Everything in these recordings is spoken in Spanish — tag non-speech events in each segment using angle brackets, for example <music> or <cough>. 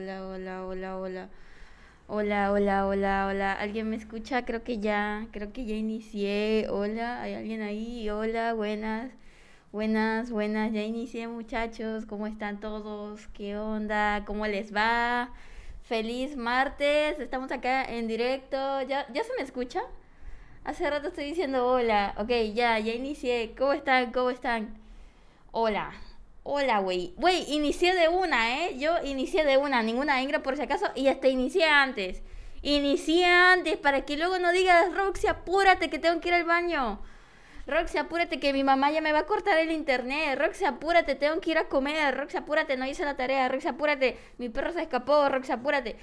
hola, hola, hola, hola. Hola, hola, hola, hola. ¿Alguien me escucha? Creo que ya, creo que ya inicié. Hola, ¿hay alguien ahí? Hola, buenas. Buenas, buenas. Ya inicié, muchachos. ¿Cómo están todos? ¿Qué onda? ¿Cómo les va? Feliz martes. Estamos acá en directo. ¿Ya, ya se me escucha? Hace rato estoy diciendo hola. Ok, ya, ya inicié. ¿Cómo están? ¿Cómo están? Hola. Hola, güey. Güey, inicié de una, ¿eh? Yo inicié de una, ninguna Ingra por si acaso, y hasta inicié antes. Inicié antes para que luego no digas, Roxy, apúrate que tengo que ir al baño. Roxy, apúrate que mi mamá ya me va a cortar el internet. Roxy, apúrate, tengo que ir a comer. Roxy, apúrate, no hice la tarea. Roxy, apúrate, mi perro se escapó. Roxy, apúrate.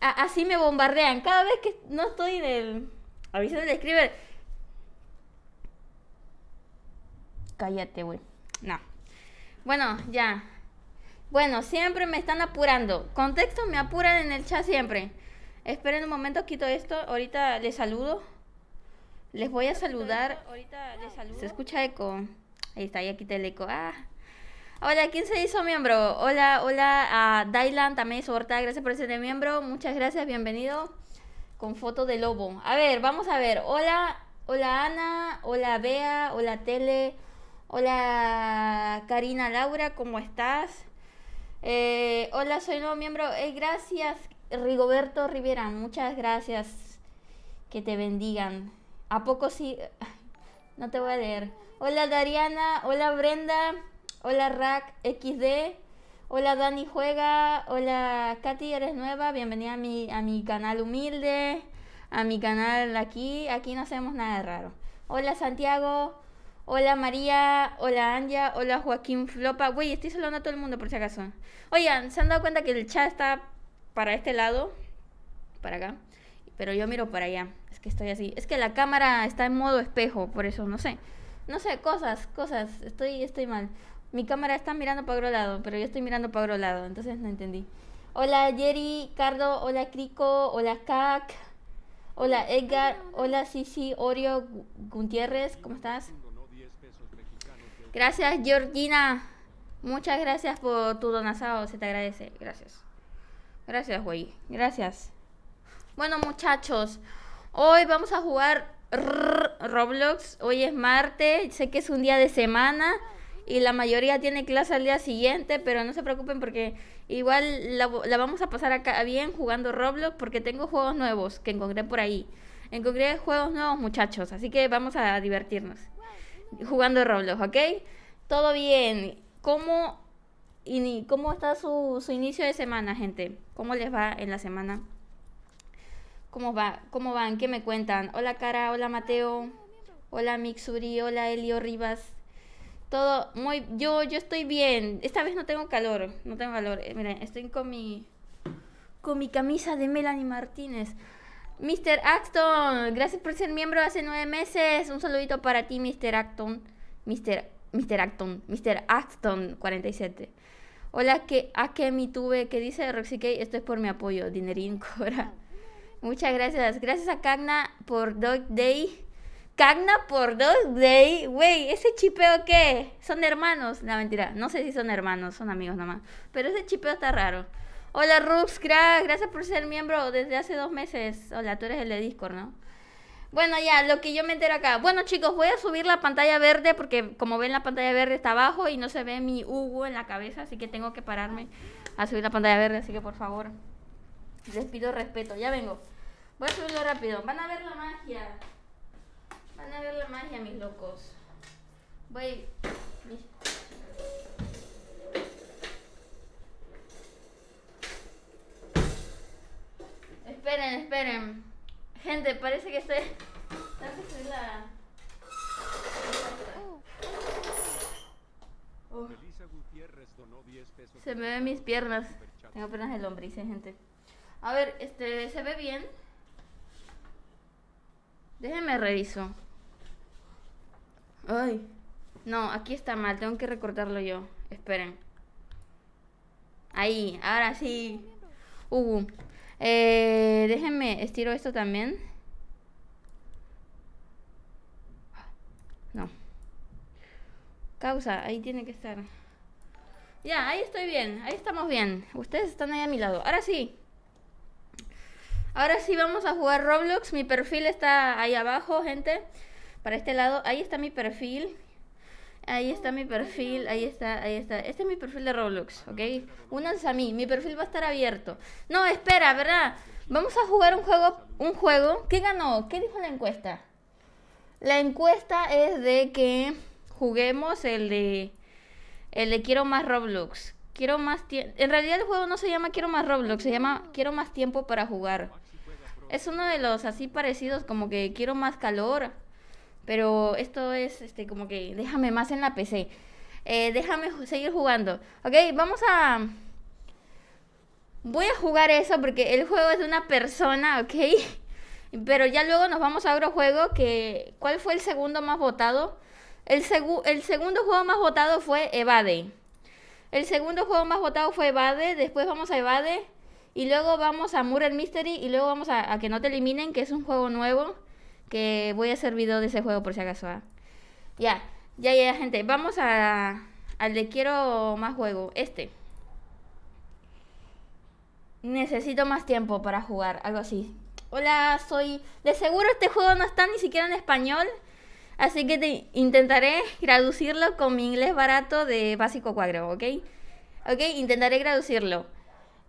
así me bombardean. Cada vez que no estoy en el. Avisando el escribir. Cállate, güey. No. Bueno, ya. Bueno, siempre me están apurando. Contexto, me apuran en el chat siempre. Esperen un momento, quito esto. Ahorita les saludo. Les voy a saludar. Ahorita les saludo. Se escucha eco. Ahí está, ya quité el eco. Ah. Hola, ¿quién se hizo miembro? Hola, hola a Dylan, también hizo Horta. Gracias por ser miembro. Muchas gracias, bienvenido. Con foto de lobo. A ver, vamos a ver. Hola, hola Ana, hola Bea, hola Tele. Hola Karina Laura, ¿cómo estás? Eh, hola, soy nuevo miembro. Eh, gracias Rigoberto Rivera, muchas gracias. Que te bendigan. ¿A poco sí? <laughs> No te voy a leer. Hola Dariana, hola Brenda, hola Rack XD, hola Dani Juega, hola Katy, eres nueva, bienvenida a mi, a mi canal humilde, a mi canal aquí, aquí no hacemos nada raro. Hola Santiago, Hola María, hola Anja, hola Joaquín Flopa. Güey, estoy saludando a todo el mundo por si acaso. Oigan, ¿se han dado cuenta que el chat está para este lado? Para acá. Pero yo miro para allá. Es que estoy así. Es que la cámara está en modo espejo, por eso no sé. No sé, cosas, cosas. Estoy, estoy mal. Mi cámara está mirando para otro lado, pero yo estoy mirando para otro lado, entonces no entendí. Hola Jerry, Cardo, hola Crico, hola Kak hola Edgar, hola Sisi, Orio, Gutiérrez, ¿cómo estás? Gracias, Georgina. Muchas gracias por tu donazado, se te agradece. Gracias. Gracias, güey. Gracias. Bueno, muchachos, hoy vamos a jugar Roblox. Hoy es martes, sé que es un día de semana y la mayoría tiene clase al día siguiente, pero no se preocupen porque igual la, la vamos a pasar acá bien jugando Roblox porque tengo juegos nuevos que encontré por ahí. Encontré juegos nuevos, muchachos, así que vamos a divertirnos jugando Roblox, ¿ok? Todo bien. ¿Cómo, y cómo está su, su, inicio de semana, gente? ¿Cómo les va en la semana? ¿Cómo, va? ¿Cómo van? ¿Qué me cuentan? Hola, Cara. Hola, Mateo. Hola, Mixuri. Hola, Elio Rivas. Todo muy... Yo, yo estoy bien. Esta vez no tengo calor. No tengo calor. Eh, miren, estoy con mi... Con mi camisa de Melanie Martínez. Mr. Acton, gracias por ser miembro hace nueve meses. Un saludito para ti, Mr. Acton. Mr. Mr. Acton. Mr. Acton 47. Hola, que, a que mi tuve, que dice Roxy K, esto es por mi apoyo, dinerín <laughs> Cora. Muchas gracias. Gracias a Cagna por Dog Day. Cagna por Dog Day. Güey, ese chipeo qué? ¿Son hermanos? La mentira, no sé si son hermanos, son amigos nomás. Pero ese chipeo está raro. Hola Rux, gracias por ser miembro desde hace dos meses. Hola, tú eres el de Discord, ¿no? Bueno, ya, lo que yo me entero acá. Bueno, chicos, voy a subir la pantalla verde porque como ven la pantalla verde está abajo y no se ve mi Hugo en la cabeza, así que tengo que pararme a subir la pantalla verde, así que por favor, les pido respeto, ya vengo. Voy a subirlo rápido. Van a ver la magia. Van a ver la magia, mis locos. Voy. Esperen, esperen. Gente, parece que estoy. Oh. Se me ven mis piernas. Tengo piernas de lombrice, eh, gente. A ver, este, ¿se ve bien? Déjenme reviso. Ay. No, aquí está mal. Tengo que recortarlo yo. Esperen. Ahí, ahora sí. Uh. Eh, déjenme, estiro esto también. No. Causa, ahí tiene que estar. Ya, ahí estoy bien, ahí estamos bien. Ustedes están ahí a mi lado. Ahora sí. Ahora sí vamos a jugar Roblox. Mi perfil está ahí abajo, gente. Para este lado, ahí está mi perfil. Ahí está mi perfil, ahí está, ahí está. Este es mi perfil de Roblox, ¿ok? Únanse a mí, mi perfil va a estar abierto. No, espera, ¿verdad? Vamos a jugar un juego, un juego. ¿Qué ganó? ¿Qué dijo la encuesta? La encuesta es de que juguemos el de el de quiero más Roblox. Quiero más tiempo. En realidad el juego no se llama quiero más Roblox, se llama quiero más tiempo para jugar. Es uno de los así parecidos como que quiero más calor pero esto es este, como que déjame más en la PC. Eh, déjame seguir jugando. Ok, vamos a... Voy a jugar eso porque el juego es de una persona, ¿ok? <laughs> Pero ya luego nos vamos a otro juego que... ¿Cuál fue el segundo más votado? El, el segundo juego más votado fue Evade. El segundo juego más votado fue Evade. Después vamos a Evade. Y luego vamos a murder Mystery. Y luego vamos a, a Que no te eliminen, que es un juego nuevo. Que voy a hacer video de ese juego por si acaso. ¿ah? Ya, ya, ya, gente. Vamos a, al de quiero más juego. Este. Necesito más tiempo para jugar, algo así. Hola, soy... De seguro este juego no está ni siquiera en español. Así que intentaré traducirlo con mi inglés barato de básico cuadro, ¿ok? Ok, intentaré traducirlo.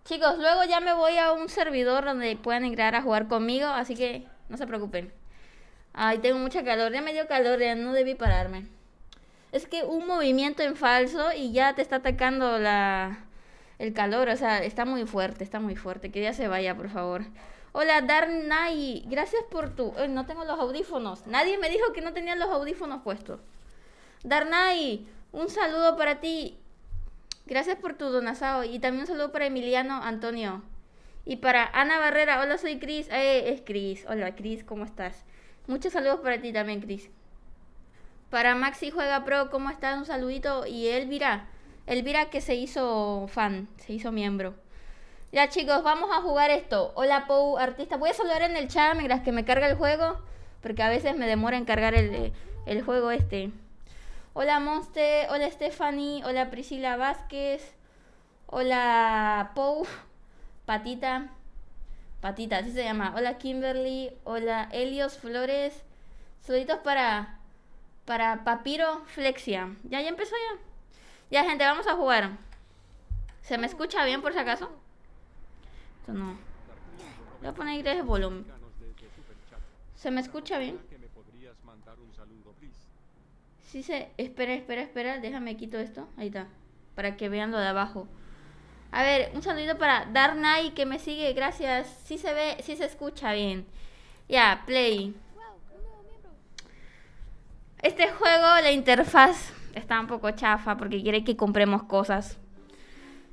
Chicos, luego ya me voy a un servidor donde puedan entrar a jugar conmigo, así que no se preocupen. Ay, tengo mucha calor, ya me dio calor, ya no debí pararme. Es que un movimiento en falso y ya te está atacando la el calor, o sea, está muy fuerte, está muy fuerte. Que ya se vaya, por favor. Hola, Darnay, gracias por tu... Eh, no tengo los audífonos. Nadie me dijo que no tenía los audífonos puestos. Darnay, un saludo para ti. Gracias por tu donazao. Y también un saludo para Emiliano Antonio. Y para Ana Barrera, hola, soy Cris. Eh, es Cris. Hola, Cris, ¿cómo estás? Muchos saludos para ti también, Cris. Para Maxi Juega Pro, ¿cómo está Un saludito. Y Elvira, Elvira que se hizo fan, se hizo miembro. Ya chicos, vamos a jugar esto. Hola Pou, artista. Voy a saludar en el chat mientras que me carga el juego. Porque a veces me demora en cargar el, eh, juego este. Hola Monster. hola Stephanie, hola Priscila Vázquez, hola Pou, Patita. Patita, así se llama. Hola Kimberly, hola Helios Flores. Saluditos para para Papiro Flexia. Ya ya empezó ya. Ya gente, vamos a jugar. ¿Se me escucha bien por si acaso? Esto no. Voy a poner el volumen. ¿Se me escucha bien? Sí se espera, espera, espera, déjame quito esto. Ahí está. Para que vean lo de abajo. A ver, un saludo para Darnay que me sigue, gracias. Sí se ve, sí se escucha bien. Ya, play. Este juego, la interfaz está un poco chafa porque quiere que compremos cosas.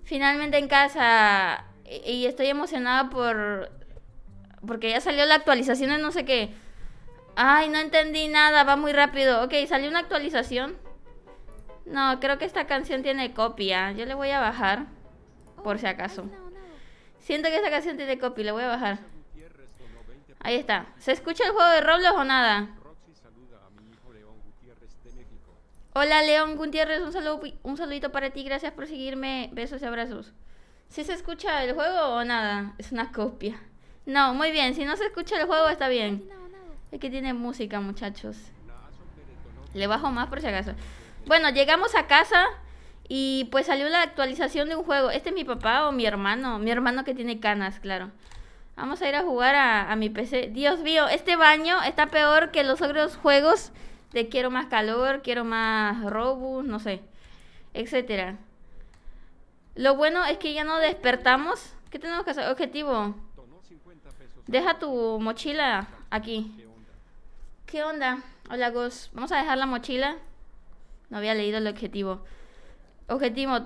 Finalmente en casa y estoy emocionada por porque ya salió la actualización de no sé qué. Ay, no entendí nada, va muy rápido. Ok, salió una actualización. No, creo que esta canción tiene copia. Yo le voy a bajar por si acaso. Siento que esta canción tiene copy, le voy a bajar. Ahí está. ¿Se escucha el juego de Roblox o nada? Hola León Gutiérrez, un, saludo, un saludito para ti, gracias por seguirme, besos y abrazos. ¿Si se escucha el juego o nada? Es una copia. No, muy bien, si no se escucha el juego está bien. Es que tiene música, muchachos. Le bajo más por si acaso. Bueno, llegamos a casa. Y pues salió la actualización de un juego. Este es mi papá o mi hermano. Mi hermano que tiene canas, claro. Vamos a ir a jugar a, mi PC. Dios mío, este baño está peor que los otros juegos de quiero más calor, quiero más robust, no sé, etcétera. Lo bueno es que ya no despertamos. ¿Qué tenemos que hacer? Objetivo. Deja tu mochila aquí. ¿Qué onda? Hola, Gus Vamos a dejar la mochila. No había leído el objetivo. Objetivo,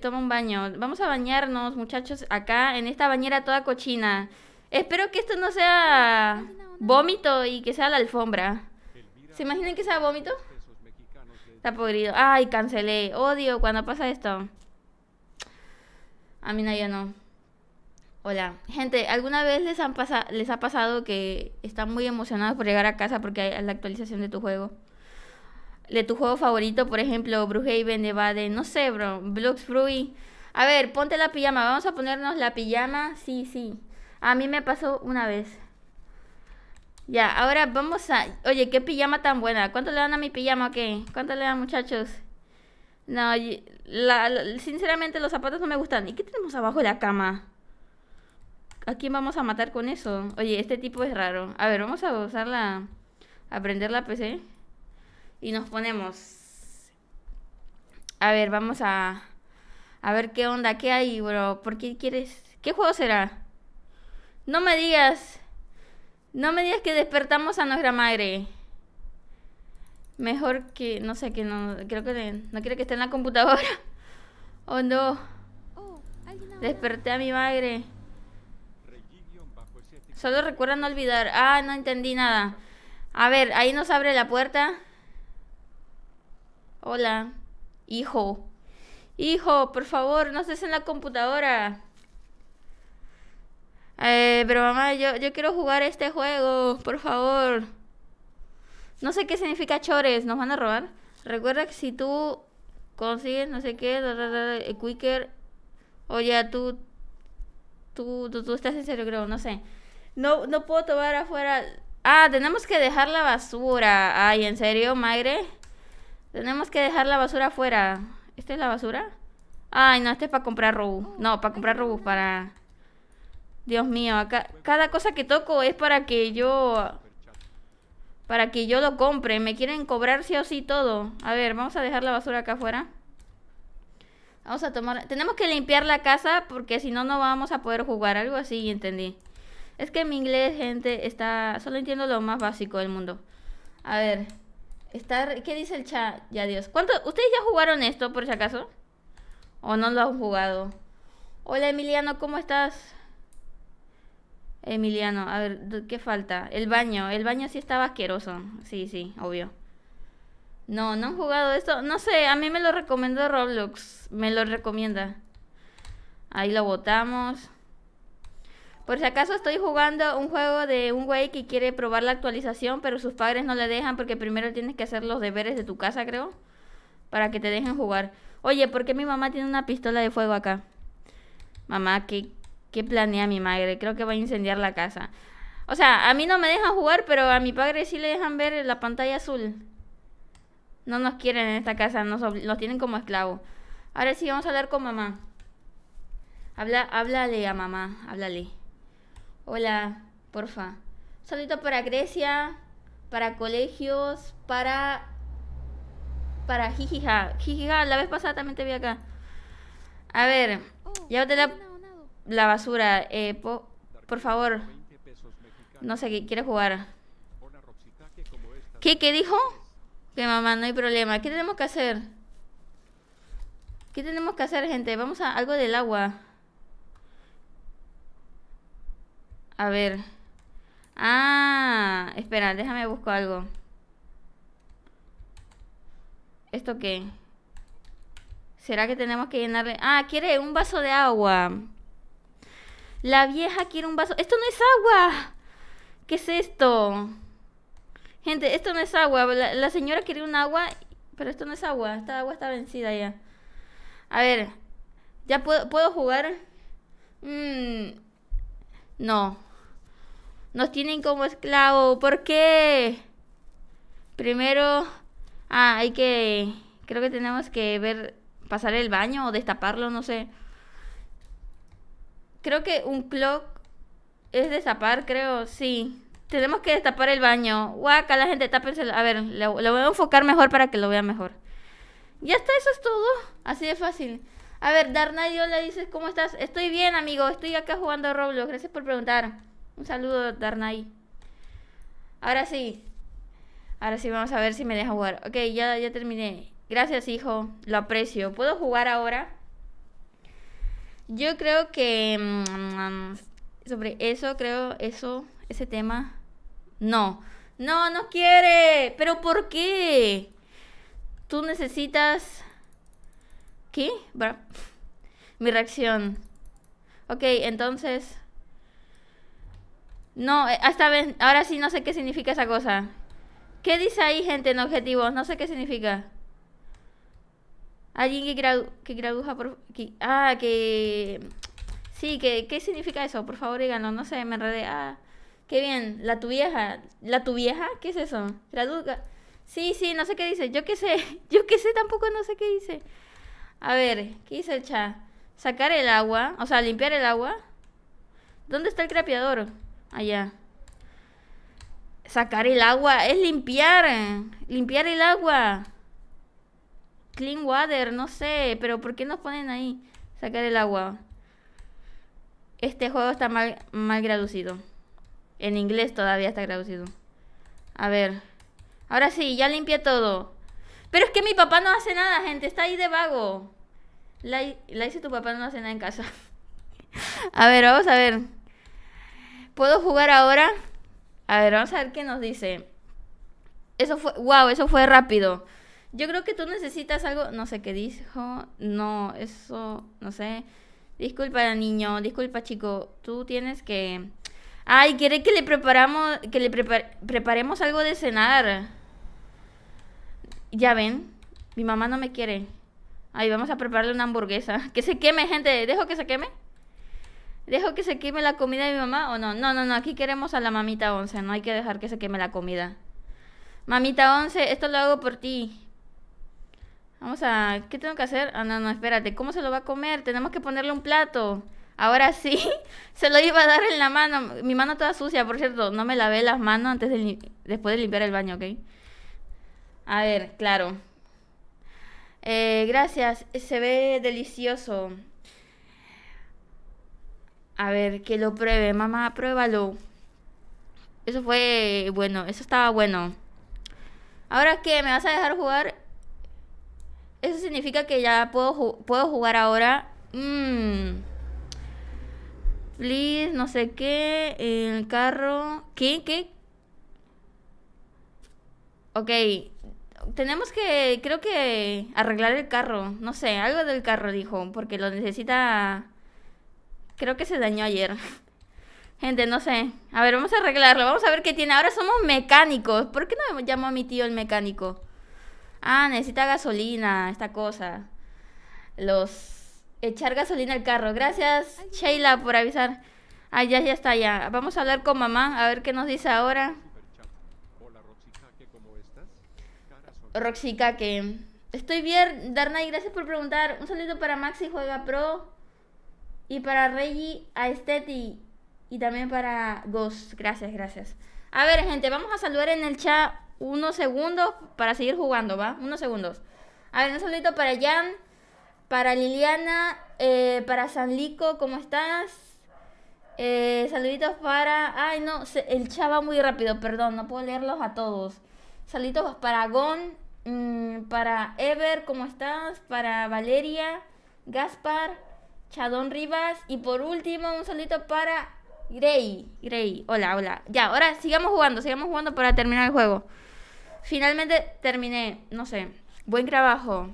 toma un baño. Vamos a bañarnos, muchachos, acá en esta bañera toda cochina. Espero que esto no sea vómito y que sea la alfombra. ¿Se imaginan que sea vómito? Está podrido. Ay, cancelé. Odio cuando pasa esto. A mí no, no. Hola. Gente, ¿alguna vez les, han les ha pasado que están muy emocionados por llegar a casa porque hay la actualización de tu juego? de tu juego favorito, por ejemplo, Bruhaven de Baden, no sé, bro, Blux Frui. A ver, ponte la pijama, vamos a ponernos la pijama, sí, sí. A mí me pasó una vez. Ya, ahora vamos a... Oye, qué pijama tan buena. ¿Cuánto le dan a mi pijama o qué? ¿Cuánto le dan, muchachos? No, sinceramente los zapatos no me gustan. ¿Y qué tenemos abajo de la cama? ¿A quién vamos a matar con eso? Oye, este tipo es raro. A ver, vamos a usar la... A prender la PC y nos ponemos. A ver, vamos a. A ver qué onda, qué hay, bro. ¿Por qué quieres? ¿Qué juego será? No me digas. No me digas que despertamos a nuestra madre. Mejor que. No sé, que no. Creo que. No quiero que esté en la computadora. <laughs> Oh no. Oh, Desperté a mi madre. Solo recuerda no olvidar. Ah, no entendí nada. A ver, ahí nos abre la puerta. Hola, hijo. Hijo, por favor, no estés en la computadora. Eh, pero mamá, yo, yo quiero jugar este juego, por favor. No sé qué significa chores, nos van a robar. Recuerda que si tú consigues no sé qué, el quicker, oye, tú, tú, tú, estás en serio, creo, no sé. No, no puedo tomar afuera. Ah, tenemos que dejar la basura. Ay, ¿en serio, madre? Tenemos que dejar la basura afuera. ¿Esta es la basura? Ay, no, este es para comprar robus. No, para comprar robus, para... Dios mío, acá, cada cosa que toco es para que yo... Para que yo lo compre. Me quieren cobrar sí o sí todo. A ver, vamos a dejar la basura acá afuera. Vamos a tomar... Tenemos que limpiar la casa porque si no, no vamos a poder jugar. Algo así, entendí. Es que mi inglés, gente, está... Solo entiendo lo más básico del mundo. A ver, ¿Qué dice el chat? Ya Dios. ¿Cuánto, ¿Ustedes ya jugaron esto por si acaso? ¿O no lo han jugado? Hola Emiliano, ¿cómo estás? Emiliano, a ver, ¿qué falta? El baño, el baño sí estaba asqueroso. Sí, sí, obvio. No, no han jugado esto. No sé, a mí me lo recomendó Roblox. Me lo recomienda. Ahí lo votamos. Por si acaso estoy jugando un juego de un güey que quiere probar la actualización, pero sus padres no le dejan porque primero tienes que hacer los deberes de tu casa, creo, para que te dejen jugar. Oye, ¿por qué mi mamá tiene una pistola de fuego acá? Mamá, ¿qué, qué planea mi madre? Creo que va a incendiar la casa. O sea, a mí no me dejan jugar, pero a mi padre sí le dejan ver la pantalla azul. No nos quieren en esta casa, nos, tienen como esclavos. Ahora sí, vamos a hablar con mamá. Habla, háblale a mamá, háblale. Hola, porfa. Saludito para Grecia, para colegios, para. Para Jijija. Jijija, la vez pasada también te vi acá. A ver, ya oh, llévate la, la basura. Eh, por favor. No sé qué quiere jugar. ¿Qué? ¿Qué dijo? Que mamá, no hay problema. ¿Qué tenemos que hacer? ¿Qué tenemos que hacer, gente? Vamos a algo del agua. A ver. Ah, espera, déjame buscar algo. ¿Esto qué? ¿Será que tenemos que llenarle? Ah, quiere un vaso de agua. La vieja quiere un vaso. ¡Esto no es agua! ¿Qué es esto? Gente, esto no es agua. La, señora quiere un agua, pero esto no es agua. Esta agua está vencida ya. A ver, ¿ya puedo, jugar? Mmm... no. Nos tienen como esclavo. ¿Por qué? Primero, ah, hay que, creo que tenemos que ver, pasar el baño o destaparlo, no sé. Creo que un clock es destapar, creo, sí. Tenemos que destapar el baño. Guaca, la gente, tápense. A ver, lo, voy a enfocar mejor para que lo vea mejor. Ya está, eso es todo. Así de fácil. A ver, Darna le dices, ¿cómo estás? Estoy bien, amigo. Estoy acá jugando a Roblox. Gracias por preguntar. Un saludo, Darnay. Ahora sí. Ahora sí, vamos a ver si me deja jugar. Ok, ya, ya terminé. Gracias, hijo. Lo aprecio. ¿Puedo jugar ahora? Yo creo que... Mm, sobre eso, creo, eso, ese tema... No. No, no quiere. ¿Pero por qué? Tú necesitas... ¿Qué? Mi reacción. Ok, entonces... No, eh, hasta ahora sí no sé qué significa esa cosa. ¿Qué dice ahí, gente, en objetivos? No sé qué significa. Alguien que, graduja por... Que, ah, que... Sí, que, ¿qué significa eso? Por favor, díganos. No sé, me enredé. Ah, qué bien. La tu vieja. ¿La tu vieja? ¿Qué es eso? Traduzca. Sí, sí, no sé qué dice. Yo qué sé. <laughs> Yo qué sé, tampoco no sé qué dice. A ver, ¿qué dice el chat? Sacar el agua. O sea, limpiar el agua. ¿Dónde está el trapeador? allá. Sacar el agua, es limpiar, eh, limpiar el agua. Clean water, no sé, pero ¿por qué nos ponen ahí? Sacar el agua. Este juego está mal, mal traducido. En inglés todavía está traducido. A ver. Ahora sí, ya limpié todo. Pero es que mi papá no hace nada, gente. Está ahí de vago. La, la hice tu papá no hace nada en casa. <laughs> a ver, vamos a ver. ¿Puedo jugar ahora? A ver, vamos a ver qué nos dice. Eso fue, wow, eso fue rápido. Yo creo que tú necesitas algo, no sé qué dijo, no, eso, no sé. Disculpa, niño, disculpa, chico, tú tienes que... Ay, quiere que le preparamos, que le preparemos algo de cenar. Ya ven, mi mamá no me quiere. Ay, vamos a prepararle una hamburguesa. <laughs> Que se queme, gente, dejo que se queme. ¿Dejo que se queme la comida de mi mamá o no? No, no, no, aquí queremos a la mamita once no hay que dejar que se queme la comida. Mamita once, esto lo hago por ti. Vamos a... ¿Qué tengo que hacer? Ah, no, no, espérate, ¿cómo se lo va a comer? Tenemos que ponerle un plato. Ahora sí, <laughs> se lo iba a dar en la mano. Mi mano toda sucia, por cierto. No me lavé las manos antes de después de limpiar el baño, ¿ok? A ver, claro. Eh, gracias, se ve delicioso. A ver, que lo pruebe, mamá, pruébalo. Eso fue bueno, eso estaba bueno. Ahora que me vas a dejar jugar, eso significa que ya puedo, puedo jugar ahora. Mmm. Please, no sé qué. El carro. ¿Qué? ¿Qué? Ok. Tenemos que, creo que, arreglar el carro. No sé, algo del carro, dijo. Porque lo necesita Creo que se dañó ayer. <laughs> Gente, no sé. A ver, vamos a arreglarlo. Vamos a ver qué tiene. Ahora somos mecánicos. ¿Por qué no llamó a mi tío el mecánico? Ah, necesita gasolina, esta cosa. Los... Echar gasolina al carro. Gracias, Sheila, por avisar. Ah, ya, ya está, ya. Vamos a hablar con mamá, a ver qué nos dice ahora. Roxica, que... Estoy bien, Darnay, gracias por preguntar. Un saludo para Maxi Juega Pro. Y para Reggie Aesteti. Y también para Ghost. Gracias, gracias. A ver, gente, vamos a saludar en el chat unos segundos para seguir jugando, ¿va? Unos segundos. A ver, un saludito para Jan, para Liliana, eh, para Sanlico, ¿cómo estás? Eh, saluditos para... Ay, no, el chat va muy rápido, perdón, no puedo leerlos a todos. Saluditos para Gon, mm, para Ever, ¿cómo estás? Para Valeria, Gaspar, Chadón Rivas. Y por último, un solito para Grey. Grey, hola, hola. Ya, ahora sigamos jugando, sigamos jugando para terminar el juego. Finalmente terminé, no sé. Buen trabajo.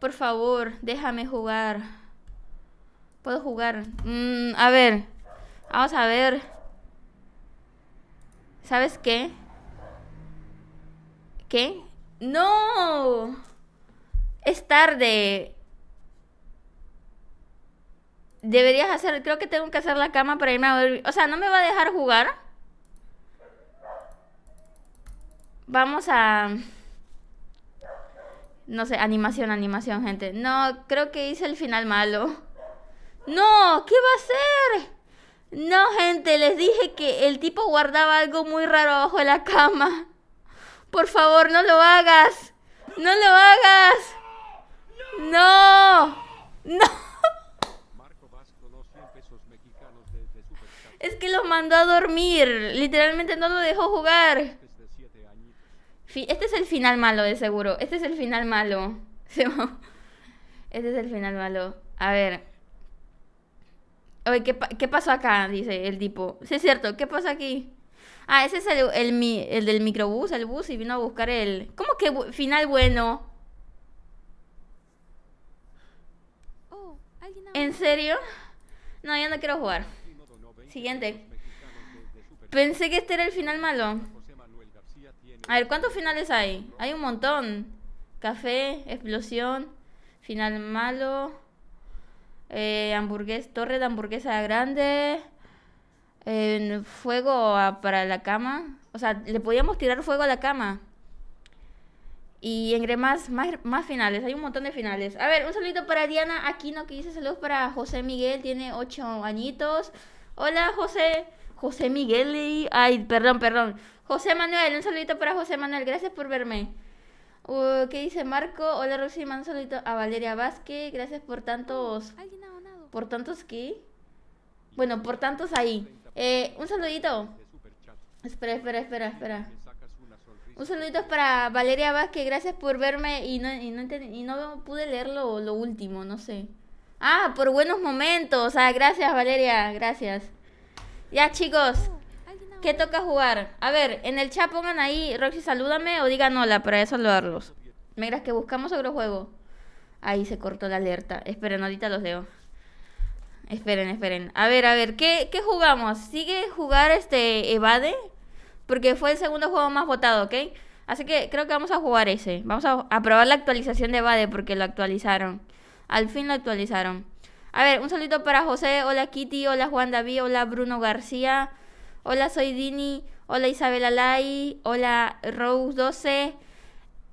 Por favor, déjame jugar. Puedo jugar. Mm, a ver. Vamos a ver. ¿Sabes qué? ¿Qué? ¡No! Es tarde deberías hacer, creo que tengo que hacer la cama para irme a dormir. O sea, no me va a dejar jugar. Vamos a... No sé, animación, animación, gente. No, creo que hice el final malo. No, ¿qué va a ser? No, gente, les dije que el tipo guardaba algo muy raro abajo de la cama. Por favor, no lo hagas. No lo hagas. No. No. Es que lo mandó a dormir. Literalmente no lo dejó jugar. Este es el final malo, de seguro. Este es el final malo. <laughs> Este es el final malo. A ver. Oye, ¿qué, pasó acá? Dice el tipo. Sí, es cierto. ¿Qué pasó aquí? Ah, ese es el, del microbús, el bus, y vino a buscar el... ¿Cómo que final bueno? Oh, ¿En serio? No, ya no quiero jugar. Siguiente. Pensé que este era el final malo. A ver, ¿cuántos finales hay? Hay un montón. Café, explosión, final malo. Eh, torre de hamburguesa grande. Eh, fuego para la cama. O sea, le podíamos tirar fuego a la cama. Y entre más, más, más finales, hay un montón de finales. A ver, un saludito para Diana Aquino que dice saludos para José Miguel, tiene ocho añitos. Hola, José. José Miguel y... Ay, perdón, perdón. José Manuel, un saludito para José Manuel. Gracias por verme. Uh, ¿Qué dice Marco? Hola, Rosy. Mando un saludito a Valeria Vázquez. Gracias por tantos... ¿Por tantos qué? Bueno, por tantos ahí. Eh, un saludito. Espera, espera, espera, espera. Un saludito para Valeria Vázquez. Gracias por verme y no, y no, y no pude leer lo último, no sé. Ah, por buenos momentos. Ah, gracias Valeria, gracias. Ya chicos, ¿qué toca jugar? A ver, en el chat pongan ahí, Roxy, salúdame o digan hola para saludarlos. Mira, que buscamos otro juego. Ahí se cortó la alerta. Esperen, ahorita los leo. Esperen, esperen. A ver, a ver, ¿qué, jugamos? ¿Sigue jugar este Evade? Porque fue el segundo juego más votado, ¿ok? Así que creo que vamos a jugar ese. Vamos a probar la actualización de Evade porque lo actualizaron. Al fin lo actualizaron. A ver, un saludo para José, hola Kitty, hola Juan David, hola Bruno García, hola soy Dini, hola Isabel Alay, hola Rose 12.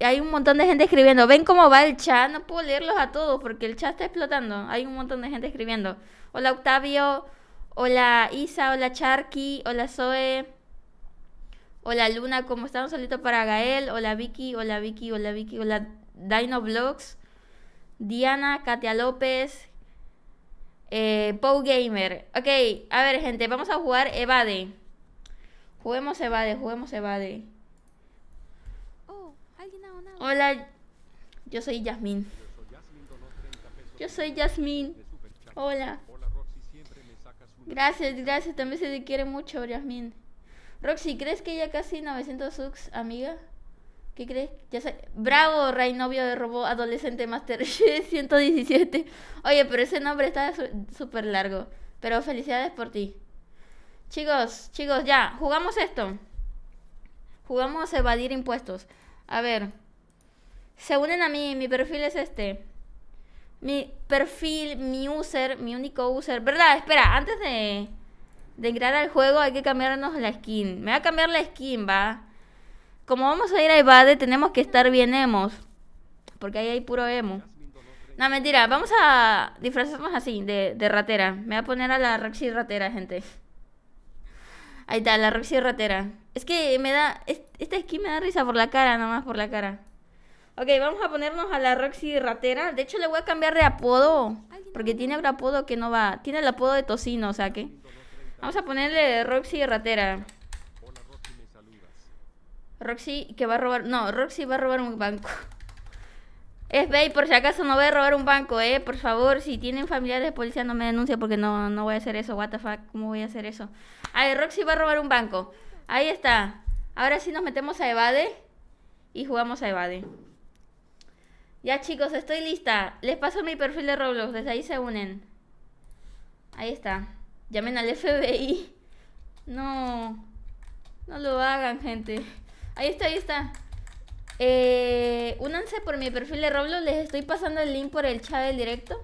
Hay un montón de gente escribiendo. ¿Ven cómo va el chat? No puedo leerlos a todos porque el chat está explotando. Hay un montón de gente escribiendo. Hola Octavio, hola Isa, hola Charky, hola Zoe. Hola Luna, ¿cómo están? Un saludo para Gael, hola Vicky, hola Vicky, hola Vicky, hola Dino Vlogs Diana, Katia López, eh, Paul Gamer. Ok, a ver, gente, vamos a jugar Evade. Juguemos Evade, juguemos Evade. Oh, Hola, yo soy Yasmin. Yo soy Yasmin. Hola. Gracias, gracias. También se te quiere mucho, Yasmin. Roxy, ¿crees que ya casi 900 subs, amiga? ¿Qué crees? Ya sé. Bravo, Rey novio de Robo adolescente Master 117. <laughs> Oye, pero ese nombre está súper largo. Pero felicidades por ti. Chicos, chicos, ya. Jugamos esto. Jugamos evadir impuestos. A ver. Se unen a mí. Mi perfil es este. Mi perfil, mi user, mi único user. ¿Verdad? Espera, antes de, de entrar al juego hay que cambiarnos la skin. Me va a cambiar la skin, va como vamos a ir a Evade, tenemos que estar bien emos. Porque ahí hay puro emo. No, mentira, vamos a disfrazarnos así, de, de ratera. Me voy a poner a la Roxy ratera, gente. Ahí está, la Roxy ratera. Es que me da. Esta skin me da risa por la cara, nomás por la cara. Ok, vamos a ponernos a la Roxy ratera. De hecho, le voy a cambiar de apodo. Porque tiene un apodo que no va. Tiene el apodo de tocino, o sea que. Vamos a ponerle Roxy ratera. Roxy que va a robar... No, Roxy va a robar un banco. Es Bay, por si acaso no voy a robar un banco, eh. Por favor, si tienen familiares de policía no me denuncien porque no, voy a hacer eso. What ¿cómo voy a hacer eso? A Roxy va a robar un banco. Ahí está. Ahora sí nos metemos a Evade y jugamos a Evade. Ya chicos, estoy lista. Les paso mi perfil de Roblox, desde ahí se unen. Ahí está. Llamen al FBI. No. No lo hagan, gente. Ahí está, ahí está. Eh, únanse por mi perfil de Roblox. Les estoy pasando el link por el chat del directo.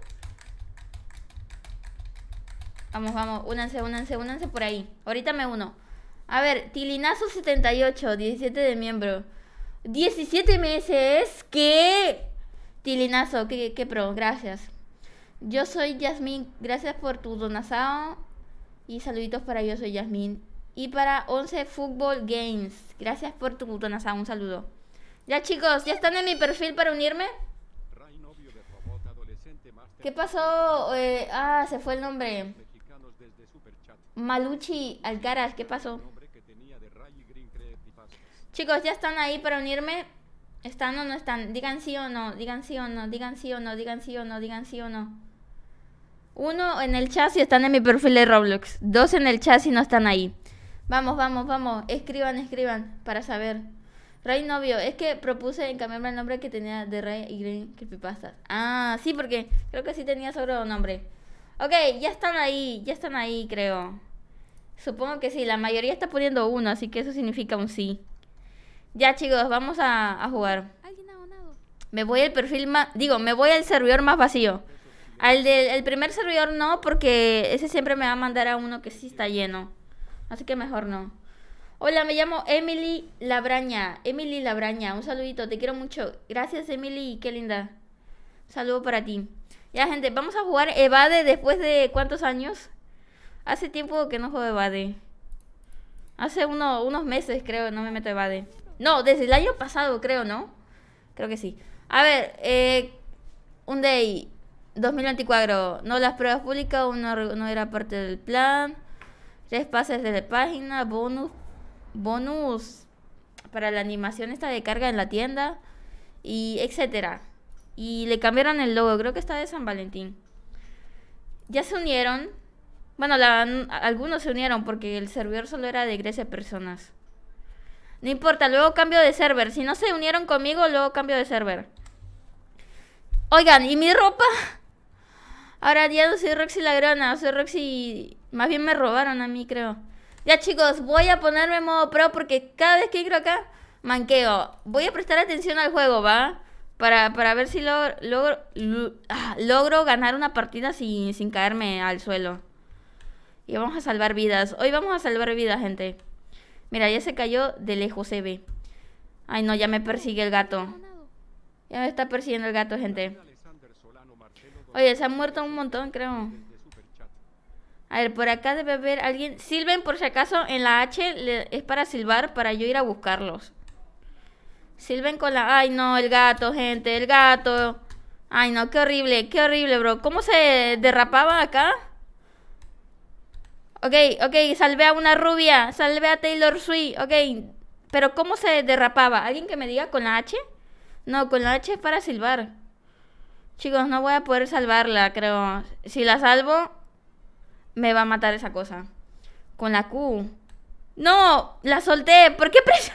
Vamos, vamos. Únanse, únanse, únanse por ahí. Ahorita me uno. A ver, Tilinazo78, 17 de miembro. 17 meses. ¿Qué? Tilinazo, qué, qué pro. Gracias. Yo soy Yasmín, Gracias por tu donazado. Y saluditos para yo soy Yasmin y para 11 Football Games. Gracias por tu putonaza, un saludo. Ya chicos, ¿ya están en mi perfil para unirme? ¿Qué pasó? Eh, ah, se fue el nombre. Maluchi Alcaraz, ¿qué pasó? Chicos, ¿ya están ahí para unirme? ¿Están o no están? Digan sí o no, digan sí o no, digan sí o no, digan sí o no, digan sí o no. Uno en el chat si están en mi perfil de Roblox. Dos en el chat si no están ahí. Vamos, vamos, vamos. Escriban, escriban para saber. Rey Novio. Es que propuse cambiarme el nombre que tenía de Rey y Green Creepypasta Ah, sí, porque creo que sí tenía otro nombre. Ok, ya están ahí. Ya están ahí, creo. Supongo que sí. La mayoría está poniendo uno, así que eso significa un sí. Ya, chicos, vamos a, jugar. Me voy al perfil más... Digo, me voy al servidor más vacío. Al del primer servidor no, porque ese siempre me va a mandar a uno que sí está lleno. Así que mejor no. Hola, me llamo Emily Labraña. Emily Labraña, un saludito, te quiero mucho. Gracias, Emily, qué linda. Un saludo para ti. Ya, gente, vamos a jugar Evade después de cuántos años. Hace tiempo que no juego Evade. Hace uno, unos meses, creo, no me meto Evade. No, desde el año pasado, creo, ¿no? Creo que sí. A ver, eh, un day 2024. No las pruebas públicas, no era parte del plan tres pases de la página, bonus, bonus para la animación esta de carga en la tienda y etcétera. Y le cambiaron el logo, creo que está de San Valentín. Ya se unieron. Bueno, la, algunos se unieron porque el servidor solo era de 13 personas. No importa, luego cambio de server. Si no se unieron conmigo, luego cambio de server. Oigan, ¿y mi ropa? Ahora ya no soy Roxy Lagrana, soy Roxy... Más bien me robaron a mí, creo. Ya chicos, voy a ponerme en modo pro porque cada vez que entro acá, manqueo. Voy a prestar atención al juego, ¿va? Para, para ver si logro, ah, logro, ganar una partida sin, sin caerme al suelo. Y vamos a salvar vidas. Hoy vamos a salvar vidas, gente. Mira, ya se cayó de lejos, se ve. Ay, no, ya me persigue el gato. Ya me está persiguiendo el gato, gente. Oye, se han muerto un montón, creo. A ver, por acá debe haber alguien. Silben, por si acaso, en la H es para silbar, para yo ir a buscarlos. Silben con la... Ay, no, el gato, gente, el gato. Ay, no, qué horrible, qué horrible, bro. ¿Cómo se derrapaba acá? Ok, ok, salvé a una rubia, salvé a Taylor Swift, ok. Pero ¿cómo se derrapaba? ¿Alguien que me diga con la H? No, con la H es para silbar. Chicos, no voy a poder salvarla, creo. Si la salvo, me va a matar esa cosa. Con la Q. ¡No! ¡La solté! ¿Por qué presa?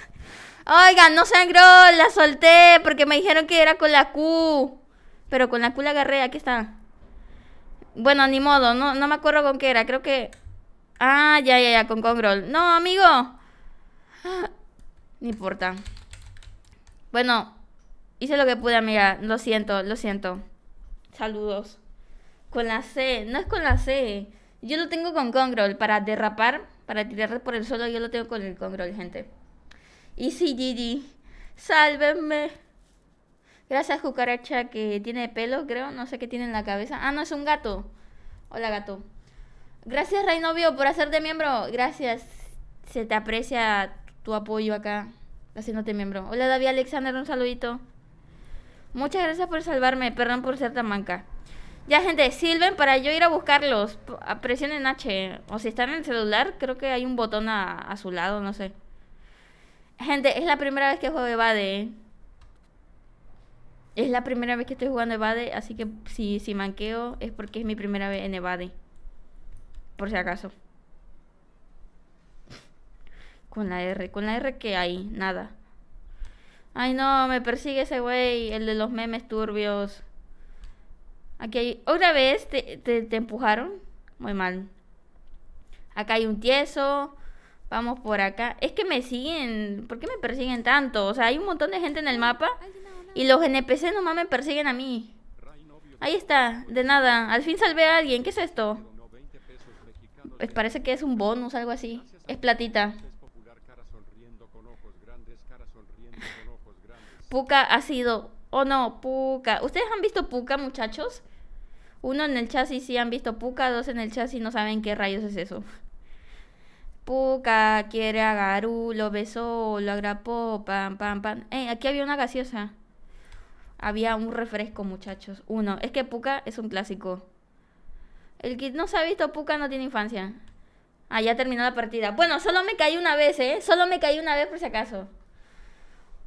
Oigan, no sangró, la solté porque me dijeron que era con la Q. Pero con la Q la agarré, aquí está. Bueno, ni modo, no, no me acuerdo con qué era, creo que... Ah, ya, ya, ya, con Congrol. No, amigo. <gasps> No importa. Bueno, hice lo que pude, amiga. Lo siento, lo siento. Saludos. Con la C, no es con la C. Yo lo tengo con Congrol para derrapar, para tirar por el suelo, yo lo tengo con el Congrol, gente. Y sí, Gigi, sálvenme. Gracias, cucaracha que tiene pelo, creo, no sé qué tiene en la cabeza. Ah, no, es un gato. Hola, gato. Gracias, Rey Novio, por hacerte miembro. Gracias, se te aprecia tu apoyo acá, haciéndote miembro. Hola, David Alexander, un saludito. Muchas gracias por salvarme, perdón por ser tan manca. Ya, gente, silben para yo ir a buscarlos. Presionen H. O si están en el celular, creo que hay un botón a, su lado, no sé. Gente, es la primera vez que juego Evade. ¿eh? Es la primera vez que estoy jugando Evade, así que si, si manqueo es porque es mi primera vez en Evade. Por si acaso. Con la R, con la R que hay, nada. Ay, no, me persigue ese güey, el de los memes turbios. Aquí hay... Otra vez te, te, empujaron. Muy mal. Acá hay un tieso. Vamos por acá. Es que me siguen. ¿Por qué me persiguen tanto? O sea, hay un montón de gente en el mapa. Y los NPC nomás me persiguen a mí. Ahí está, de nada. Al fin salvé a alguien. ¿Qué es esto? Pues parece que es un bonus, algo así. Es platita. Puka ha sido, o no, Puka. ¿Ustedes han visto Puka, muchachos? Uno en el chasis sí han visto Puka, dos en el chasis no saben qué rayos es eso. Puka quiere a Garú, lo besó, lo agrapó, pam, pam, pam. Eh, aquí había una gaseosa. Había un refresco, muchachos. Uno, es que Puka es un clásico. El que no se ha visto Puka no tiene infancia. Ah, ya terminó la partida. Bueno, solo me caí una vez, ¿eh? Solo me caí una vez por si acaso.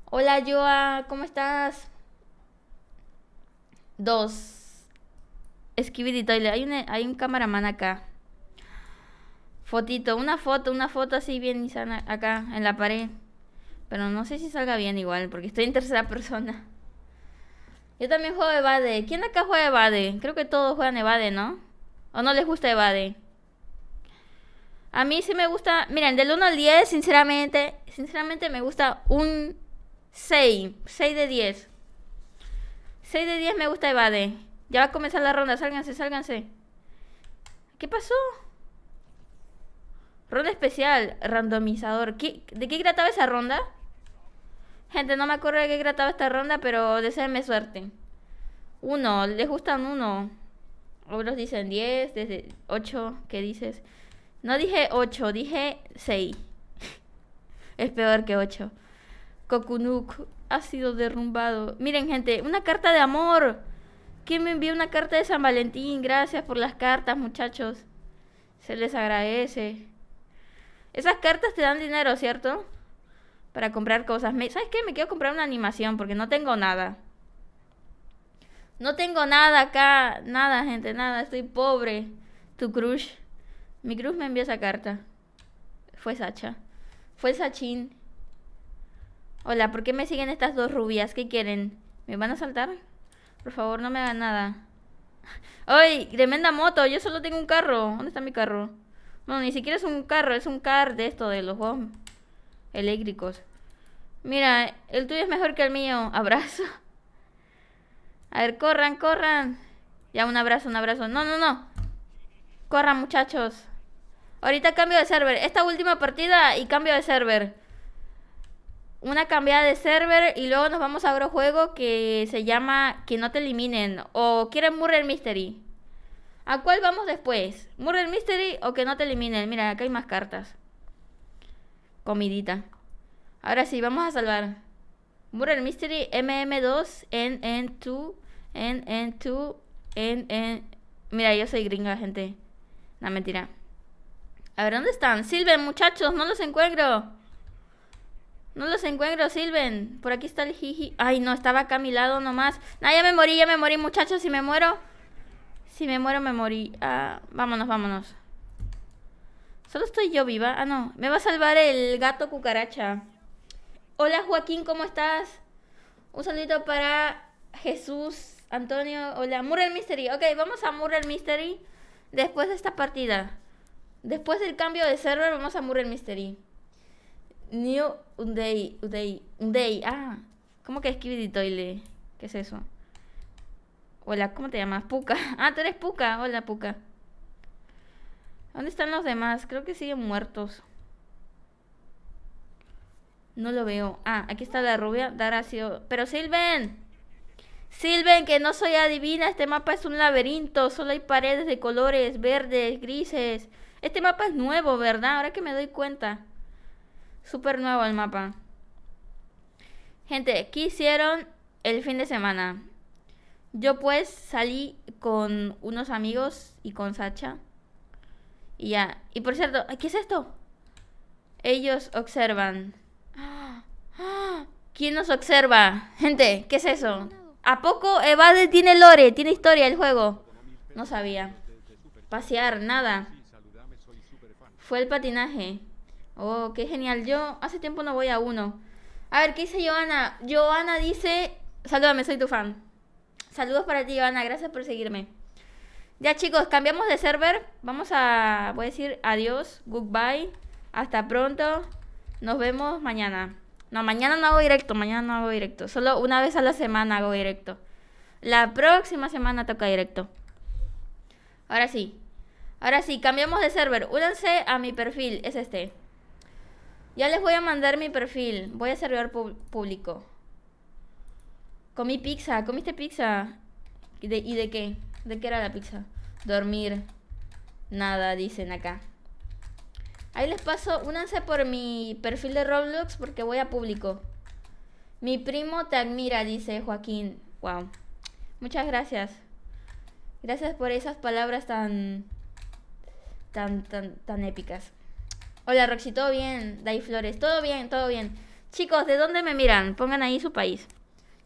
Hola Joa, ¿cómo estás? Dos. Esquividito. Hay, hay un cameraman acá. Fotito, una foto, una foto así bien sana acá en la pared. Pero no sé si salga bien igual, porque estoy en tercera persona. Yo también juego Evade. ¿Quién acá juega Evade? Creo que todos juegan Evade, ¿no? ¿O no les gusta Evade? A mí sí me gusta. Miren, del 1 al 10, sinceramente, sinceramente me gusta un 6. 6 de 10. 6 de 10 me gusta Evade. Ya va a comenzar la ronda. Sálganse, sálganse. ¿Qué pasó? Ronda especial. Randomizador. ¿De qué trataba esa ronda? Gente, no me acuerdo de qué trataba esta ronda, pero deseenme suerte. Uno. Les gustan uno. Otros dicen 10, desde 8. ¿Qué dices? No dije 8, dije 6. <laughs> es peor que 8. Kokunuk ha sido derrumbado. Miren, gente, una carta de amor. ¿Quién me envió una carta de San Valentín? Gracias por las cartas, muchachos. Se les agradece. Esas cartas te dan dinero, ¿cierto? Para comprar cosas. ¿Sabes qué? Me quiero comprar una animación porque no tengo nada. No tengo nada acá. Nada, gente, nada. Estoy pobre. Tu crush. Mi crush me envió esa carta. Fue Sacha. Fue Sachin. Hola, ¿por qué me siguen estas dos rubias? ¿Qué quieren? ¿Me van a saltar? Por favor, no me hagan nada. ¡Ay! Tremenda moto. Yo solo tengo un carro. ¿Dónde está mi carro? No, ni siquiera es un carro. Es un car de esto, de los juegos eléctricos. Mira, el tuyo es mejor que el mío. Abrazo. A ver, corran, corran. Ya, un abrazo, un abrazo. No, no, no. Corran, muchachos. Ahorita cambio de server. Esta última partida y cambio de server una cambiada de server y luego nos vamos a otro juego que se llama Que no te eliminen o quieren Murder Mystery. ¿A cuál vamos después? ¿Murder Mystery o que no te eliminen? Mira, acá hay más cartas. Comidita. Ahora sí, vamos a salvar. Murder Mystery MM2 NN2 NN2 NN. Mira, yo soy gringa, gente. No, mentira. A ver, ¿dónde están? Silven, muchachos, no los encuentro. No los encuentro, Silven. Por aquí está el jiji. Ay, no, estaba acá a mi lado nomás. ¡Ah, ya me morí, ya me morí, muchachos. Si me muero. Si me muero, me morí. Ah, vámonos, vámonos. Solo estoy yo viva. Ah, no. Me va a salvar el gato cucaracha. Hola, Joaquín, ¿cómo estás? Un saludito para Jesús, Antonio. Hola, Murray Mystery. Ok, vamos a Murray Mystery después de esta partida. Después del cambio de server, vamos a Murray Mystery. New Day Undei. day. Ah, ¿cómo que es Toile? ¿Qué es eso? Hola, ¿cómo te llamas? Puka. <laughs> Ah, tú eres Puka. Hola, Puka. ¿Dónde están los demás? Creo que siguen muertos. No lo veo. Ah, aquí está la rubia. Dar Pero Silven. Silven, que no soy adivina. Este mapa es un laberinto. Solo hay paredes de colores verdes, grises. Este mapa es nuevo, ¿verdad? Ahora que me doy cuenta. Súper nuevo el mapa. Gente, ¿qué hicieron el fin de semana? Yo pues salí con unos amigos y con Sacha. Y ya. Y por cierto, ¿qué es esto? Ellos observan. ¿Quién nos observa? Gente, ¿qué es eso? ¿A poco Evade tiene lore? ¿Tiene historia el juego? No sabía. Pasear, nada. Fue el patinaje. Oh, qué genial. Yo hace tiempo no voy a uno. A ver, ¿qué dice Joana? Joana dice, salúdame, soy tu fan. Saludos para ti, Joana. Gracias por seguirme. Ya chicos, cambiamos de server. Vamos a, voy a decir adiós, goodbye. Hasta pronto. Nos vemos mañana. No, mañana no hago directo, mañana no hago directo. Solo una vez a la semana hago directo. La próxima semana toca directo. Ahora sí. Ahora sí, cambiamos de server. Únanse a mi perfil, es este. Ya les voy a mandar mi perfil. Voy a servidor público. Comí pizza. ¿Comiste pizza? ¿Y de, qué? ¿De qué era la pizza? Dormir. Nada, dicen acá. Ahí les paso, únanse por mi perfil de Roblox porque voy a público. Mi primo te admira, dice Joaquín. Wow. Muchas gracias. Gracias por esas palabras tan tan tan tan épicas. Hola Roxy, todo bien. Dai Flores, todo bien, todo bien. Chicos, ¿de dónde me miran? Pongan ahí su país.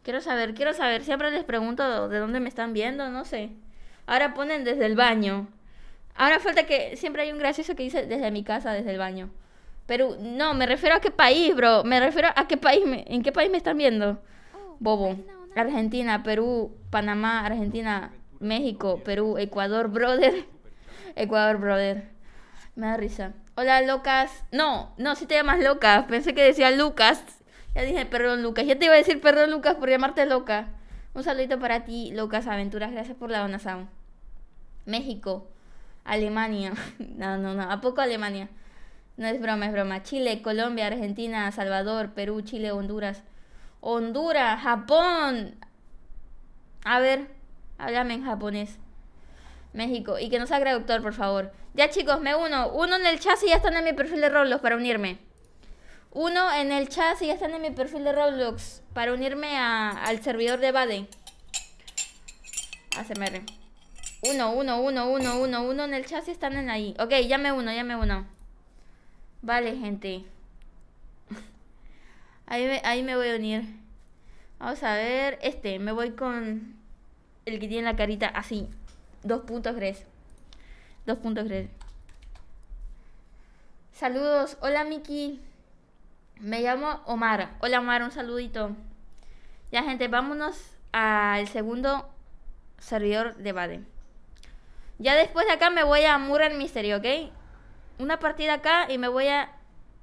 Quiero saber, quiero saber. Siempre les pregunto de dónde me están viendo, no sé. Ahora ponen desde el baño. Ahora falta que siempre hay un gracioso que dice desde mi casa, desde el baño. Perú, no, me refiero a qué país, bro. Me refiero a qué país, en qué país me están viendo. Oh, Bobo. Argentina, Perú, Panamá, Argentina, México, Perú, Ecuador, brother. Ecuador, brother. Me da risa. Hola, locas. No, no, si te llamas Locas Pensé que decía Lucas. Ya dije, perdón, Lucas. Ya te iba a decir, perdón, Lucas, por llamarte loca. Un saludito para ti, Lucas Aventuras. Gracias por la donación. México. Alemania. <laughs> No, no, no. ¿A poco Alemania? No es broma, es broma. Chile, Colombia, Argentina, Salvador, Perú, Chile, Honduras. Honduras, Japón. A ver, háblame en japonés. México. Y que no sea doctor, por favor. Ya, chicos, me uno. Uno en el chat y ya están en mi perfil de Roblox para unirme. Uno en el chat y ya están en mi perfil de Roblox para unirme a, al servidor de Baden. ACMR. Uno, uno, uno, uno, uno, uno en el chat están en ahí. Ok, ya me uno, ya me uno. Vale, gente. <laughs> Ahí ahí me voy a unir. Vamos a ver. Este, me voy con el que tiene la carita así. 2.3. 2.3. Saludos. Hola, Miki. Me llamo Omar. Hola, Omar. Un saludito. Ya, gente, vámonos al segundo servidor de Bade. Ya después de acá me voy a Mural Misterio, ¿ok? Una partida acá y me voy a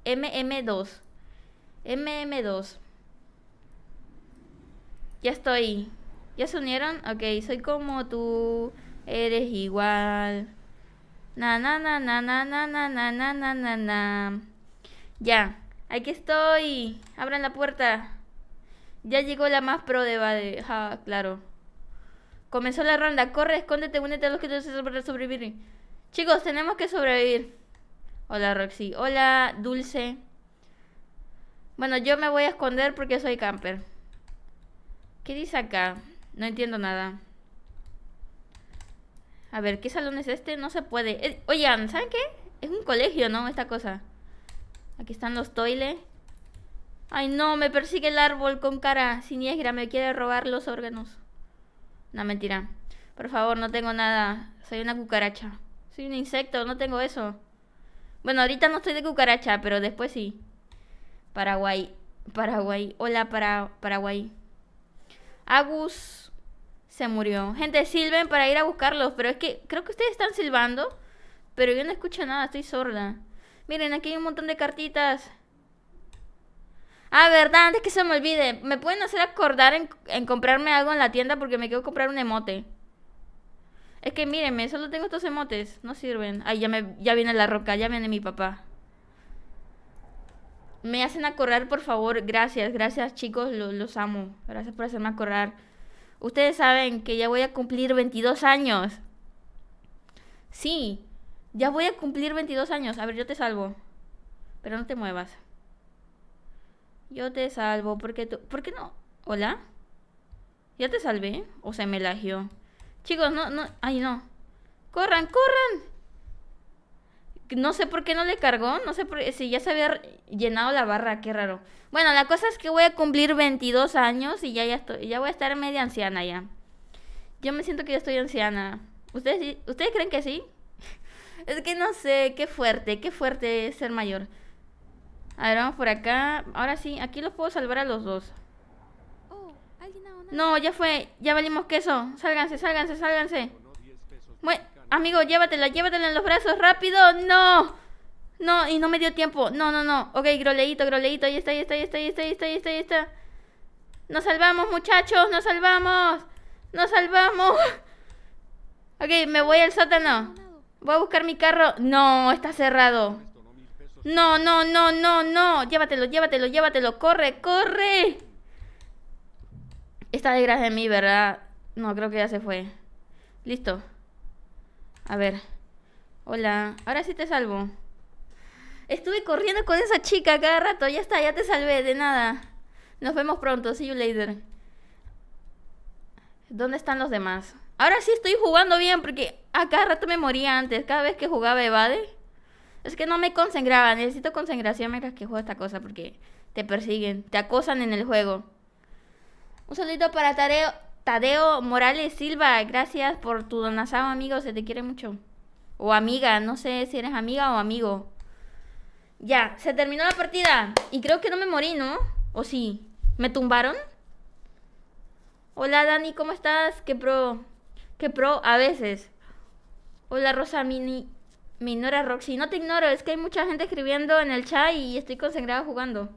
MM2. MM2. Ya estoy. ¿Ya se unieron? Ok, soy como tu eres igual. Na na na na na na na na na na na Ya, aquí estoy. Abran la puerta. Ya llegó la más pro de Bade. claro. Comenzó la ronda. Corre, escóndete, únete a los que te para sobrevivir. Chicos, tenemos que sobrevivir. Hola, Roxy. Hola, Dulce. Bueno, yo me voy a esconder porque soy camper. ¿Qué dice acá? No entiendo nada. A ver, ¿qué salón es este? No se puede. Eh, oigan, ¿saben qué? Es un colegio, ¿no? Esta cosa. Aquí están los toiles. Ay, no, me persigue el árbol con cara siniestra. Me quiere robar los órganos. No, mentira. Por favor, no tengo nada. Soy una cucaracha. Soy un insecto, no tengo eso. Bueno, ahorita no estoy de cucaracha, pero después sí. Paraguay. Paraguay. Hola, Paraguay. Agus se murió. Gente, silben para ir a buscarlos, pero es que creo que ustedes están silbando, pero yo no escucho nada, estoy sorda. Miren, aquí hay un montón de cartitas. Ah, verdad, antes que se me olvide, me pueden hacer acordar en, comprarme algo en la tienda porque me quiero comprar un emote. Es que mírenme, solo tengo estos emotes, no sirven. Ay, ya, me, ya viene la roca, ya viene mi papá. Me hacen acordar, por favor. Gracias, gracias chicos, los, los amo. Gracias por hacerme acordar. Ustedes saben que ya voy a cumplir 22 años. Sí, ya voy a cumplir 22 años. A ver, yo te salvo. Pero no te muevas. Yo te salvo porque tú... ¿Por qué no? ¿Hola? ¿Ya te salvé? ¿O se me lagió? Chicos, no, no... Ay, no. ¡Corran, corran! No sé por qué no le cargó, no sé por, si ya se había llenado la barra, qué raro. Bueno, la cosa es que voy a cumplir 22 años y ya, ya, estoy, ya voy a estar media anciana ya. Yo me siento que ya estoy anciana. ¿Ustedes, ¿ustedes creen que sí? <laughs> es que no sé, qué fuerte, qué fuerte es ser mayor. A ver, vamos por acá. Ahora sí, aquí los puedo salvar a los dos. Oh, no, ya fue, ya valimos queso. Sálganse, sálganse, sálganse. Bueno, Amigo, llévatela, llévatela en los brazos, rápido. No. No, y no me dio tiempo. No, no, no. Ok, groleíto, groleíto. Ahí está, ahí está, ahí está, ahí está, ahí está, ahí está, Nos salvamos, muchachos, nos salvamos. Nos salvamos. Ok, me voy al sótano. Voy a buscar mi carro. No, está cerrado. No, no, no, no, no. Llévatelo, llévatelo, llévatelo. Corre, corre. Está detrás de mí, ¿verdad? No, creo que ya se fue. Listo. A ver. Hola. Ahora sí te salvo. Estuve corriendo con esa chica cada rato. Ya está, ya te salvé. De nada. Nos vemos pronto. See you later. ¿Dónde están los demás? Ahora sí estoy jugando bien porque a cada rato me moría antes. Cada vez que jugaba evade. Es que no me consagraba. Necesito consagración mientras que juego esta cosa porque te persiguen. Te acosan en el juego. Un saludito para Tareo. Tadeo Morales Silva, gracias por tu donación, amigo, se te quiere mucho. O amiga, no sé si eres amiga o amigo. Ya, se terminó la partida. Y creo que no me morí, ¿no? ¿O sí? ¿Me tumbaron? Hola Dani, ¿cómo estás? ¿Qué pro? ¿Qué pro? A veces. Hola Rosa Mini. Me ignora Roxy. No te ignoro, es que hay mucha gente escribiendo en el chat y estoy concentrada jugando.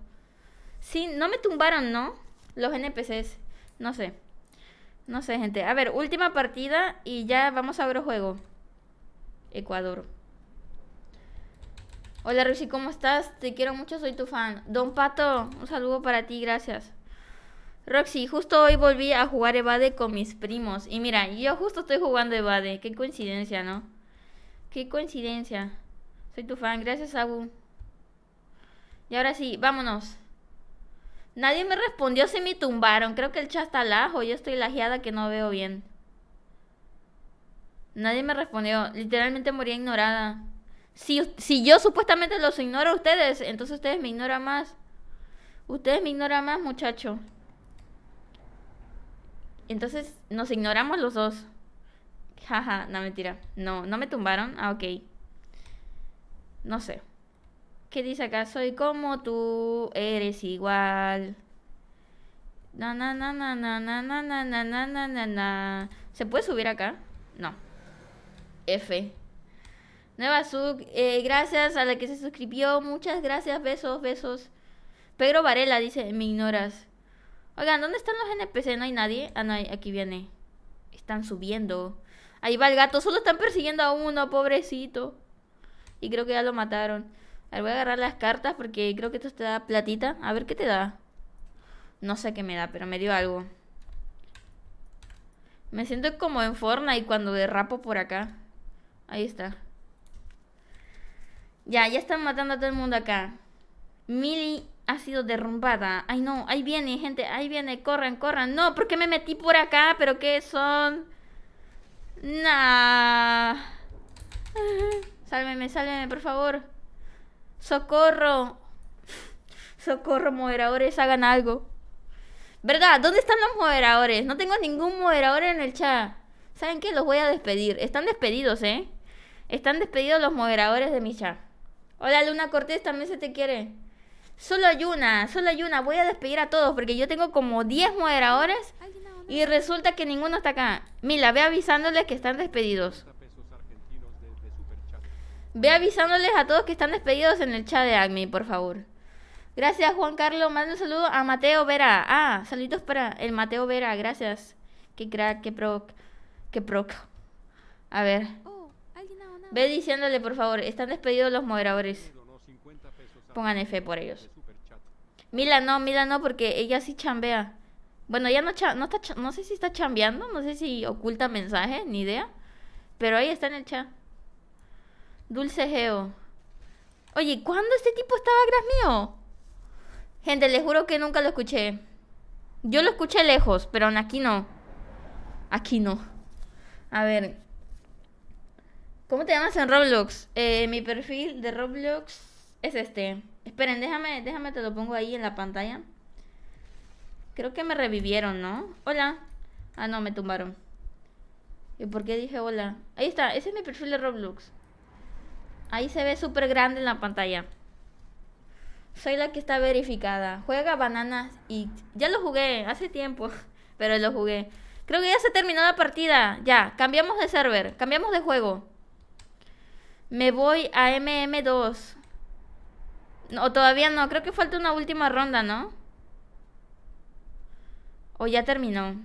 Sí, no me tumbaron, ¿no? Los NPCs. No sé. No sé, gente. A ver, última partida y ya vamos a ver el juego. Ecuador. Hola, Roxy, ¿cómo estás? Te quiero mucho, soy tu fan. Don Pato, un saludo para ti, gracias. Roxy, justo hoy volví a jugar Evade con mis primos. Y mira, yo justo estoy jugando Evade. Qué coincidencia, ¿no? Qué coincidencia. Soy tu fan, gracias, Abu. Y ahora sí, vámonos. Nadie me respondió si me tumbaron. Creo que el está lajo Yo estoy lajeada que no veo bien. Nadie me respondió. Literalmente moría ignorada. Si, si yo supuestamente los ignoro a ustedes, entonces ustedes me ignoran más. Ustedes me ignoran más, muchacho. Entonces nos ignoramos los dos. Jaja, no mentira. No, no me tumbaron. Ah, ok. No sé que dice acá, soy como tú, eres igual. Na na na na na na na na na na na na ¿Se puede subir acá? No. F. Nueva sub, gracias a la que se suscribió, muchas gracias, besos, besos. Pedro Varela dice, me ignoras. Oigan, ¿dónde están los NPC? ¿No hay nadie? Ah, no, aquí viene. Están subiendo. Ahí va el gato, solo están persiguiendo a uno, pobrecito. Y creo que ya lo mataron voy a agarrar las cartas porque creo que esto te da platita. A ver qué te da. No sé qué me da, pero me dio algo. Me siento como en y cuando derrapo por acá. Ahí está. Ya, ya están matando a todo el mundo acá. Millie ha sido derrumbada. Ay, no, ahí viene, gente, ahí viene, corran, corran. No, ¿por qué me metí por acá? ¿Pero qué son? Nah. <laughs> Sálveme, sálveme, por favor. Socorro. Socorro, moderadores, hagan algo. ¿Verdad? ¿Dónde están los moderadores? No tengo ningún moderador en el chat. ¿Saben qué? Los voy a despedir. Están despedidos, ¿eh? Están despedidos los moderadores de mi chat. Hola, Luna Cortés, también se te quiere. Solo hay una, solo hay una. Voy a despedir a todos porque yo tengo como 10 moderadores y resulta que ninguno está acá. Mira, ve avisándoles que están despedidos. Ve avisándoles a todos que están despedidos en el chat de Agni, por favor. Gracias, Juan Carlos. Mando un saludo a Mateo Vera. Ah, saludos para el Mateo Vera. Gracias. Qué crack, qué proc. Qué proc. A ver. Oh, Ve diciéndole, por favor. Están despedidos los moderadores. Pongan F por ellos. Mila no, Mila no, porque ella sí chambea. Bueno, ya no, no, está no sé si está chambeando, no sé si oculta mensajes, ni idea. Pero ahí está en el chat. Dulce Geo. Oye, ¿cuándo este tipo estaba atrás mío? Gente, les juro que nunca lo escuché. Yo lo escuché lejos, pero aquí no. Aquí no. A ver. ¿Cómo te llamas en Roblox? Eh, mi perfil de Roblox es este. Esperen, déjame, déjame, te lo pongo ahí en la pantalla. Creo que me revivieron, ¿no? Hola. Ah, no, me tumbaron. ¿Y por qué dije hola? Ahí está, ese es mi perfil de Roblox. Ahí se ve súper grande en la pantalla. Soy la que está verificada. Juega Bananas y ya lo jugué hace tiempo, <laughs> pero lo jugué. Creo que ya se terminó la partida. Ya, cambiamos de server, cambiamos de juego. Me voy a MM2. No, todavía no, creo que falta una última ronda, ¿no? O ya terminó.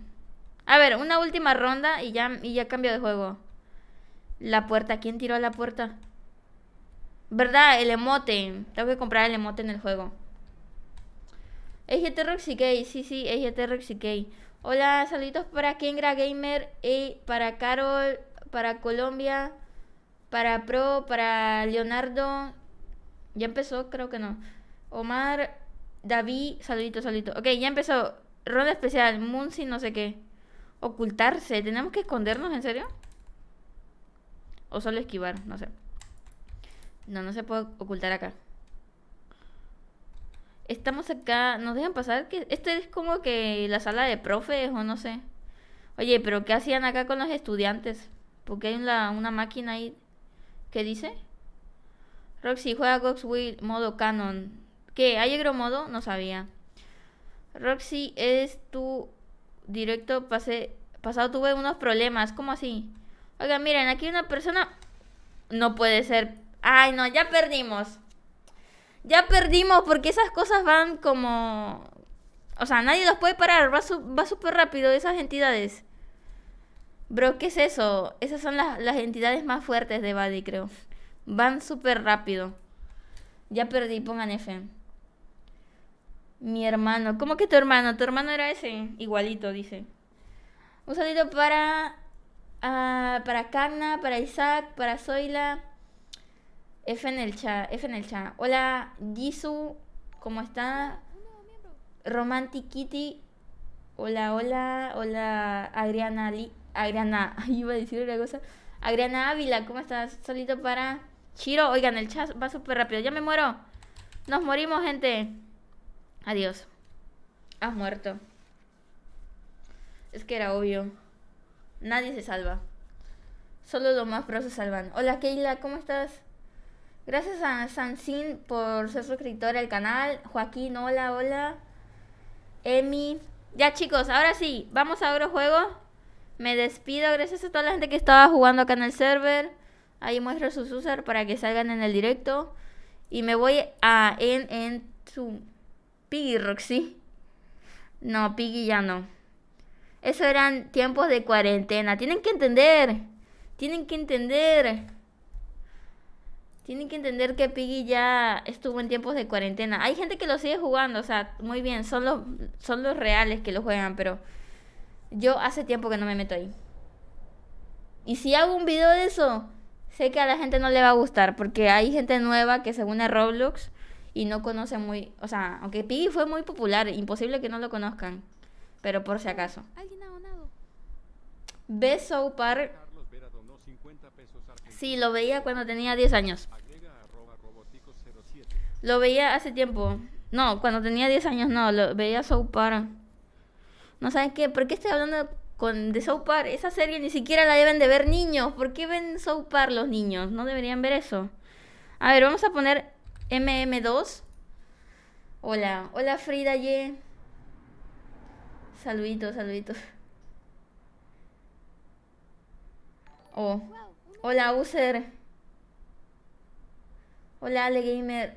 A ver, una última ronda y ya, y ya cambio de juego. La puerta, ¿quién tiró a la puerta? ¿Verdad? El emote. Tengo que comprar el emote en el juego. EGT Roxy sí, sí, EGT Hola, saluditos para Kengra Gamer, y eh, para Carol, para Colombia, para Pro, para Leonardo. Ya empezó, creo que no. Omar, David, Saluditos, saluditos Ok, ya empezó. Ronda especial, Munsi, no sé qué. Ocultarse, ¿tenemos que escondernos, en serio? O solo esquivar, no sé. No, no se puede ocultar acá. Estamos acá. ¿Nos dejan pasar? que Este es como que la sala de profes o no sé. Oye, pero ¿qué hacían acá con los estudiantes? Porque hay una, máquina ahí. ¿Qué dice? Roxy juega Gox Wheel modo canon. ¿Qué? ¿Hay modo? No sabía. Roxy es tu directo pase... pasado. Tuve unos problemas. ¿Cómo así? Oigan, miren, aquí hay una persona. No puede ser. Ay, no, ya perdimos. Ya perdimos porque esas cosas van como... O sea, nadie los puede parar, va súper rápido esas entidades. Bro, ¿qué es eso? Esas son las, entidades más fuertes de Buddy, creo. Van súper rápido. Ya perdí, pongan F. Mi hermano. ¿Cómo que tu hermano? Tu hermano era ese. Igualito, dice. Un saludo para. Ah, para Carna, para Isaac, para Zoila, F en el chat, F en el chat. Hola, Jisoo, ¿cómo está? Romantic Kitty. Hola, hola, hola, Adriana, Adriana, <laughs> iba a decir una cosa. Adriana Ávila, ¿cómo estás? Solito para Chiro. Oigan, el chat va súper rápido. Ya me muero. Nos morimos, gente. Adiós. Has muerto. Es que era obvio. Nadie se salva. Solo los más pros se salvan. Hola, Keila, ¿cómo estás? Gracias a Sansin por ser suscriptor al canal. Joaquín, hola, hola. Emi. Ya chicos, ahora sí, vamos a otro juego. Me despido, gracias a toda la gente que estaba jugando acá en el server. Ahí muestro sus user para que salgan en el directo. Y me voy a en, en su Piggy Roxy. No, Piggy ya no. Eso eran tiempos de cuarentena. Tienen que entender. Tienen que entender. Tienen que entender que Piggy ya estuvo en tiempos de cuarentena. Hay gente que lo sigue jugando, o sea, muy bien, son los, son los reales que lo juegan, pero yo hace tiempo que no me meto ahí. Y si hago un video de eso, sé que a la gente no le va a gustar, porque hay gente nueva que se une a Roblox y no conoce muy, o sea, aunque Piggy fue muy popular, imposible que no lo conozcan, pero por si acaso. ¿Alguien ha donado? ¿Ves Park? Sí, lo veía cuando tenía 10 años. Lo veía hace tiempo. No, cuando tenía 10 años no, lo veía Soupar. No saben qué, ¿por qué estoy hablando con, de Soapar? Esa serie ni siquiera la deben de ver niños. ¿Por qué ven Soapar los niños? No deberían ver eso. A ver, vamos a poner MM2. Hola, hola Frida Ye. Saluditos, saluditos. Oh. Hola, User. Hola, gamer,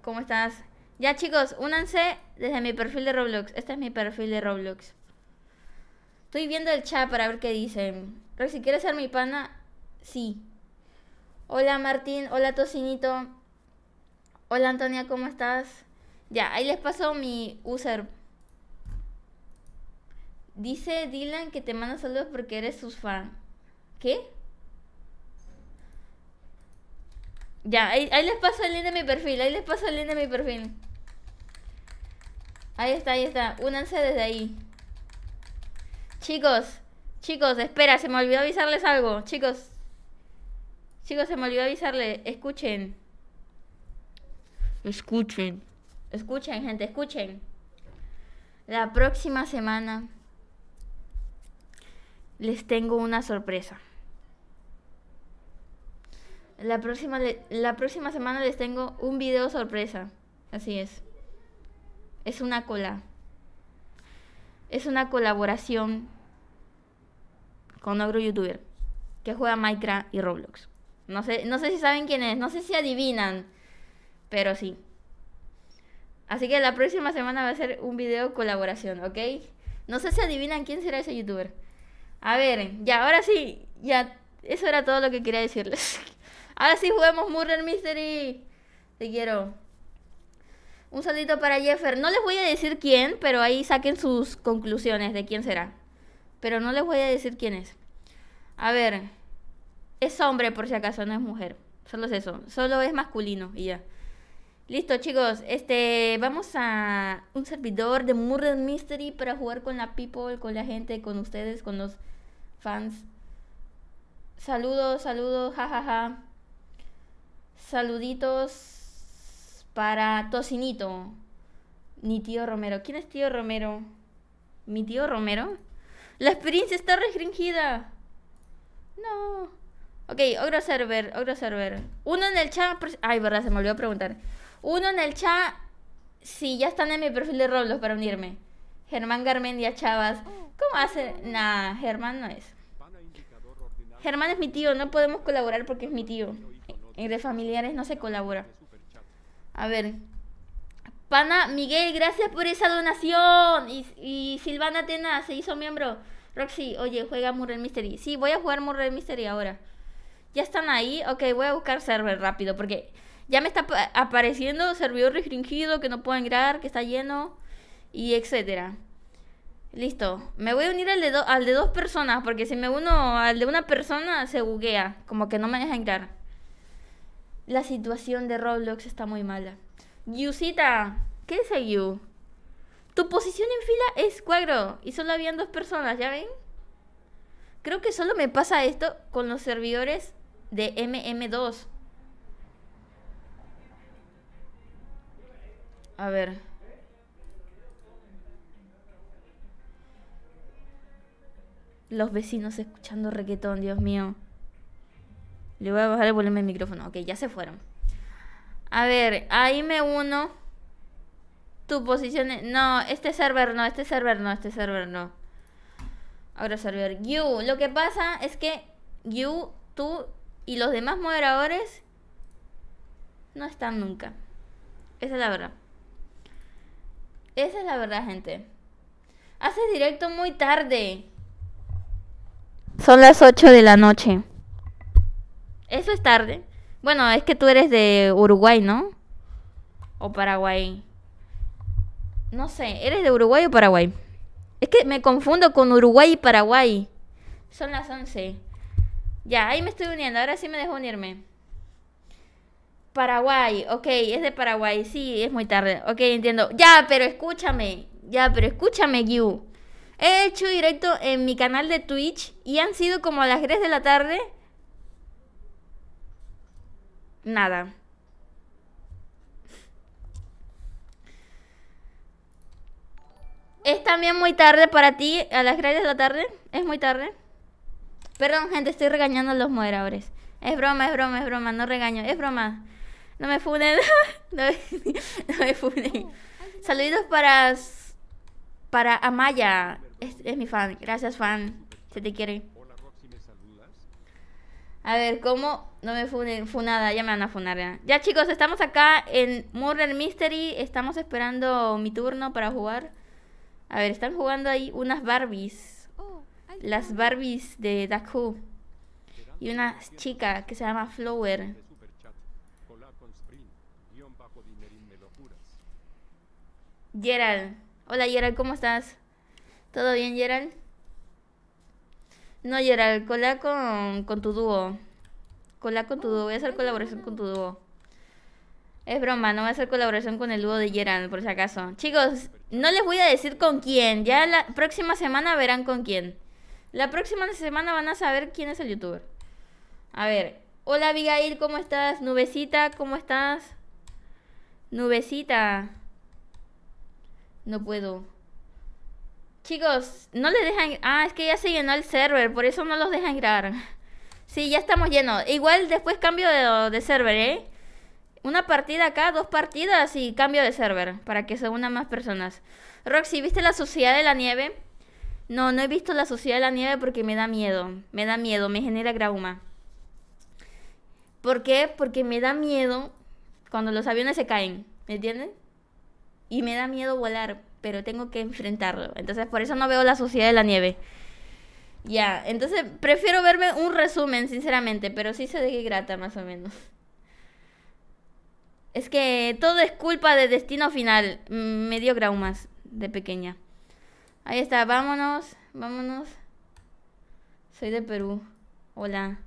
¿Cómo estás? Ya, chicos, únanse desde mi perfil de Roblox. Este es mi perfil de Roblox. Estoy viendo el chat para ver qué dicen. Pero si quieres ser mi pana, sí. Hola, Martín. Hola, Tocinito. Hola, Antonia, ¿cómo estás? Ya, ahí les paso mi user. Dice Dylan que te manda saludos porque eres sus fan. ¿Qué? Ya, ahí, les paso el link de mi perfil, ahí les paso el link de mi perfil. Ahí está, ahí está. Únanse desde ahí. Chicos, chicos, espera, se me olvidó avisarles algo. Chicos, chicos, se me olvidó avisarles. Escuchen. Escuchen. Escuchen, gente, escuchen. La próxima semana les tengo una sorpresa. La próxima, la próxima semana les tengo un video sorpresa. Así es. Es una cola. Es una colaboración con otro youtuber que juega Minecraft y Roblox. No sé, no sé si saben quién es, no sé si adivinan, pero sí. Así que la próxima semana va a ser un video colaboración, ¿ok? No sé si adivinan quién será ese youtuber. A ver, ya, ahora sí, ya, eso era todo lo que quería decirles. <laughs> Ahora sí juguemos Murder Mystery. Te quiero. Un saludito para Jeffer. No les voy a decir quién, pero ahí saquen sus conclusiones de quién será. Pero no les voy a decir quién es. A ver. Es hombre por si acaso, no es mujer. Solo es eso. Solo es masculino y ya. Listo, chicos. Este, vamos a un servidor de Murder Mystery para jugar con la people, con la gente, con ustedes, con los fans. Saludos, saludos, jajaja. Saluditos para Tocinito. Mi tío Romero. ¿Quién es tío Romero? ¿Mi tío Romero? La experiencia está restringida. No. Ok, Ogro Server, Ogro Server. Uno en el chat. Ay, verdad, se me olvidó preguntar. Uno en el chat. Si, ya están en mi perfil de Roblox para unirme. Germán Garmendia Chavas. ¿Cómo hace? Nah, Germán no es. Germán es mi tío, no podemos colaborar porque es mi tío. Entre familiares no se colabora. A ver. Pana Miguel, gracias por esa donación. Y, Silvana Tena se hizo miembro. Roxy, oye, juega Murray Mystery. Sí, voy a jugar Murray Mystery ahora. ¿Ya están ahí? Ok, voy a buscar server rápido porque ya me está apareciendo servidor restringido que no puedo entrar, que está lleno y etcétera. Listo. Me voy a unir al de, al de dos personas porque si me uno al de una persona se buguea, como que no me deja entrar la situación de Roblox está muy mala. Yusita, ¿qué dice Yu? Tu posición en fila es cuadro y solo habían dos personas, ¿ya ven? Creo que solo me pasa esto con los servidores de MM2. A ver. Los vecinos escuchando reggaetón, Dios mío. Le voy a bajar el volumen del micrófono. Ok, ya se fueron. A ver, ahí me uno. Tu posición. E-, no, este server no, este server no, este server no. Ahora server. You. Lo que pasa es que you, tú y los demás moderadores no están nunca. Esa es la verdad. Esa es la verdad, gente. Haces directo muy tarde. Son las 8 de la noche. Eso es tarde. Bueno, es que tú eres de Uruguay, ¿no? O Paraguay. No sé, ¿eres de Uruguay o Paraguay? Es que me confundo con Uruguay y Paraguay. Son las 11. Ya, ahí me estoy uniendo. Ahora sí me dejo unirme. Paraguay, ok, es de Paraguay. Sí, es muy tarde. Ok, entiendo. Ya, pero escúchame. Ya, pero escúchame, Gyu. He hecho directo en mi canal de Twitch y han sido como a las 3 de la tarde nada. Es también muy tarde para ti, a las 3 de la tarde. Es muy tarde. Perdón, gente, estoy regañando a los moderadores. Es broma, es broma, es broma, no regaño, es broma. No me funen. <laughs> <laughs> no, me, funen. para para Amaya. Es, es, mi fan. Gracias, fan. Se te quiere. A ver, ¿cómo no me funen, funada, ya me van a funar. Ya. ya chicos, estamos acá en Murder Mystery. Estamos esperando mi turno para jugar. A ver, están jugando ahí unas Barbies. Oh, Las Barbies de Daku. Y una chica que se llama Flower. Gerald. Hola Gerald, ¿cómo estás? ¿Todo bien Gerald? No Gerald, colá con, con tu dúo con tu oh, dúo. Voy a hacer colaboración con tu dúo. Es broma, no voy a hacer colaboración con el dúo de Geran, por si acaso. Chicos, no les voy a decir con quién. Ya la próxima semana verán con quién. La próxima semana van a saber quién es el youtuber. A ver. Hola Abigail, ¿cómo estás? Nubecita, ¿cómo estás? Nubecita. No puedo. Chicos, no les dejan... Ah, es que ya se llenó el server, por eso no los dejan grabar. <laughs> Sí, ya estamos llenos. Igual después cambio de, server, ¿eh? Una partida acá, dos partidas y cambio de server para que se unan más personas. Roxy, ¿viste la Sociedad de la Nieve? No, no he visto la Sociedad de la Nieve porque me da miedo. Me da miedo, me genera grauma. ¿Por qué? Porque me da miedo cuando los aviones se caen, ¿me entienden? Y me da miedo volar, pero tengo que enfrentarlo. Entonces por eso no veo la Sociedad de la Nieve. Ya, entonces prefiero verme un resumen, sinceramente, pero sí sé se grata más o menos. Es que todo es culpa de Destino Final. Mm, me dio graumas de pequeña. Ahí está, vámonos, vámonos. Soy de Perú. Hola.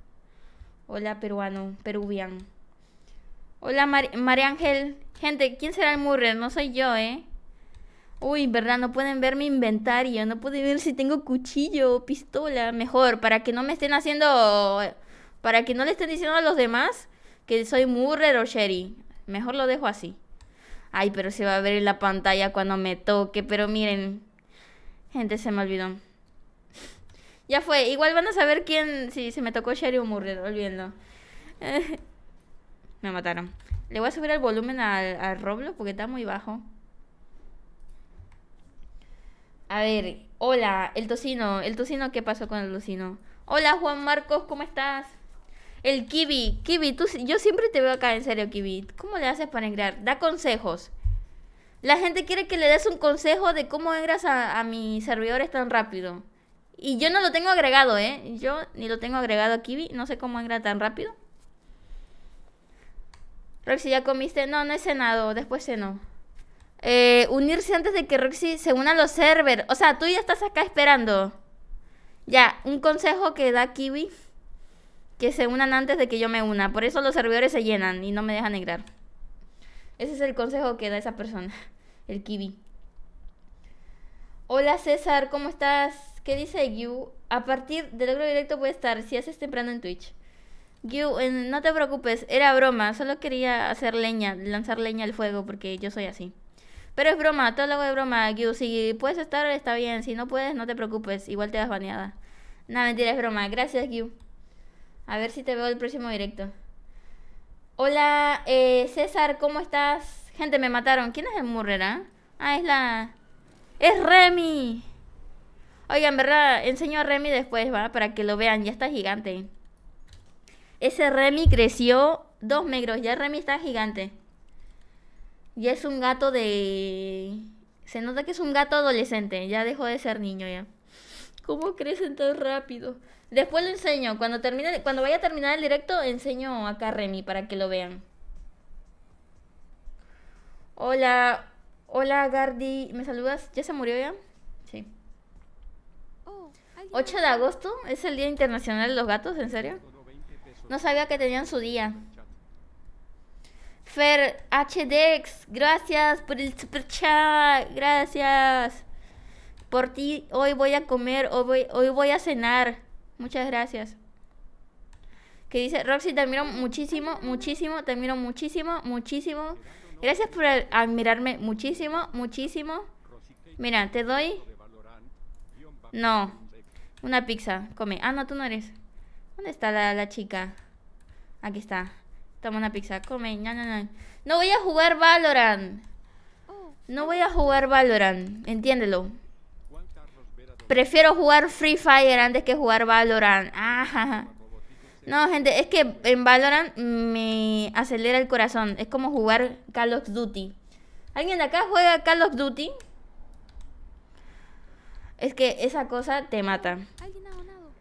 Hola, peruano, peruviano Hola, María Ángel. Gente, ¿quién será el Murray? No soy yo, ¿eh? Uy, verdad, no pueden ver mi inventario, no pueden ver si tengo cuchillo o pistola. Mejor, para que no me estén haciendo... Para que no le estén diciendo a los demás que soy murder o Sherry. Mejor lo dejo así. Ay, pero se va a ver en la pantalla cuando me toque. Pero miren. Gente, se me olvidó. Ya fue. Igual van a saber quién... Si se me tocó Sherry o Murrer, olvidando <laughs> me mataron. Le voy a subir el volumen al, al Roblo porque está muy bajo. A ver, hola, el tocino, el tocino, ¿qué pasó con el tocino? Hola Juan Marcos, ¿cómo estás? El Kiwi, Kiwi, tú, yo siempre te veo acá, en serio, Kiwi. ¿Cómo le haces para engrar? Da consejos. La gente quiere que le des un consejo de cómo engras a, mis servidores tan rápido. Y yo no lo tengo agregado, ¿eh? Yo ni lo tengo agregado a Kiwi, no sé cómo engra tan rápido. Roxy, ¿ya comiste? No, no he cenado, después cenó eh, unirse antes de que Roxy se una los servers. O sea, tú ya estás acá esperando. Ya, un consejo que da Kiwi. Que se unan antes de que yo me una. Por eso los servidores se llenan y no me dejan entrar. Ese es el consejo que da esa persona, el Kiwi. Hola César, ¿cómo estás? ¿Qué dice Yu? A partir del logro directo puede estar, si haces temprano en Twitch. You, no te preocupes, era broma, solo quería hacer leña, lanzar leña al fuego porque yo soy así. Pero es broma, todo lo de broma, Q. Si puedes estar, está bien. Si no puedes, no te preocupes. Igual te vas baneada. Nada, mentira, es broma. Gracias, Q. A ver si te veo el próximo directo. Hola, eh, César, ¿cómo estás? Gente, me mataron. ¿Quién es el Murrera? Ah? ah, es la... ¡Es Remy! Oigan, verdad, enseño a Remy después, ¿va? Para que lo vean, ya está gigante. Ese Remy creció dos megros, ya Remy está gigante. Y es un gato de... Se nota que es un gato adolescente, ya dejó de ser niño ya. ¿Cómo crecen tan rápido? Después lo enseño, cuando, termine, cuando vaya a terminar el directo, enseño acá a Remy para que lo vean. Hola, hola Gardi, ¿me saludas? ¿Ya se murió ya? Sí. 8 de agosto es el Día Internacional de los Gatos, ¿en serio? No sabía que tenían su día. Fer HDX, gracias por el super chat, gracias. Por ti hoy voy a comer, hoy voy, hoy voy a cenar. Muchas gracias. Que dice, Roxy, te admiro muchísimo, muchísimo, te admiro muchísimo, muchísimo. Gracias por admirarme muchísimo, muchísimo. Mira, te doy... No. Una pizza, come. Ah, no, tú no eres. ¿Dónde está la chica? Aquí está. Toma una pizza, come. No, No voy a jugar Valorant. Oh. No voy a jugar Valorant. Entiéndelo. Prefiero jugar Free Fire antes que jugar Valorant. Ah, no, gente, es que en Valorant me acelera el corazón. Es como jugar Call of Duty. ¿Alguien de acá juega Call of Duty? Es que esa cosa te mata.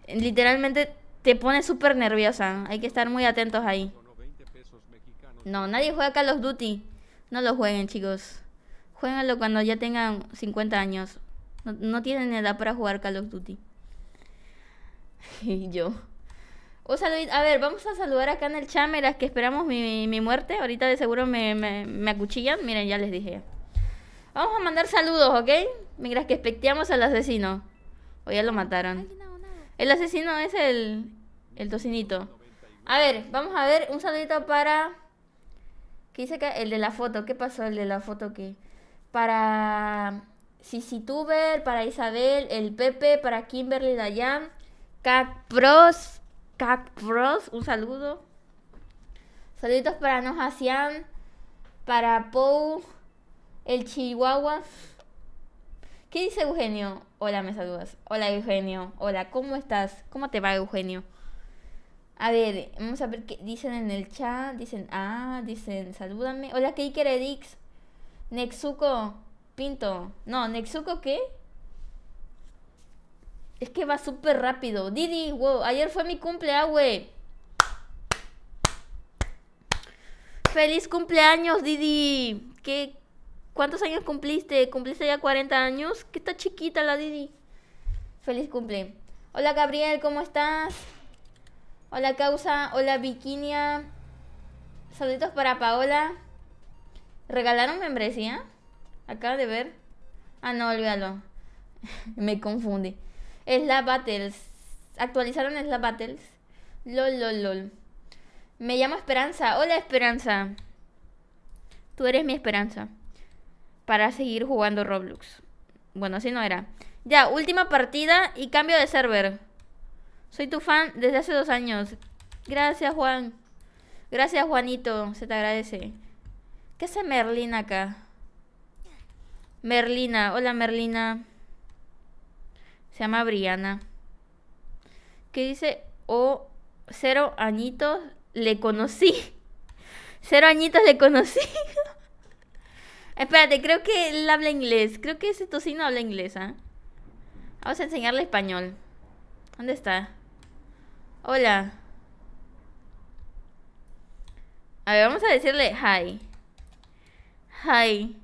Literalmente te pone súper nerviosa. Hay que estar muy atentos ahí. No, nadie juega Call of Duty. No lo jueguen, chicos. Jueguenlo cuando ya tengan 50 años. No, tienen edad para jugar Call of Duty. <laughs> y yo. Un saludito. A ver, vamos a saludar acá en el mientras que esperamos mi, muerte. Ahorita de seguro me, acuchillan. Miren, ya les dije. Vamos a mandar saludos, ¿ok? Mientras que especteamos al asesino. O ya lo mataron. El asesino es el, el tocinito. A ver, vamos a ver un saludito para dice que el de la foto, ¿qué pasó? El de la foto que para Sisituber, para Isabel, el Pepe, para Kimberly Dayan, Cac Pros, Cac un saludo. saludos para Nojacian, para Pou, el Chihuahua. ¿Qué dice Eugenio? Hola, me saludas. Hola, Eugenio. Hola, ¿cómo estás? ¿Cómo te va, Eugenio? A ver, vamos a ver qué dicen en el chat. Dicen, ah, dicen, salúdame. Hola, ¿qué quiere Edix? Nexuko Pinto. No, Nexuko, ¿qué? Es que va súper rápido. Didi, wow, ayer fue mi cumpleaños, güey. ¡Feliz cumpleaños, Didi! ¿Qué, ¿Cuántos años cumpliste? ¿Cumpliste ya 40 años? ¿Qué está chiquita la Didi? ¡Feliz cumple! Hola, Gabriel, ¿cómo estás? Hola Causa, hola Bikinia. Saluditos para Paola. ¿Regalaron membresía? Acaba de ver. Ah, no, olvídalo. <laughs> Me confunde. Slap Battles. Actualizaron Slap Battles. LOL, lol, lol. Me llamo Esperanza. Hola Esperanza. Tú eres mi esperanza. Para seguir jugando Roblox. Bueno, así no era. Ya, última partida y cambio de server. Soy tu fan desde hace dos años. Gracias, Juan. Gracias, Juanito. Se te agradece. ¿Qué hace Merlina acá? Merlina. Hola, Merlina. Se llama Briana. ¿Qué dice? Oh, cero añitos le conocí. <laughs> Cero añitos le conocí. <laughs> Espérate, creo que él habla inglés. Creo que ese tocino habla inglés, ¿ah? Vamos a enseñarle español. ¿Dónde está? Hola. A ver, vamos a decirle hi. Hi.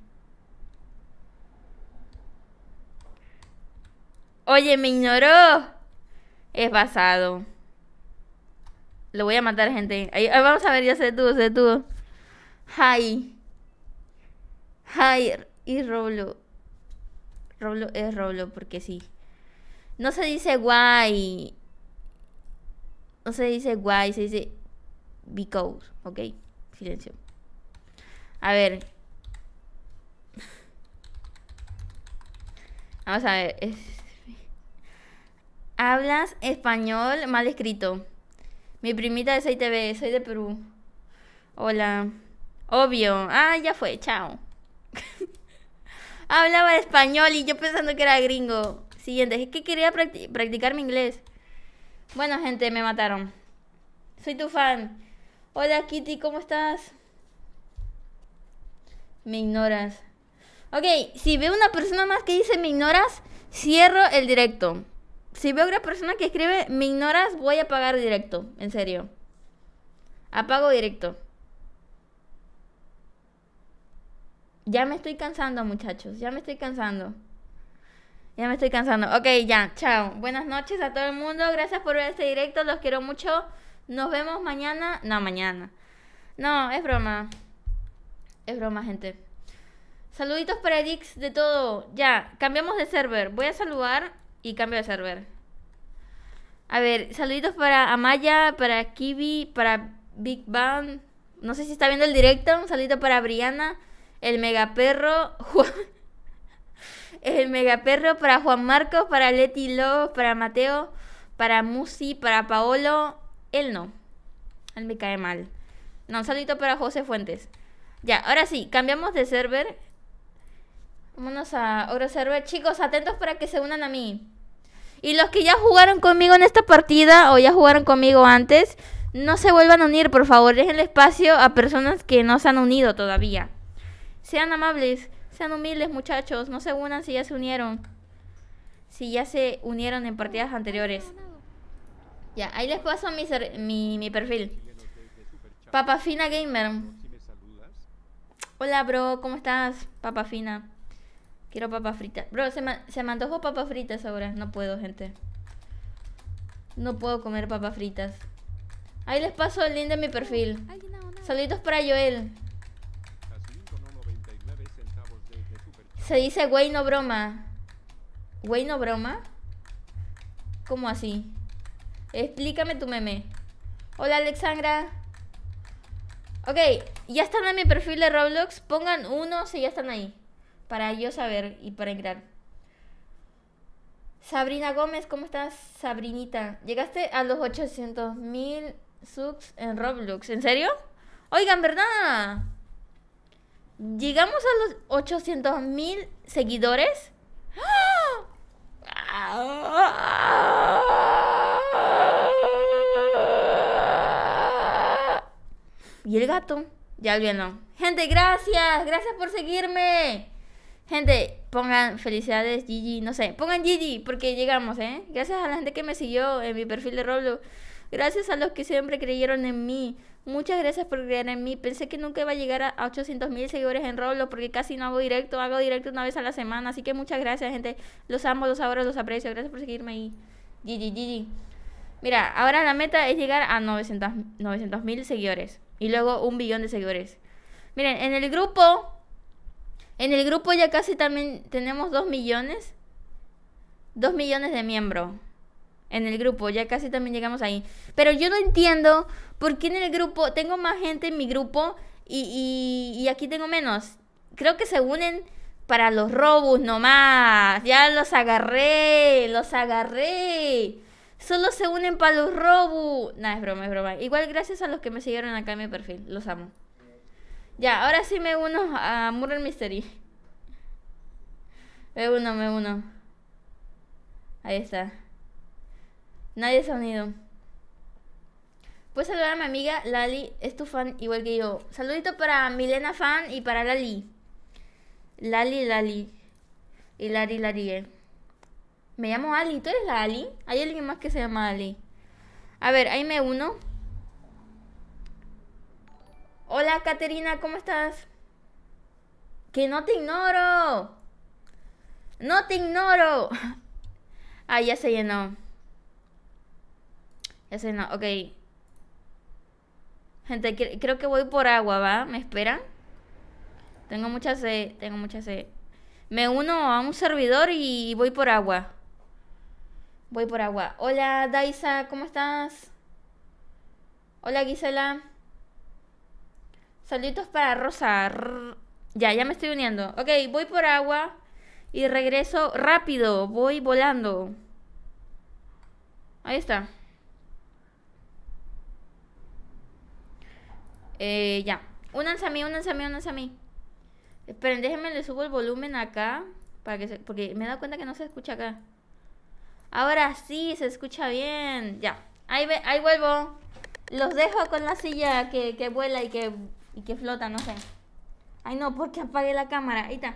Oye, me ignoró. Es basado. Lo voy a matar, gente. vamos a ver, ya se detuvo, se detuvo. Hi. Hi. Y Roblo. Roblo es Roblo porque sí. No se dice guay no se dice why, se dice because, ¿ok? Silencio. A ver. Vamos a ver. Hablas español mal escrito. Mi primita de ITV, soy de Perú. Hola. Obvio. Ah, ya fue, chao. <laughs> Hablaba español y yo pensando que era gringo. Siguiente, es que quería practicar mi inglés. Bueno, gente, me mataron. Soy tu fan. Hola, Kitty, ¿cómo estás? Me ignoras. Ok, si veo una persona más que dice me ignoras, cierro el directo. Si veo otra persona que escribe me ignoras, voy a apagar directo. En serio. Apago directo. Ya me estoy cansando, muchachos. Ya me estoy cansando. Ya me estoy cansando. Ok, ya, chao. Buenas noches a todo el mundo. Gracias por ver este directo. Los quiero mucho. Nos vemos mañana. No, mañana. No, es broma. Es broma, gente. Saluditos para Dix de todo. Ya, cambiamos de server. Voy a saludar y cambio de server. A ver, saluditos para Amaya, para Kiwi, para Big Bang. No sé si está viendo el directo. Un saludito para Brianna, el megaperro. <laughs> el perro para Juan Marcos, para Leti lo para Mateo, para Musi, para Paolo. Él no. Él me cae mal. No, un saludito para José Fuentes. Ya, ahora sí, cambiamos de server. Vámonos a otro server. Chicos, atentos para que se unan a mí. Y los que ya jugaron conmigo en esta partida o ya jugaron conmigo antes, no se vuelvan a unir, por favor. Dejen el espacio a personas que no se han unido todavía. Sean amables. Sean humildes, muchachos. No se unan si ya se unieron. Si ya se unieron en partidas anteriores. Ya, ahí les paso mi, mi, mi perfil. Papafina Gamer. Hola, bro. ¿Cómo estás, Papafina? Quiero papa fritas. Bro, se me, se me antojó papas fritas ahora. No puedo, gente. No puedo comer papas fritas. Ahí les paso el link de mi perfil. Saluditos para Joel. Se dice güey no broma. Güey no broma. ¿Cómo así? Explícame tu meme. Hola Alexandra. Ok, ya están en mi perfil de Roblox. Pongan uno si ya están ahí. Para yo saber y para entrar. Sabrina Gómez, ¿cómo estás? Sabrinita. Llegaste a los 800 mil subs en Roblox. ¿En serio? Oigan, ¿verdad? Llegamos a los 800.000 seguidores. Y el gato, ya no. Gente, gracias, gracias por seguirme. Gente, pongan felicidades Gigi, no sé, pongan Gigi porque llegamos, ¿eh? Gracias a la gente que me siguió en mi perfil de Roblox. Gracias a los que siempre creyeron en mí. Muchas gracias por creer en mí. Pensé que nunca iba a llegar a 800 mil seguidores en Roblox porque casi no hago directo. Hago directo una vez a la semana. Así que muchas gracias, gente. Los amo, los adoro, los aprecio. Gracias por seguirme ahí. Mira, ahora la meta es llegar a 900 mil seguidores. Y luego un billón de seguidores. Miren, en el grupo. En el grupo ya casi también tenemos 2 millones. 2 millones de miembros en el grupo. Ya casi también llegamos ahí. Pero yo no entiendo porque en el grupo tengo más gente en mi grupo y, y, aquí tengo menos? Creo que se unen para los robos nomás. Ya los agarré, los agarré. Solo se unen para los robos. Nah, es broma, es broma. Igual gracias a los que me siguieron acá en mi perfil. Los amo. Ya, ahora sí me uno a Murder Mystery. Me uno, me uno. Ahí está. Nadie se ha unido. Puedes saludar a mi amiga Lali, es tu fan igual que yo. Saludito para Milena Fan y para Lali. Lali, Lali. Y Lali, Lali eh. Me llamo Ali, ¿tú eres la Ali? Hay alguien más que se llama Ali. A ver, ahí me uno. Hola, Caterina, ¿cómo estás? Que no te ignoro. No te ignoro. <laughs> ah, ya se llenó. Ya se llenó, ok. Gente, creo que voy por agua, ¿va? ¿Me esperan? Tengo mucha sed, tengo mucha sed. Me uno a un servidor y voy por agua. Voy por agua. Hola, Daisa, ¿cómo estás? Hola, Gisela. Saluditos para Rosa. Ya, ya me estoy uniendo. Ok, voy por agua y regreso rápido. Voy volando. Ahí está. Eh, ya. Únanse a mí, únanse a mí, a Esperen, déjenme le subo el volumen acá. Para que porque me he dado cuenta que no se escucha acá. Ahora sí, se escucha bien. Ya. Ahí, ve, ahí vuelvo. Los dejo con la silla que, que vuela y que, y que flota, no sé. Ay, no, porque apagué la cámara. Ahí está.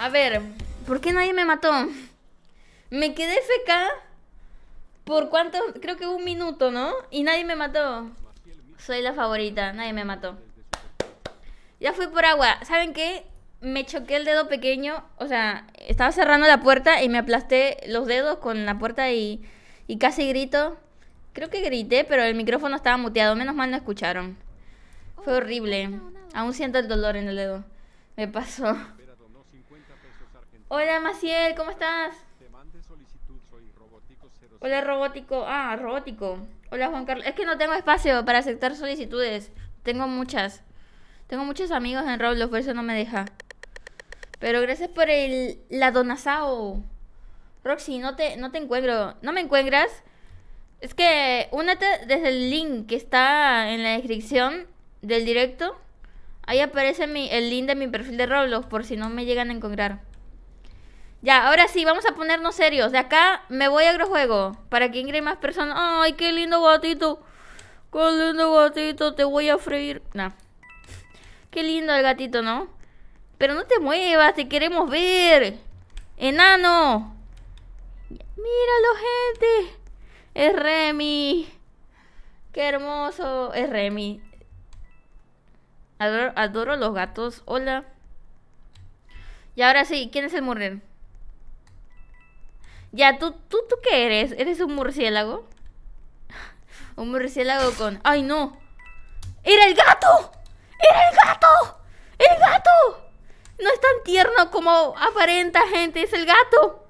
A ver, ¿por qué nadie me mató? Me quedé FK por cuánto, creo que un minuto, ¿no? Y nadie me mató. Soy la favorita, nadie me mató. Ya fui por agua. ¿Saben qué? Me choqué el dedo pequeño, o sea, estaba cerrando la puerta y me aplasté los dedos con la puerta y, y casi grito. Creo que grité, pero el micrófono estaba muteado, menos mal no escucharon. Fue horrible. Aún siento el dolor en el dedo. Me pasó. Hola Maciel, ¿cómo estás? Hola Robótico, ah, Robótico. Hola Juan Carlos, es que no tengo espacio para aceptar solicitudes. Tengo muchas. Tengo muchos amigos en Roblox, por eso no me deja. Pero gracias por el la donazao. Roxy, no te no te encuentro, no me encuentras. Es que únete desde el link que está en la descripción del directo. Ahí aparece el link de mi perfil de Roblox por si no me llegan a encontrar. Ya, ahora sí, vamos a ponernos serios. De acá me voy a agrojuego para que ingre más personas. ¡Ay, qué lindo gatito! ¡Qué lindo gatito! Te voy a freír. No. Qué lindo el gatito, ¿no? Pero no te muevas, te queremos ver. Enano. Míralo, gente. Es Remy. Qué hermoso. Es Remy. Adoro, los gatos. Hola. Y ahora sí, ¿quién es el murder? Ya, ¿tú, tú, ¿tú qué eres? ¿Eres un murciélago? Un murciélago con... ¡Ay, no! ¡Era el gato! ¡Era el gato! ¡El gato! No es tan tierno como aparenta, gente. Es el gato.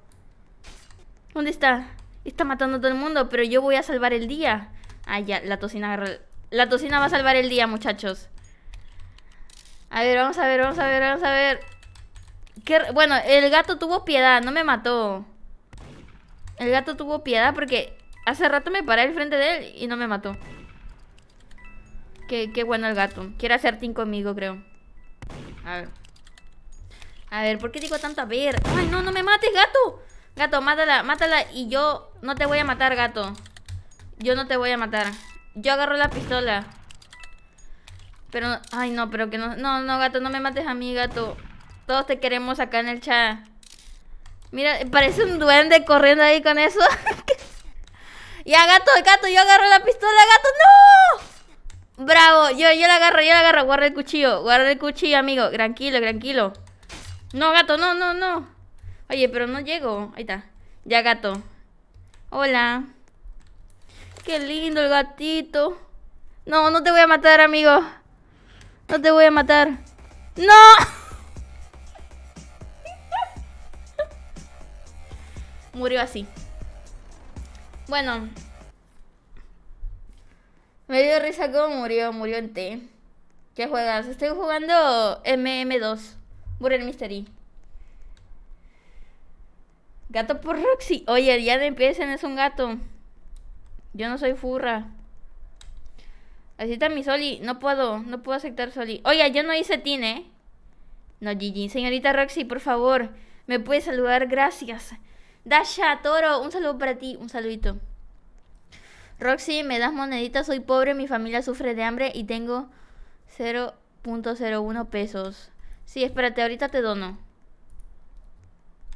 ¿Dónde está? Está matando a todo el mundo, pero yo voy a salvar el día. Ah, ya, la tocina La tocina va a salvar el día, muchachos. A ver, vamos a ver, vamos a ver, vamos a ver. ¿Qué... Bueno, el gato tuvo piedad, no me mató. El gato tuvo piedad porque hace rato me paré al frente de él y no me mató. Qué, bueno el gato. Quiere hacer team conmigo, creo. A ver. A ver, ¿por qué digo tanto a ver? ¡Ay, no, no me mates, gato! Gato, mátala, mátala y yo no te voy a matar, gato. Yo no te voy a matar. Yo agarro la pistola. Pero, ay, no, pero que no... No, no, gato, no me mates a mí, gato. Todos te queremos acá en el chat. Mira, parece un duende corriendo ahí con eso. <laughs> ya, gato, gato, yo agarro la pistola, gato, ¡no! Bravo, yo, yo la agarro, yo la agarro. Guarda el cuchillo, guarda el cuchillo, amigo. Tranquilo, tranquilo. No, gato, no, no, no. Oye, pero no llego. Ahí está. Ya, gato. Hola. Qué lindo el gatito. No, no te voy a matar, amigo. No te voy a matar. ¡No! murió así. Bueno. Me dio risa cómo murió, murió en T. ¿Qué juegas? Estoy jugando MM2. el Mystery. Gato por Roxy. Oye, ya no empiecen, es un gato. Yo no soy furra. Así está mi Soli. No puedo, no puedo aceptar Soli. Oye, yo no hice tin, ¿eh? No, Gigi. Señorita Roxy, por favor. Me puede saludar, gracias. Dasha Toro, un saludo para ti, un saludito. Roxy, me das moneditas, soy pobre, mi familia sufre de hambre y tengo 0.01 pesos. Sí, espérate, ahorita te dono.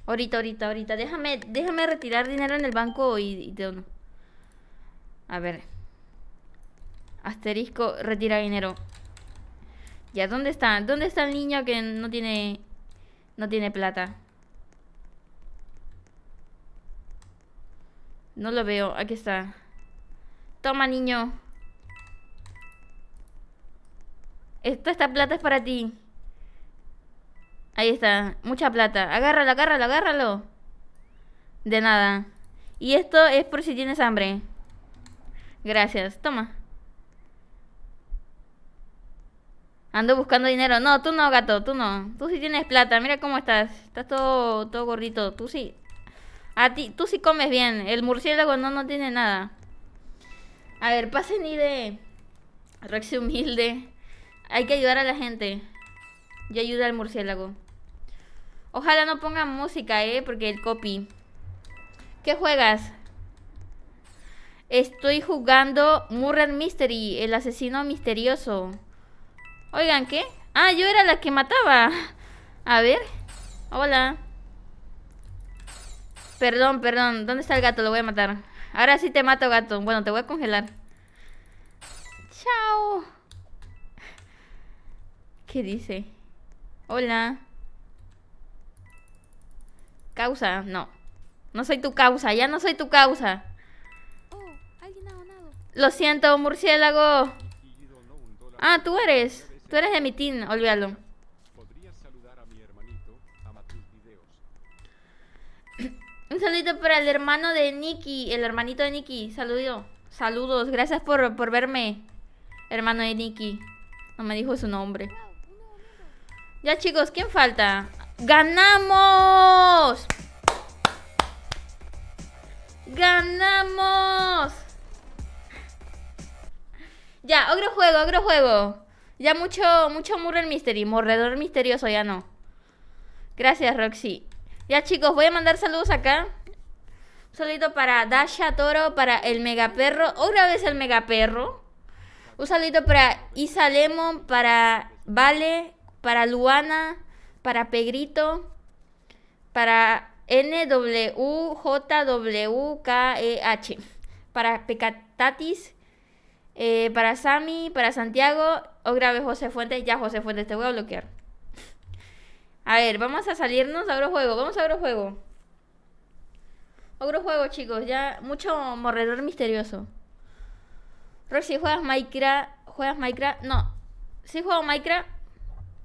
Ahorita, ahorita, ahorita. Déjame, déjame retirar dinero en el banco y, te dono. A ver. Asterisco, retira dinero. Ya, ¿dónde está? ¿Dónde está el niño que no tiene no tiene plata? No lo veo. Aquí está. Toma, niño. Esta, esta plata es para ti. Ahí está. Mucha plata. Agárralo, agárralo, agárralo. De nada. Y esto es por si tienes hambre. Gracias. Toma. Ando buscando dinero. No, tú no, gato. Tú no. Tú sí tienes plata. Mira cómo estás. Estás todo, todo gordito. Tú sí. A ti, tú sí comes bien. El murciélago no, no tiene nada. A ver, pasen y de reacción humilde. Hay que ayudar a la gente. Y ayuda al murciélago. Ojalá no pongan música, eh, porque el copy. ¿Qué juegas? Estoy jugando Murray Mystery, el asesino misterioso. Oigan, ¿qué? Ah, yo era la que mataba. A ver. Hola. Perdón, perdón. ¿Dónde está el gato? Lo voy a matar. Ahora sí te mato, gato. Bueno, te voy a congelar. Chao. ¿Qué dice? Hola. Causa, no. No soy tu causa, ya no soy tu causa. Lo siento, murciélago. Ah, tú eres. Tú eres de mi team, olvídalo. Un saludito para el hermano de Nikki, el hermanito de Nikki. Saludo. Saludos. Gracias por, verme, hermano de Nikki. No me dijo su nombre. Ya chicos, ¿quién falta? ¡Ganamos! ¡Ganamos! Ya, otro juego, otro juego. Ya mucho, mucho el Mystery, morredor misterioso, ya no. Gracias, Roxy. Ya chicos, voy a mandar saludos acá. Un saludito para Dasha Toro, para el Megaperro. Otra vez el Megaperro. Un saludito para Isa Lemon, para Vale, para Luana, para Pegrito, para NWJWKEH, para Pecatatis, eh, para Sami, para Santiago. O grave José Fuentes. Ya José Fuentes, te voy a bloquear. A ver, vamos a salirnos a otro juego. Vamos a otro juego. Otro juego, chicos. Ya mucho morredor misterioso. Roxy, ¿juegas Minecraft? ¿Juegas Minecraft? No. Sí juego Minecraft.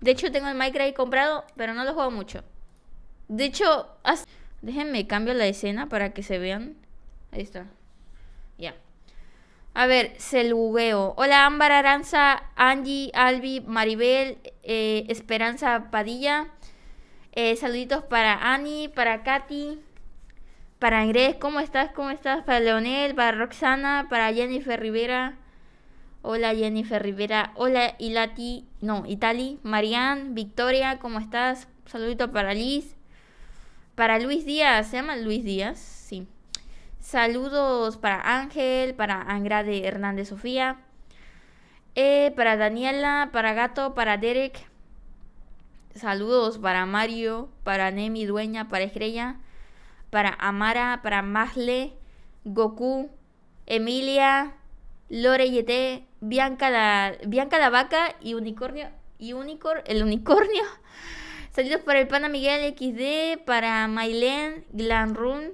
De hecho, tengo el Minecraft ahí comprado, pero no lo juego mucho. De hecho, déjenme cambio la escena para que se vean. Ahí está. Ya. A ver, Celugueo. Hola, Ámbar Aranza, Angie, Albi, Maribel, eh, Esperanza Padilla. Eh, saluditos para Annie, para Katy, para Andrés, ¿cómo estás? ¿Cómo estás? Para Leonel, para Roxana, para Jennifer Rivera. Hola Jennifer Rivera, hola Ilati, no, Itali, Marianne, Victoria, ¿cómo estás? Saludito para Liz, para Luis Díaz, se llama Luis Díaz, sí. Saludos para Ángel, para de Hernández Sofía, eh, para Daniela, para Gato, para Derek, Saludos para Mario, para Nemi Dueña, para Estrella, para Amara, para Masle, Goku, Emilia, Lore Yete, Bianca la, Bianca la Vaca y Unicornio. Y el Unicornio. <laughs> Saludos para el pana Miguel XD, para Mailen, Glanrun,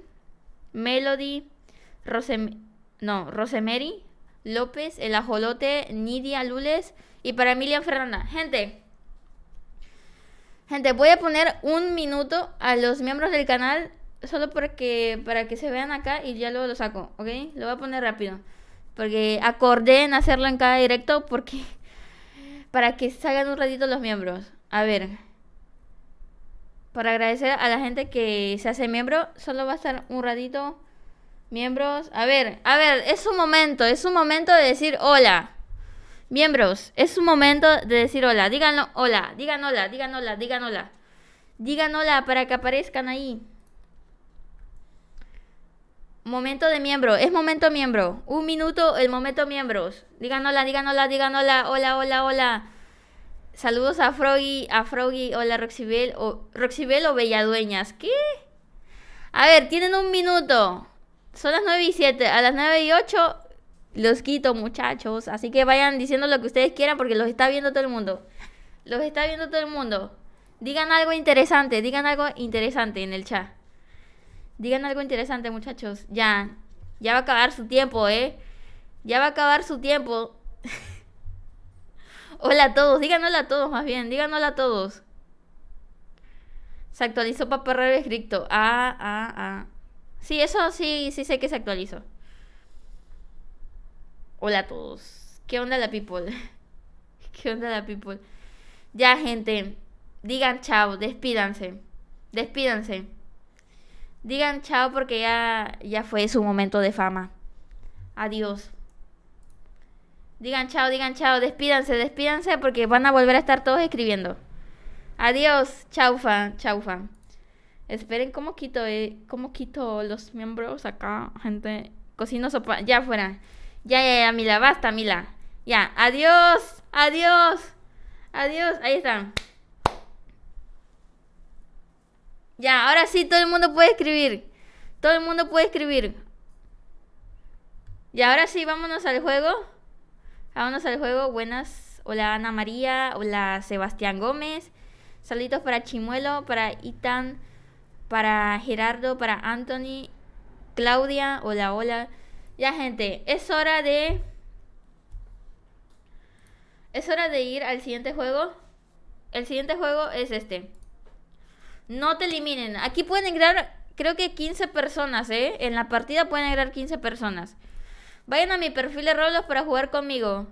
Melody, no, Rosemary, López, El Ajolote, Nidia Lules y para Emilia Fernanda. Gente, Gente, voy a poner un minuto a los miembros del canal solo porque, para que se vean acá y ya luego lo saco, ¿ok? Lo voy a poner rápido. Porque acordé en hacerlo en cada directo porque... <laughs> Para que salgan un ratito los miembros. A ver. Para agradecer a la gente que se hace miembro, solo va a estar un ratito. Miembros. A ver, a ver, es un momento, es un momento de decir hola. Miembros, es su momento de decir hola. Díganlo, hola, digan hola, digan hola, digan hola. Digan hola para que aparezcan ahí. Momento de miembro, es momento miembro. Un minuto, el momento miembros. Digan hola, digan hola, hola, hola, hola, hola. Saludos a Froggy, a Froggy, hola Roxibel, o Roxibel o Belladueñas. ¿Qué? A ver, tienen un minuto. Son las 9 y 7. A las 9 y 8 los quito, muchachos. Así que vayan diciendo lo que ustedes quieran porque los está viendo todo el mundo. Los está viendo todo el mundo. Digan algo interesante, digan algo interesante en el chat. Digan algo interesante, muchachos. Ya, ya va a acabar su tiempo, ¿eh? Ya va a acabar su tiempo. <laughs> hola a todos, digan a todos más bien, digan a todos. Se actualizó para Rebe escrito. Ah, ah, ah. Sí, eso sí, sí sé que se actualizó. Hola a todos. ¿Qué onda la people? <laughs> ¿Qué onda la people? Ya, gente. Digan chao, despídanse. Despídanse. Digan chao porque ya, ya fue su momento de fama. Adiós. Digan chao, digan chao, despídanse, despídanse porque van a volver a estar todos escribiendo. Adiós, chaufa, chaufa. Esperen cómo quito, eh, cómo quito los miembros acá, gente. Cocino sopa, ya fuera. Ya, ya, ya, Mila, basta, Mila. Ya, adiós, adiós, adiós. Ahí están. Ya, ahora sí todo el mundo puede escribir. Todo el mundo puede escribir. Y ahora sí, vámonos al juego. Vámonos al juego. Buenas. Hola Ana María. Hola Sebastián Gómez. Saluditos para Chimuelo, para Itan, para Gerardo, para Anthony, Claudia. Hola, hola. Ya, gente, es hora de... Es hora de ir al siguiente juego. El siguiente juego es este. No te eliminen. Aquí pueden entrar, creo que 15 personas, ¿eh? En la partida pueden entrar 15 personas. Vayan a mi perfil de Roblox para jugar conmigo.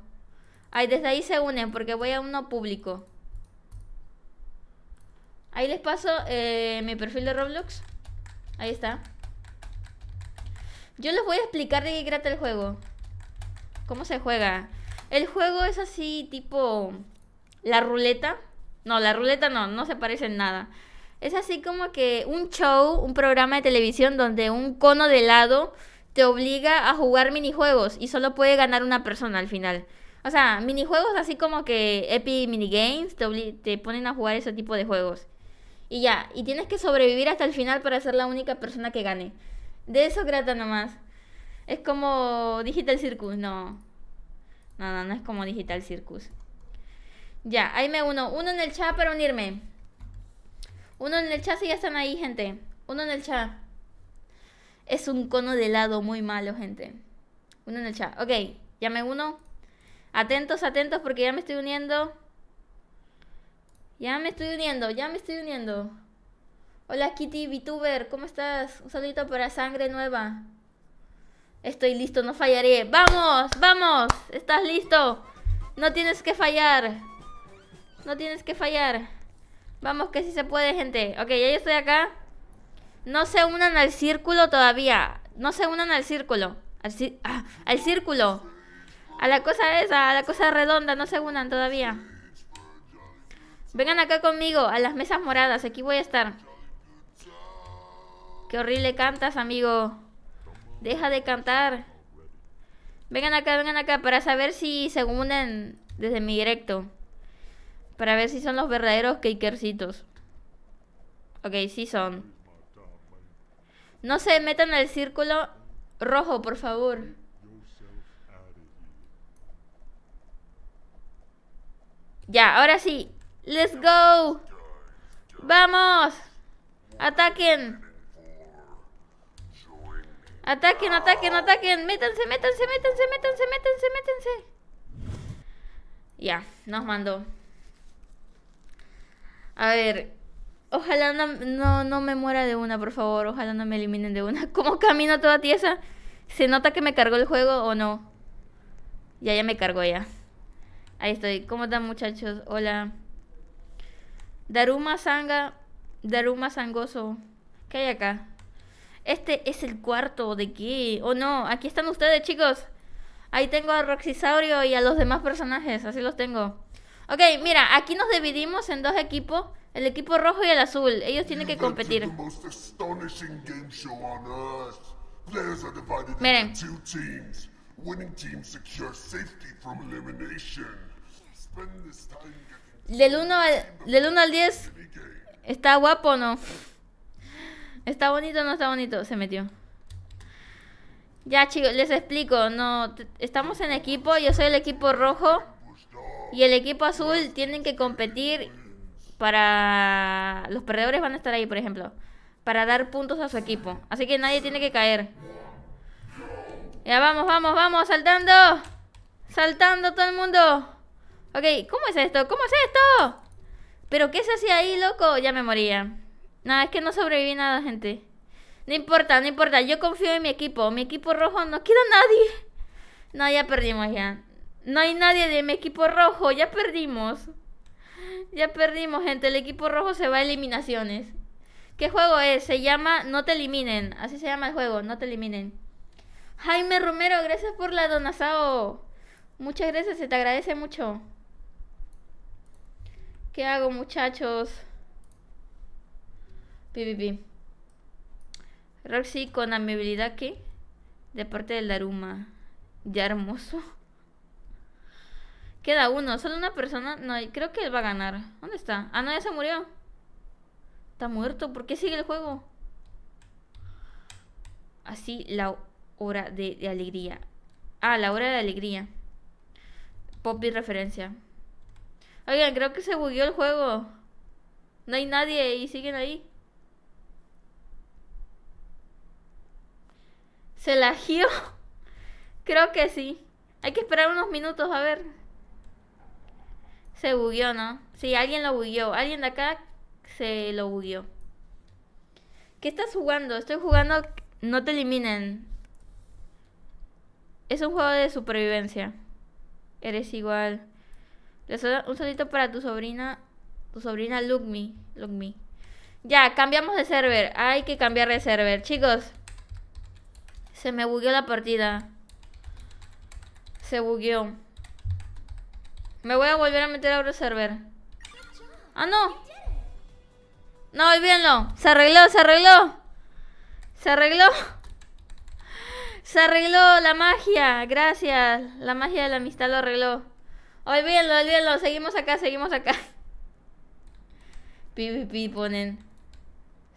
Ahí desde ahí se unen porque voy a uno público. Ahí les paso eh, mi perfil de Roblox. Ahí está. Yo les voy a explicar de qué trata el juego. ¿Cómo se juega? El juego es así, tipo. La ruleta. No, la ruleta no, no se parece en nada. Es así como que un show, un programa de televisión donde un cono de helado te obliga a jugar minijuegos y solo puede ganar una persona al final. O sea, minijuegos así como que Epic Minigames te, te ponen a jugar ese tipo de juegos. Y ya, y tienes que sobrevivir hasta el final para ser la única persona que gane. De eso grata nomás. Es como Digital Circus, no. No, no, no es como Digital Circus. Ya, ahí me uno. Uno en el chat para unirme. Uno en el chat si ya están ahí, gente. Uno en el chat. Es un cono de lado muy malo, gente. Uno en el chat. Ok, ya me uno. Atentos, atentos porque ya me estoy uniendo. Ya me estoy uniendo, ya me estoy uniendo. Hola Kitty VTuber, ¿cómo estás? Un saludito para Sangre Nueva. Estoy listo, no fallaré. ¡Vamos! ¡Vamos! ¿Estás listo? No tienes que fallar. No tienes que fallar. Vamos, que sí se puede, gente. Ok, ya yo estoy acá. No se unan al círculo todavía. No se unan al círculo. al ah, círculo. A la cosa esa, a la cosa redonda. No se unan todavía. Vengan acá conmigo, a las mesas moradas. Aquí voy a estar. Qué horrible cantas, amigo. Deja de cantar. Vengan acá, vengan acá para saber si se unen desde mi directo. Para ver si son los verdaderos cakercitos. Ok, sí son. No se metan al círculo rojo, por favor. Ya, ahora sí. ¡Let's go! ¡Vamos! ¡Ataquen! Ataquen, ataquen, ataquen. Métanse, métanse, métanse, métanse, métanse, métanse. Ya, nos mandó. A ver. Ojalá no, no, me muera de una, por favor. Ojalá no me eliminen de una. <laughs> ¿Cómo camino toda tiesa? ¿Se nota que me cargó el juego o no? Ya, ya me cargó ya. Ahí estoy. ¿Cómo están, muchachos? Hola. Daruma Sanga. Daruma Sangoso. ¿Qué hay acá? Este es el cuarto de aquí. o no, aquí están ustedes, chicos. Ahí tengo a Roxisaurio y a los demás personajes, así los tengo. Ok, mira, aquí nos dividimos en dos equipos, el equipo rojo y el azul. Ellos tienen que competir. Miren. Del 1 al 10 está guapo o no? ¿Está bonito o no está bonito? Se metió. Ya, chicos, les explico. No, estamos en equipo. Yo soy el equipo rojo. Y el equipo azul tienen que competir para... Los perdedores van a estar ahí, por ejemplo. Para dar puntos a su equipo. Así que nadie tiene que caer. Ya, vamos, vamos, vamos. Saltando. Saltando todo el mundo. Ok, ¿cómo es esto? ¿Cómo es esto? ¿Pero qué se hacía ahí, loco? Ya me moría. No, es que no sobreviví nada, gente. No importa, no importa. Yo confío en mi equipo. Mi equipo rojo no quiero nadie. No, ya perdimos ya. No hay nadie de mi equipo rojo. Ya perdimos. Ya perdimos, gente. El equipo rojo se va a eliminaciones. ¿Qué juego es? Se llama No te eliminen. Así se llama el juego, No te eliminen. Jaime Romero, gracias por la donazao. Muchas gracias, se te agradece mucho. ¿Qué hago, muchachos? Pipipi. Roxy con amabilidad que de parte del Daruma. Ya hermoso. <laughs> Queda uno, solo una persona. No, creo que él va a ganar. ¿Dónde está? Ah, no, ya se murió. Está muerto. ¿Por qué sigue el juego? Así la hora de, alegría. Ah, la hora de alegría. Poppy referencia. Oigan, creo que se bugueó el juego. No hay nadie y siguen ahí. ¿Se la <laughs> Creo que sí. Hay que esperar unos minutos a ver. Se bugueó, ¿no? Sí, alguien lo bugueó. Alguien de acá se lo bugueó. ¿Qué estás jugando? Estoy jugando... No te eliminen. Es un juego de supervivencia. Eres igual. Un solito para tu sobrina. Tu sobrina Lugmi. Lugmi. Ya, cambiamos de server. Hay que cambiar de server. Chicos, se me bugueó la partida. Se bugueó. Me voy a volver a meter a otro server. ¡Ah, no! No, olvídenlo. Se arregló, se arregló. Se arregló. Se arregló la magia. Gracias. La magia de la amistad lo arregló. Olvídenlo, olvídenlo. Seguimos acá, seguimos acá. PvP ponen.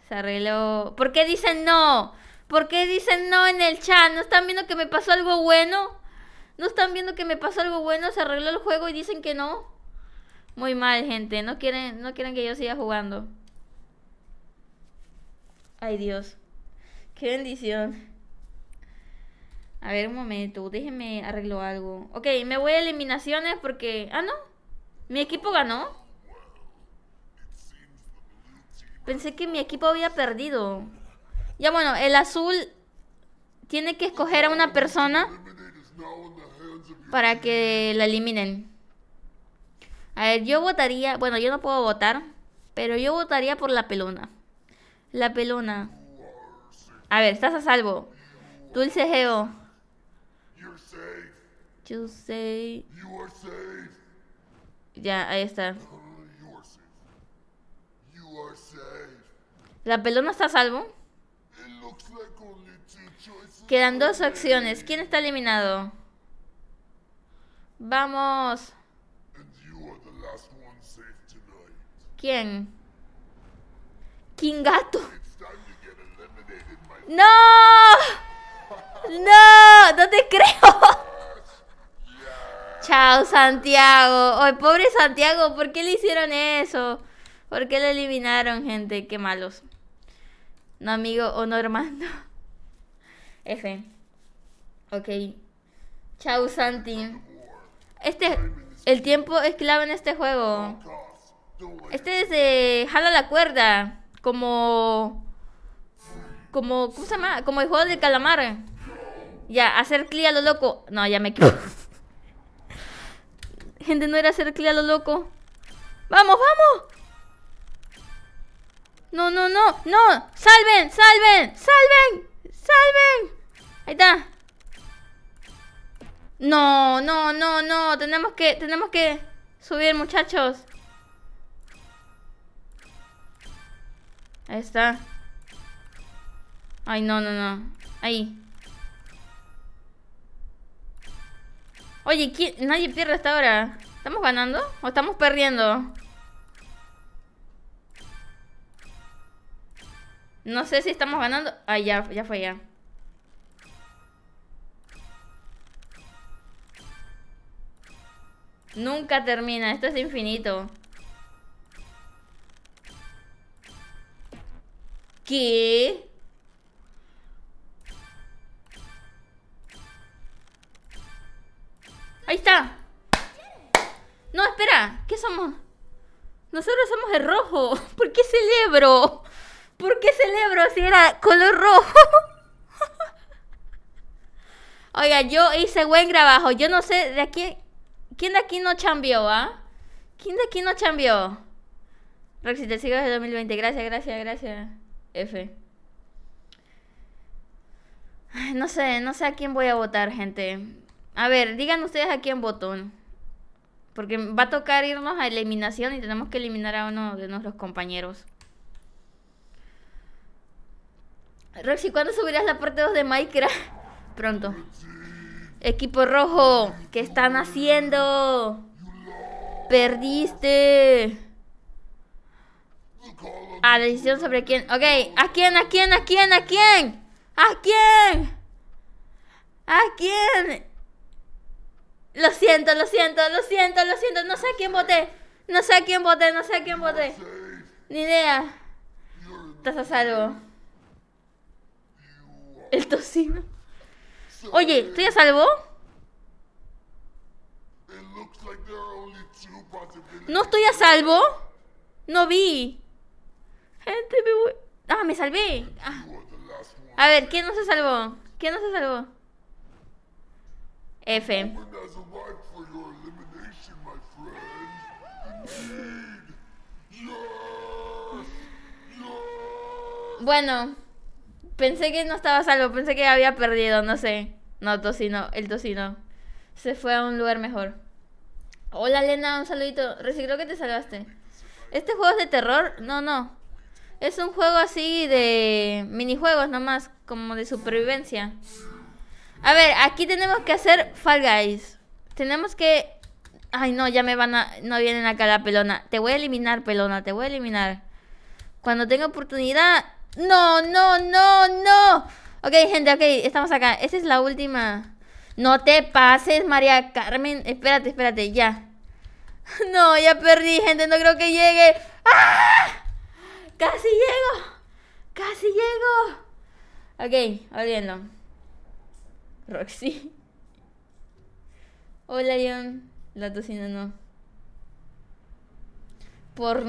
Se arregló. ¿Por qué dicen no? ¿Por qué dicen no en el chat? ¿No están viendo que me pasó algo bueno? ¿No están viendo que me pasó algo bueno? Se arregló el juego y dicen que no. Muy mal, gente. No quieren, no quieren que yo siga jugando. Ay, Dios. Qué bendición. A ver, un momento. Déjenme arreglar algo. Ok, me voy a eliminaciones porque... Ah, no. Mi equipo ganó. Pensé que mi equipo había perdido. Ya bueno, el azul tiene que escoger a una persona para que la eliminen. A ver, yo votaría, bueno, yo no puedo votar, pero yo votaría por la pelona. La pelona. A ver, estás a salvo. Dulce Geo. You say. Ya, ahí está. La pelona está a salvo. Quedan dos acciones. ¿Quién está eliminado? Vamos. ¿Quién? King Gato. No. No, no te creo. Chao, Santiago. Ay, pobre Santiago, ¿por qué le hicieron eso? ¿Por qué lo eliminaron, gente? Qué malos. No, amigo o mando. <laughs> F. Ok. Chao, Santi. Este. El tiempo es clave en este juego. Este es de. Jala la cuerda. Como. Como. ¿Cómo se llama? Como el juego del calamar. Ya, hacer clic a lo loco. No, ya me equivoco. <laughs> Gente, no era hacer clic a lo loco. ¡Vamos, vamos! No, no, no, no. Salven, salven, salven, salven. Ahí está. No, no, no, no. Tenemos que, tenemos que subir, muchachos. Ahí está. Ay, no, no, no. Ahí. Oye, ¿quién? nadie pierde hasta ahora. ¿Estamos ganando o estamos perdiendo? No sé si estamos ganando. Ah, ya, ya fue ya. Nunca termina, esto es infinito. ¿Qué? Ahí está. No, espera, ¿qué somos? Nosotros somos el rojo. <laughs> ¿Por qué celebro? ¿Por qué celebro si era color rojo? <laughs> Oiga, yo hice buen trabajo. Yo no sé de aquí. ¿Quién de aquí no cambió, ah? ¿Quién de aquí no chambió? Roxy, te sigo desde 2020. Gracias, gracias, gracias. F. no sé, no sé a quién voy a votar, gente. A ver, digan ustedes a quién votó. Porque va a tocar irnos a eliminación y tenemos que eliminar a uno de nuestros compañeros. Roxy, ¿cuándo subirás la parte 2 de Minecraft? <laughs> Pronto. Equipo rojo, ¿qué están haciendo? Perdiste. A ah, la decisión sobre quién. Ok, ¿a quién, a quién, a quién, a quién? ¿A quién? ¿A quién? Lo siento, lo siento, lo siento, lo siento. No sé a quién voté. No sé a quién voté, no sé a quién voté. Ni idea. Estás a salvo. El tocino. Oye, ¿estoy a salvo? No estoy a salvo. No vi. Gente, me voy. Ah, me salvé. Ah. A ver, ¿quién no se salvó? ¿Quién no se salvó? F. Bueno. Pensé que no estaba salvo, pensé que había perdido, no sé. No, tocino, el tocino. Se fue a un lugar mejor. Hola Lena. un saludito. Recicló que te salvaste. ¿Este juego es de terror? No, no. Es un juego así de minijuegos nomás, como de supervivencia. A ver, aquí tenemos que hacer Fall Guys. Tenemos que... Ay, no, ya me van a... No vienen acá la pelona. Te voy a eliminar, pelona, te voy a eliminar. Cuando tenga oportunidad, no, no, no, no. Ok, gente, ok, estamos acá. Esa es la última. No te pases, María Carmen. Espérate, espérate, ya. <laughs> No, ya perdí, gente. No creo que llegue. ¡Ah! Casi llego. Casi llego. Ok, volviendo. Roxy. <laughs> Hola, Leon. La tocina no. Por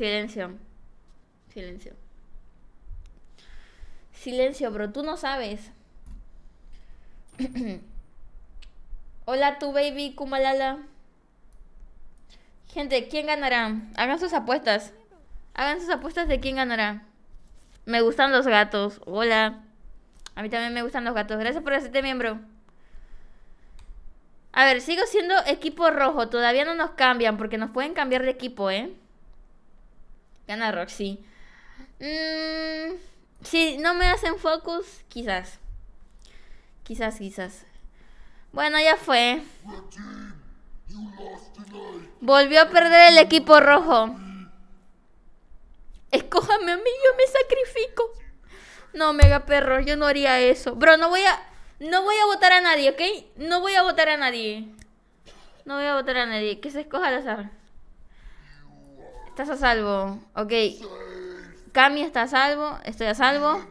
Silencio. Silencio. Silencio, bro. Tú no sabes. <clears throat> Hola, tu baby, Kumalala. Gente, ¿quién ganará? Hagan sus apuestas. Hagan sus apuestas de quién ganará. Me gustan los gatos. Hola. A mí también me gustan los gatos. Gracias por hacerte miembro. A ver, sigo siendo equipo rojo. Todavía no nos cambian porque nos pueden cambiar de equipo, ¿eh? Gana Roxy. si no me hacen focus, quizás. Quizás, quizás. Bueno, ya fue. Volvió a perder el equipo rojo. Escójame a mí, yo me sacrifico. No, mega perro, yo no haría eso. Bro, no voy a. No voy a votar a nadie, ¿ok? No voy a votar a nadie. No voy a votar a nadie. Que se escoja al azar. Estás a salvo. Ok. Cami está a salvo. Estoy a salvo.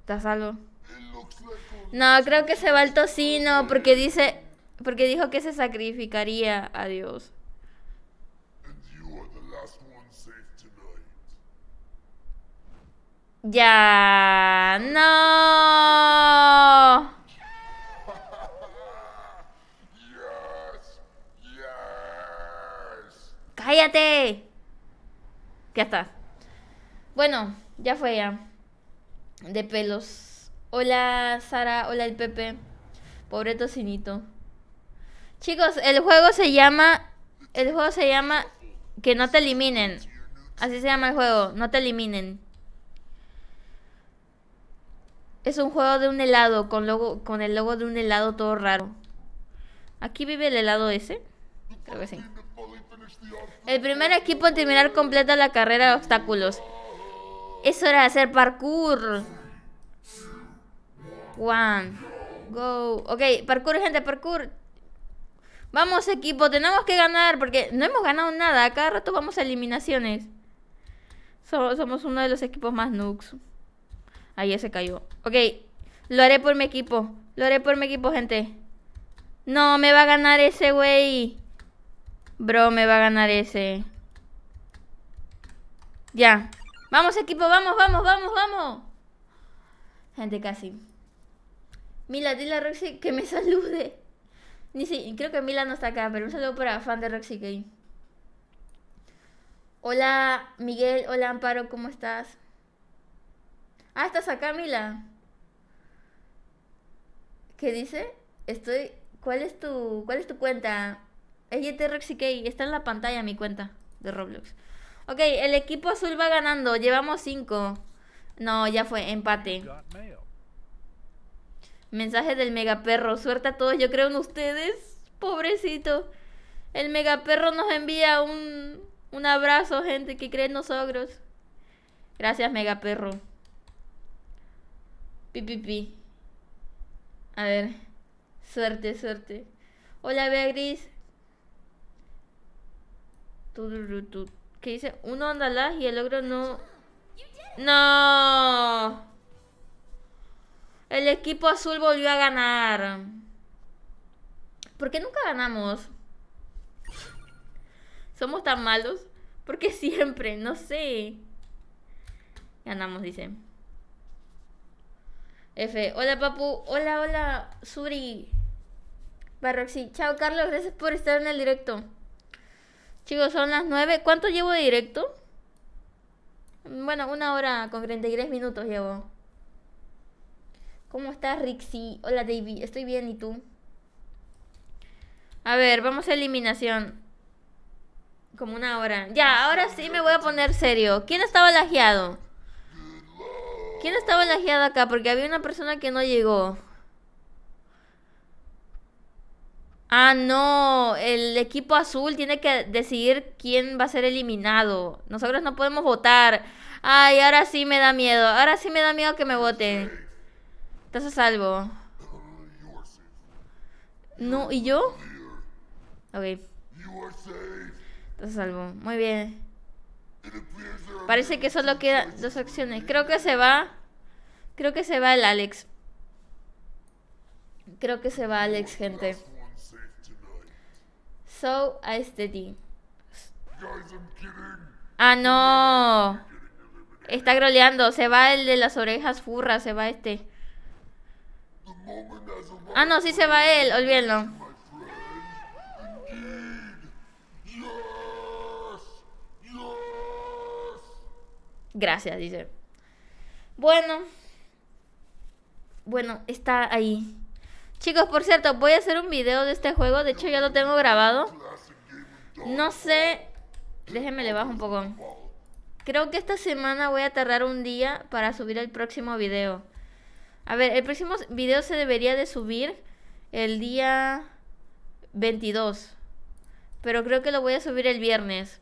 Está a salvo. No, creo que se va el tocino porque dice. Porque dijo que se sacrificaría a Dios. Ya, no. ¡Cállate! Ya está. Bueno, ya fue ya. De pelos. Hola Sara, hola el Pepe. Pobre tocinito. Chicos, el juego se llama. El juego se llama. Que no te eliminen. Así se llama el juego. No te eliminen. Es un juego de un helado con, logo, con el logo de un helado todo raro. ¿Aquí vive el helado ese? Creo que sí. El primer equipo en terminar completa la carrera de obstáculos. Es hora de hacer parkour. One. Go. Ok, parkour, gente, parkour. Vamos, equipo, tenemos que ganar porque no hemos ganado nada. Cada rato vamos a eliminaciones. somos uno de los equipos más nukes. Ahí se cayó. Ok, lo haré por mi equipo. Lo haré por mi equipo, gente. No, me va a ganar ese güey. Bro, me va a ganar ese. Ya. Vamos, equipo, vamos, vamos, vamos, vamos. Gente, casi. Mila, dile a Roxy que me salude. Ni si, creo que Mila no está acá, pero un saludo para fan de Roxy Game. Hola, Miguel. Hola, Amparo, ¿cómo estás? Ah, estás acá, Mila. ¿Qué dice? Estoy. ¿Cuál es tu. ¿Cuál es tu cuenta? K está en la pantalla mi cuenta de Roblox. Ok, el equipo azul va ganando. Llevamos 5. No, ya fue, empate. Mensaje del perro Suerte a todos, yo creo en ustedes. Pobrecito. El mega perro nos envía un, un abrazo, gente, que creen en nosotros. Gracias, mega perro Pi, Pi, pi. A ver. Suerte, suerte. Hola, Bea Gris. ¿Qué dice uno andalás y el otro no. ¡No! El equipo azul volvió a ganar. ¿Por qué nunca ganamos? ¿Somos tan malos? Porque siempre, no sé. Ganamos, dice. F. Hola, papu. Hola, hola, Suri. Barroxy. Chao, Carlos. Gracias por estar en el directo. Chicos, son las 9. ¿Cuánto llevo de directo? Bueno, una hora con 33 minutos llevo. ¿Cómo estás, Rixi? Hola, David. Estoy bien, ¿y tú? A ver, vamos a eliminación. Como una hora. Ya, ahora sí me voy a poner serio. ¿Quién estaba lajeado? ¿Quién estaba lajeado acá? Porque había una persona que no llegó. ah, no, el equipo azul tiene que decidir quién va a ser eliminado. Nosotros no podemos votar. Ay, ahora sí me da miedo. Ahora sí me da miedo que me voten. Estás a salvo. No, ¿y yo? Ok. Estás a salvo. Muy bien. Parece que solo quedan dos acciones. Creo que se va. Creo que se va el Alex. Creo que se va Alex, gente so aesthetic. Ah, no. Está groleando. Se va el de las orejas furras. Se va este. Ah, no, sí se va él. Olvídenlo. Gracias, dice. Bueno. Bueno, está ahí. Chicos, por cierto, voy a hacer un video de este juego. De hecho, ya lo tengo grabado. No sé... Déjenme le bajo un poco. Creo que esta semana voy a tardar un día para subir el próximo video. A ver, el próximo video se debería de subir el día 22. Pero creo que lo voy a subir el viernes.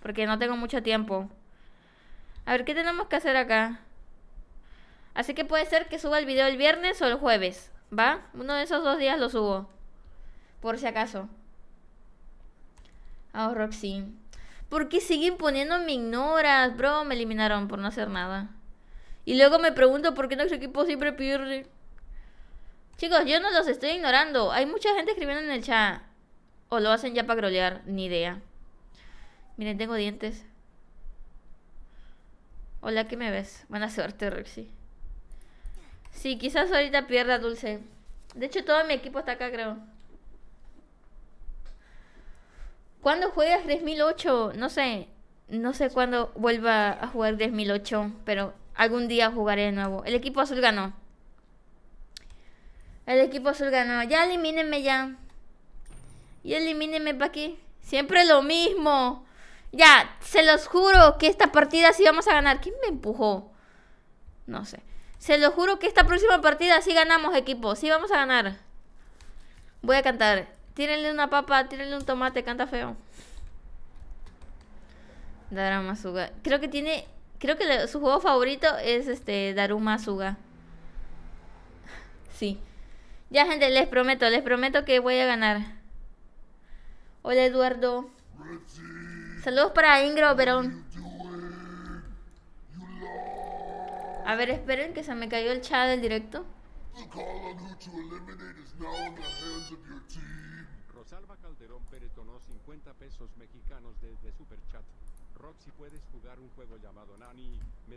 Porque no tengo mucho tiempo. A ver, ¿qué tenemos que hacer acá? Así que puede ser que suba el video el viernes o el jueves. ¿Va? Uno de esos dos días lo subo. Por si acaso. Oh, Roxy. ¿Por qué siguen poniéndome ignoras, bro? Me eliminaron por no hacer nada. Y luego me pregunto por qué nuestro equipo siempre pierde. Chicos, yo no los estoy ignorando. Hay mucha gente escribiendo en el chat. O lo hacen ya para grolear. Ni idea. Miren, tengo dientes. Hola, ¿qué me ves? Buena suerte, Roxy. Sí, quizás ahorita pierda Dulce. De hecho, todo mi equipo está acá, creo. ¿Cuándo juegas 3008? No sé. No sé cuándo vuelva a jugar 2008 pero algún día jugaré de nuevo. El equipo azul ganó. El equipo azul ganó. Ya elimínenme ya. Y elimínenme para aquí. Siempre lo mismo. Ya, se los juro que esta partida sí vamos a ganar. ¿Quién me empujó? No sé. Se lo juro que esta próxima partida sí ganamos, equipo. Sí vamos a ganar. Voy a cantar. Tírenle una papa, tírenle un tomate, canta feo. Daruma Suga. Creo que tiene... Creo que su juego favorito es este Daruma Suga. Sí. Ya, gente, les prometo, les prometo que voy a ganar. Hola, Eduardo. Saludos para Ingro Verón. A ver, esperen que se me cayó el chat del directo. Rosalba Calderón Pérez donó 50 pesos mexicanos desde Superchat. Roxy, puedes jugar un juego llamado Nani. Me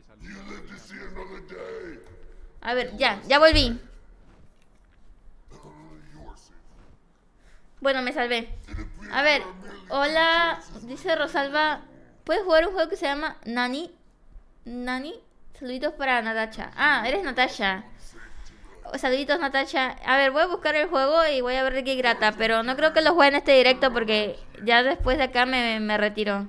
A ver, ya, ya volví. Bueno, me salvé. A ver, hola, dice Rosalba. ¿Puedes jugar un juego que se llama Nani? ¿Nani? Saluditos para Natacha Ah, eres Natasha. Saluditos Natacha A ver, voy a buscar el juego y voy a ver de qué grata, pero no creo que lo juegue en este directo porque ya después de acá me, retiro.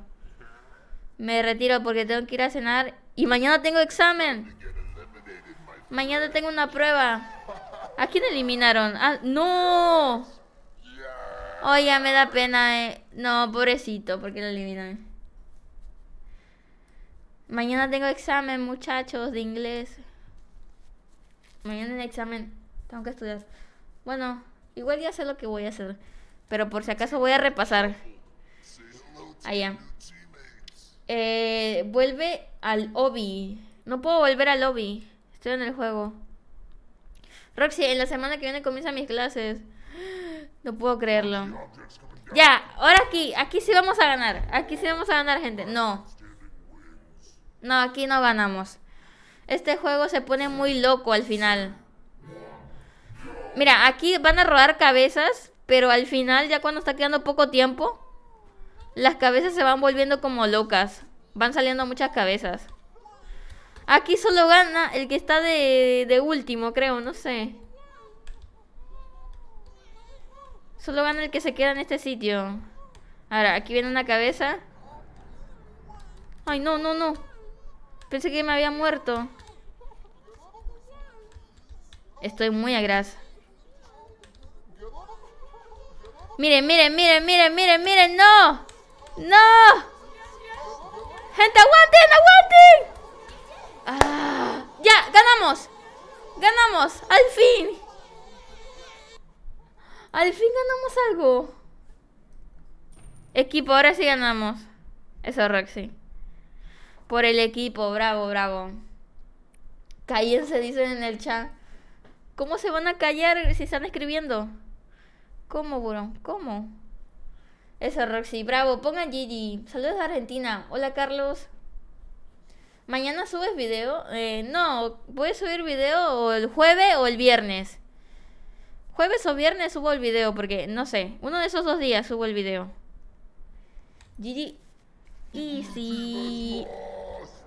Me retiro porque tengo que ir a cenar y mañana tengo examen. Mañana tengo una prueba. ¿A quién eliminaron? Ah, no. Oye, me da pena. Eh. No, pobrecito, porque lo eliminan. Mañana tengo examen, muchachos, de inglés. Mañana en examen. Tengo que estudiar. Bueno, igual ya sé lo que voy a hacer. Pero por si acaso voy a repasar. Allá. Eh, vuelve al lobby. No puedo volver al lobby. Estoy en el juego. Roxy, en la semana que viene comienzan mis clases. No puedo creerlo. Ya, ahora aquí. Aquí sí vamos a ganar. Aquí sí vamos a ganar, gente. No. No, aquí no ganamos. Este juego se pone muy loco al final. Mira, aquí van a rodar cabezas, pero al final, ya cuando está quedando poco tiempo, las cabezas se van volviendo como locas. Van saliendo muchas cabezas. Aquí solo gana el que está de, de último, creo, no sé. Solo gana el que se queda en este sitio. Ahora, aquí viene una cabeza. Ay, no, no, no. Pensé que me había muerto. Estoy muy a grasa. Miren, miren, miren, miren, miren, miren. ¡No! ¡No! ¡Gente, aguanten, aguanten! Ah, ¡Ya! ¡Ganamos! ¡Ganamos! ¡Al fin! ¡Al fin ganamos algo! Equipo, ahora sí ganamos. Eso, Roxy. Por el equipo, bravo, bravo. Cállense, dicen en el chat. ¿Cómo se van a callar si están escribiendo? ¿Cómo, burón? ¿Cómo? Eso, Roxy. Bravo, pongan Gigi. Saludos de Argentina. Hola, Carlos. ¿Mañana subes video? Eh, no, voy subir video el jueves o el viernes. Jueves o viernes subo el video porque, no sé, uno de esos dos días subo el video. Gigi. Easy.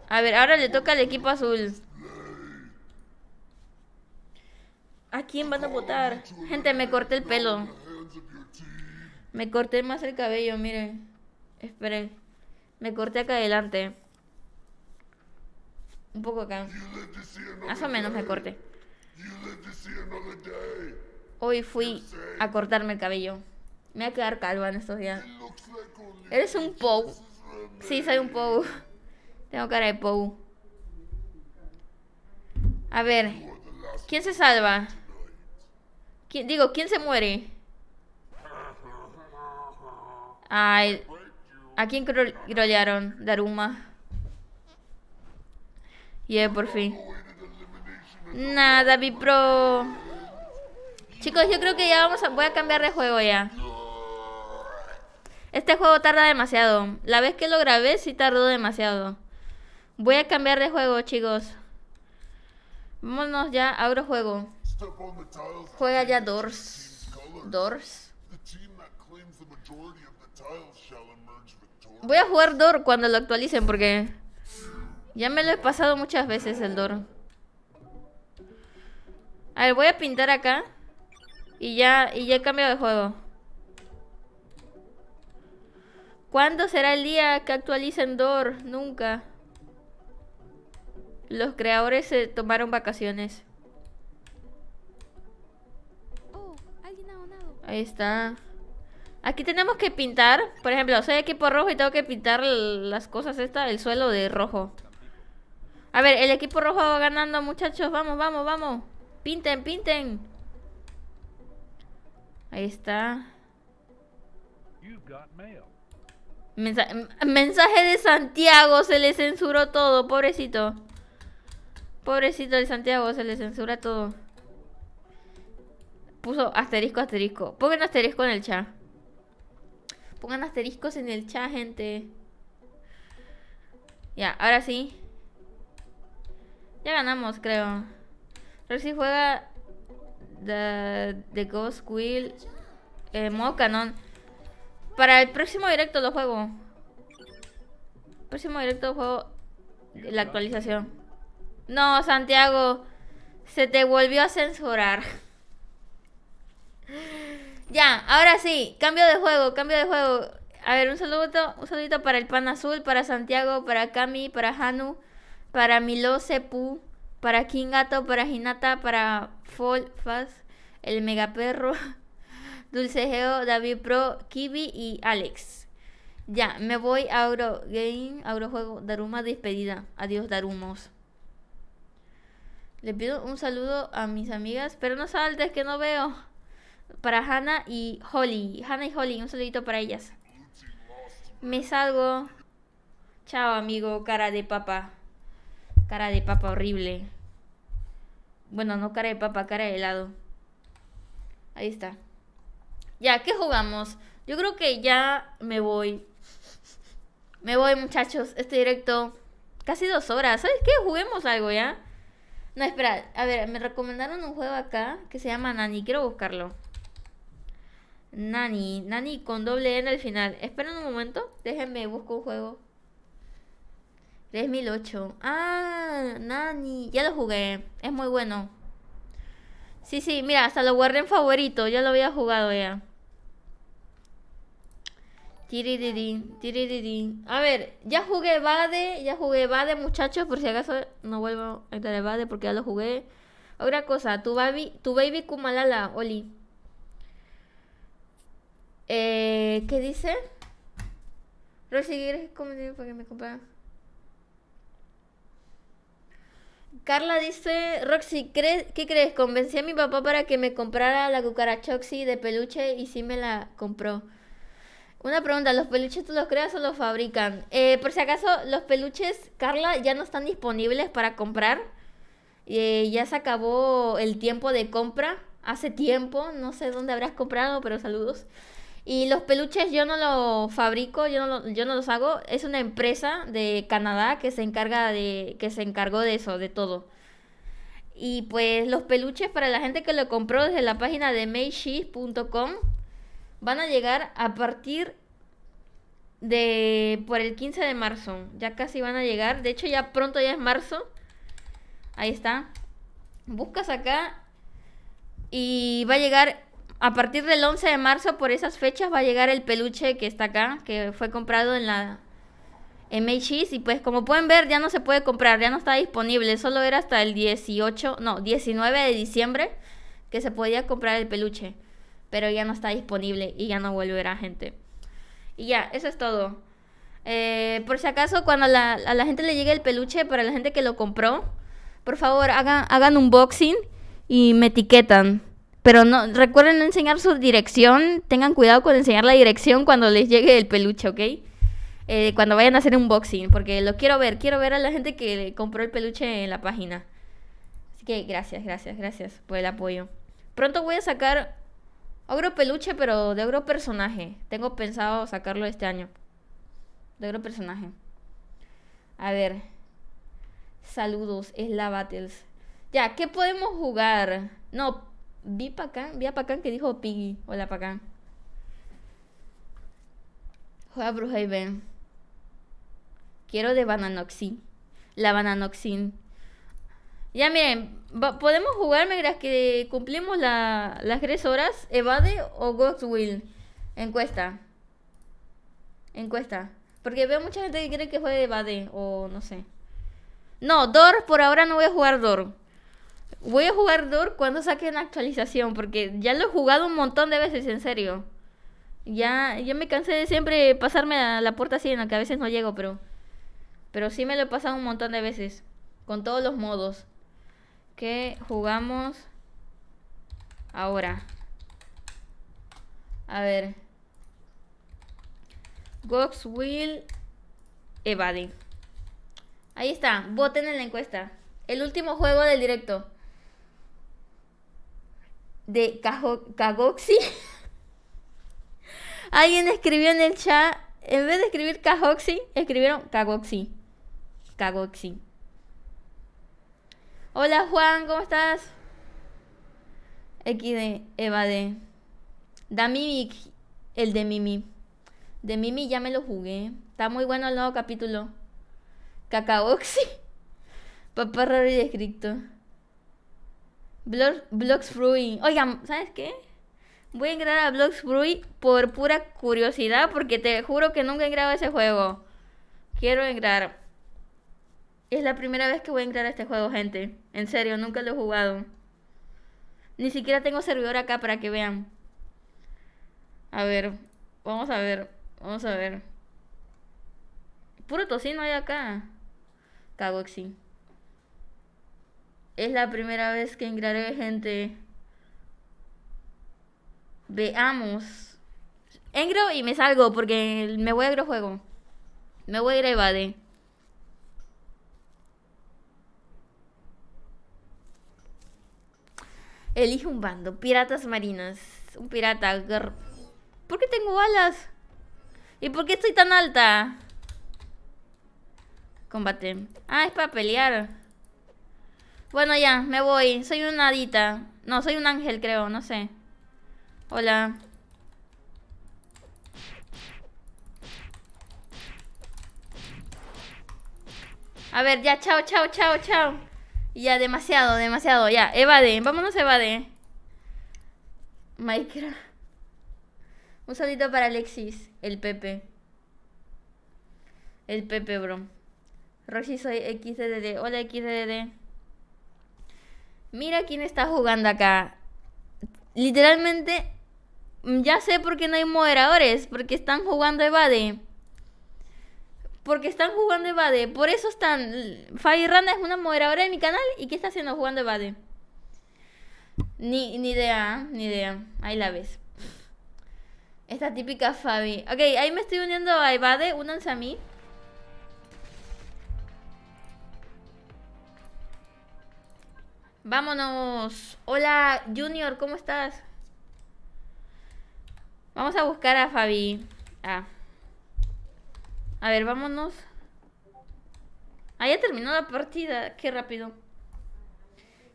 A ver, ahora le toca al equipo azul. ¿A quién van a votar? Gente, me corté el pelo. Me corté más el cabello, miren. Esperen. Me corté acá adelante. Un poco acá. Más o menos me corté. Hoy fui a cortarme el cabello. Me voy a quedar calva en estos días. Eres un Pou. Sí, soy un Pou. Tengo cara de Pou. A ver. ¿Quién se salva? digo, ¿quién se muere? Ay. ¿A quién grollaron? Daruma. Yeah, por fin. Nada, mi pro. Chicos, yo creo que ya vamos a... Voy a cambiar de juego ya. Este juego tarda demasiado. La vez que lo grabé sí tardó demasiado. Voy a cambiar de juego, chicos. Vámonos ya, abro juego. Juega ya Doors. Doors. Voy a jugar Door cuando lo actualicen porque ya me lo he pasado muchas veces el Door. A ver, voy a pintar acá y ya y ya cambio de juego. ¿Cuándo será el día que actualicen Door? Nunca. Los creadores se tomaron vacaciones. Ahí está. Aquí tenemos que pintar. Por ejemplo, soy equipo rojo y tengo que pintar las cosas estas, el suelo de rojo. A ver, el equipo rojo va ganando, muchachos. Vamos, vamos, vamos. Pinten, pinten. Ahí está. mensaje de Santiago. Se le censuró todo, pobrecito. Pobrecito de Santiago, se le censura todo. Puso asterisco, asterisco. Pongan asterisco en el chat. Pongan asteriscos en el chat, gente. Ya, ahora sí. Ya ganamos, creo. si juega The, Ghost Quill... eh, modo canon. Para el próximo directo lo juego. Próximo directo lo juego la actualización. No, Santiago, se te volvió a censurar. ya, ahora sí, cambio de juego, cambio de juego. A ver, un saludo, un saludito para el pan azul, para Santiago, para Cami, para Hanu, para Milo Sepu, para Kingato, para Hinata, para Folfas, el Mega megaperro, <laughs> Dulcegeo, David Pro, Kibi y Alex. Ya, me voy a Eurogame, Eurojuego, Daruma despedida. Adiós, Darumos. Le pido un saludo a mis amigas, pero no saltes que no veo. Para Hannah y Holly. Hannah y Holly, un saludito para ellas. Me salgo. Chao, amigo, cara de papa. Cara de papa horrible. Bueno, no cara de papa, cara de helado. Ahí está. Ya, ¿qué jugamos? Yo creo que ya me voy. Me voy, muchachos. Este directo. Casi dos horas. ¿Sabes qué? Juguemos algo ya. No, espera, a ver, me recomendaron un juego acá que se llama Nani, quiero buscarlo. Nani, Nani con doble N al final. Esperen un momento, déjenme, busco un juego. 3008. Ah, Nani, ya lo jugué, es muy bueno. Sí, sí, mira, hasta lo guardé en favorito, ya lo había jugado ya. Tiriririn, tiriririn. A ver, ya jugué Bade, ya jugué Bade, muchachos, por si acaso no vuelvo a entrar Bade porque ya lo jugué. Otra cosa, tu baby, tu baby Kumalala, Oli. Eh, ¿Qué dice? Roxy ¿quieres digo para que me compra? Carla dice, Roxy, ¿qué, ¿qué crees? Convencí a mi papá para que me comprara la cucarachoxi de peluche y sí me la compró. Una pregunta, ¿los peluches tú los creas o los fabrican? Eh, por si acaso, los peluches, Carla, ya no están disponibles para comprar. Eh, ya se acabó el tiempo de compra, hace tiempo, no sé dónde habrás comprado, pero saludos. Y los peluches yo no los fabrico, yo no, los hago. Es una empresa de Canadá que se encarga de, que se encargó de eso, de todo. Y pues los peluches para la gente que lo compró desde la página de meishis.com van a llegar a partir de por el 15 de marzo. Ya casi van a llegar. De hecho, ya pronto ya es marzo. Ahí está. Buscas acá y va a llegar a partir del 11 de marzo por esas fechas va a llegar el peluche que está acá, que fue comprado en la MHS y pues como pueden ver ya no se puede comprar, ya no está disponible, solo era hasta el 18, no, 19 de diciembre que se podía comprar el peluche pero ya no está disponible y ya no volverá gente. Y ya, eso es todo. Eh, por si acaso, cuando a la gente le llegue el peluche, para la gente que lo compró, por favor hagan, un boxing y me etiquetan. Pero no, recuerden enseñar su dirección, tengan cuidado con enseñar la dirección cuando les llegue el peluche, ¿ok? Eh, cuando vayan a hacer un boxing, porque lo quiero ver, quiero ver a la gente que compró el peluche en la página. Así que gracias, gracias, gracias por el apoyo. Pronto voy a sacar Ogro peluche, pero de ogro personaje. Tengo pensado sacarlo este año. De ogro personaje. A ver. Saludos, es la Battles. Ya, ¿qué podemos jugar? No, vi Pacán, vi a Pacán que dijo Piggy. Hola Pacán. Juega Bruja y Quiero de Bananoxin. La Bananoxin. Ya miren, podemos jugar mientras que cumplimos las tres horas. Evade o God's Will. Encuesta. Encuesta. Porque veo mucha gente que cree que juegue Evade o no sé. No, Dor, por ahora no voy a jugar Dor. Voy a jugar Dor cuando saquen la actualización. Porque ya lo he jugado un montón de veces, en serio. Ya, ya me cansé de siempre pasarme a la puerta así En la que a veces no llego, pero. Pero sí me lo he pasado un montón de veces. Con todos los modos que jugamos ahora. A ver. Gox will evade. Ahí está, voten en la encuesta. El último juego del directo. De Kagoxi. <laughs> Alguien escribió en el chat, en vez de escribir Kagoxi, escribieron Kagoxi. Kagoxi. Hola Juan, ¿cómo estás? XD, Eva Da Mimi, el de Mimi. De Mimi ya me lo jugué. Está muy bueno el nuevo capítulo. Cacaoxi. <laughs> Papá raro y descrito. Blox Brewing. Oigan, ¿sabes qué? Voy a entrar a Blox Brewing por pura curiosidad porque te juro que nunca he grabado ese juego. Quiero entrar. Es la primera vez que voy a entrar a este juego, gente. En serio, nunca lo he jugado. Ni siquiera tengo servidor acá para que vean. A ver, vamos a ver, vamos a ver. Puro tocino hay acá. Cago sí. Es la primera vez que entraré, gente. Veamos. Engro y me salgo porque me voy a agrojuego. Me voy a ir a Evade. Elige un bando. Piratas marinas. Un pirata. ¿Por qué tengo balas? ¿Y por qué estoy tan alta? Combate. Ah, es para pelear. Bueno, ya, me voy. Soy una hadita. No, soy un ángel, creo. No sé. Hola. A ver, ya, chao, chao, chao, chao. Ya, demasiado, demasiado. Ya, evade. Vámonos, evade. Minecraft. Un saludito para Alexis, el Pepe. El Pepe, bro. Roxy, soy XDD. Hola, XDD. Mira quién está jugando acá. Literalmente, ya sé por qué no hay moderadores. Porque están jugando Evade porque están jugando Evade. Por eso están. Fabi Randa es una moderadora de mi canal. ¿Y qué está haciendo jugando Evade? Ni, ni idea, ni idea. Ahí la ves. Esta típica Fabi. Ok, ahí me estoy uniendo a Evade. Únanse a mí. Vámonos. Hola, Junior, ¿cómo estás? Vamos a buscar a Fabi. Ah. A ver, vámonos. Ah, ya terminó la partida. Qué rápido.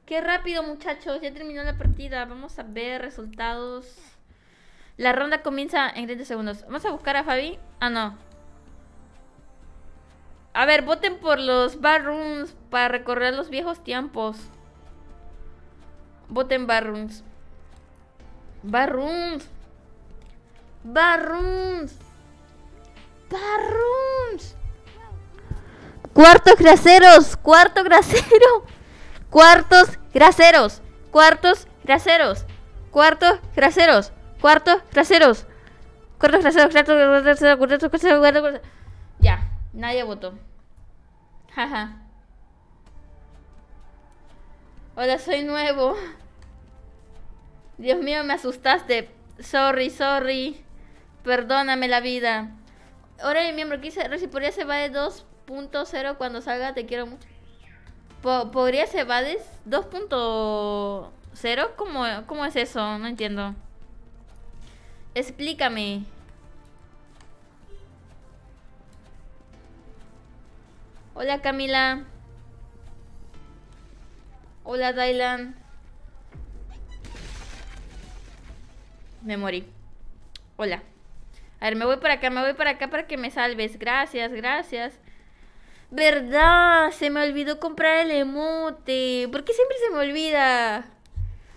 Qué rápido, muchachos. Ya terminó la partida. Vamos a ver resultados. La ronda comienza en 30 segundos. Vamos a buscar a Fabi. Ah, no. A ver, voten por los barrooms para recorrer los viejos tiempos. Voten barrooms. Barrooms. Barrooms. Barrooms. Cuartos graseros, cuarto grasero. Cuartos graseros, cuartos graseros, cuartos graseros, cuartos graseros. Cuartos graseros, cuartos graseros, cuartos graseros, Ya, nadie votó. Jaja. Hola, soy nuevo. Dios mío, me asustaste. Sorry, sorry. Perdóname la vida. Ahora el miembro 15, ¿podría se va de 2.0 cuando salga? Te quiero mucho. ¿Podría se 2.0? ¿Cómo, ¿Cómo es eso? No entiendo. Explícame. Hola Camila. Hola Daylan Me morí. Hola. A ver, me voy para acá, me voy para acá para que me salves. Gracias, gracias. ¿Verdad? Se me olvidó comprar el emote. ¿Por qué siempre se me olvida?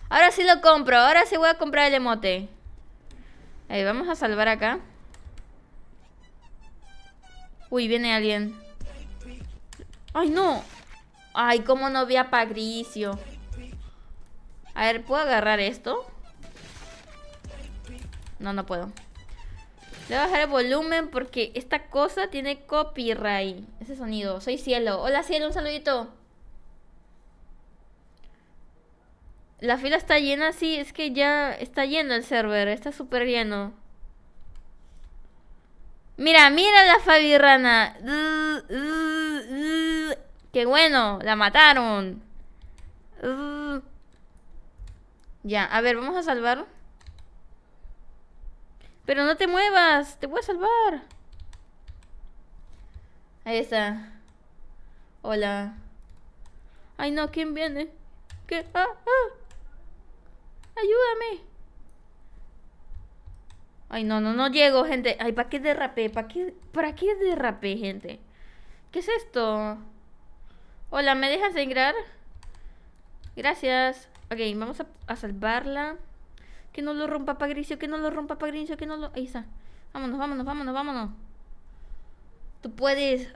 Ahora sí lo compro. Ahora sí voy a comprar el emote. Ahí, vamos a salvar acá. Uy, viene alguien. ¡Ay, no! Ay, cómo no vi a A ver, ¿puedo agarrar esto? No, no puedo. Le voy a bajar el volumen porque esta cosa tiene copyright. Ese sonido. Soy Cielo. Hola Cielo, un saludito. La fila está llena, sí, es que ya está lleno el server, está súper lleno. Mira, mira la Fabirrana. Qué bueno, la mataron. Ya, a ver, vamos a salvar. Pero no te muevas, te voy a salvar. Ahí está. Hola. Ay no, ¿quién viene? ¿Qué? ¡Ah! ah. ayúdame Ay, no, no, no llego, gente. Ay, ¿para qué derrapé? ¿Para qué, ¿Para qué derrapé, gente? ¿Qué es esto? Hola, ¿me dejas sangrar? Gracias. Ok, vamos a salvarla. Que no lo rompa Pagricio, que no lo rompa Pagricio, que no lo... Ahí está. Vámonos, vámonos, vámonos, vámonos. Tú puedes...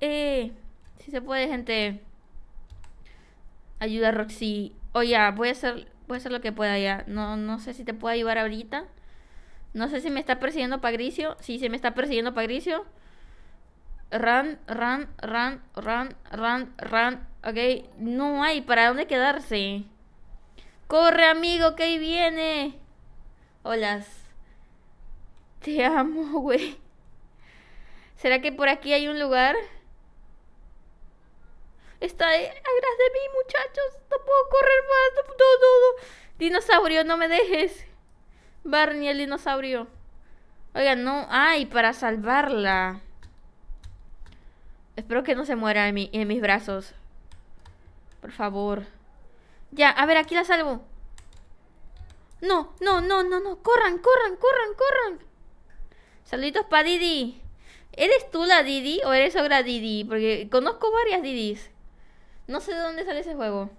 Eh... Si se puede, gente. Ayuda Roxy. Oye, voy a hacer... lo que pueda ya. No, no sé si te puedo ayudar ahorita. No sé si me está persiguiendo Pagricio. Si sí, se me está persiguiendo Pagricio. Run, run, run, run, run, run. Ok. No hay para dónde quedarse. Corre, amigo, que ahí viene. Hola Te amo, <laughs> güey. ¿Será que por aquí hay un lugar? Está eh, atrás de mí, muchachos. No puedo correr más. No, no, no. Dinosaurio, no me dejes. Barney, el dinosaurio. Oigan, no. Ay, ah, para salvarla. Espero que no se muera en, en mis brazos. Por favor. Ya, a ver, aquí la salvo. No, no, no, no, no. Corran, corran, corran, corran. Saluditos para Didi. ¿Eres tú la Didi o eres otra Didi? Porque conozco varias Didis. No sé de dónde sale ese juego.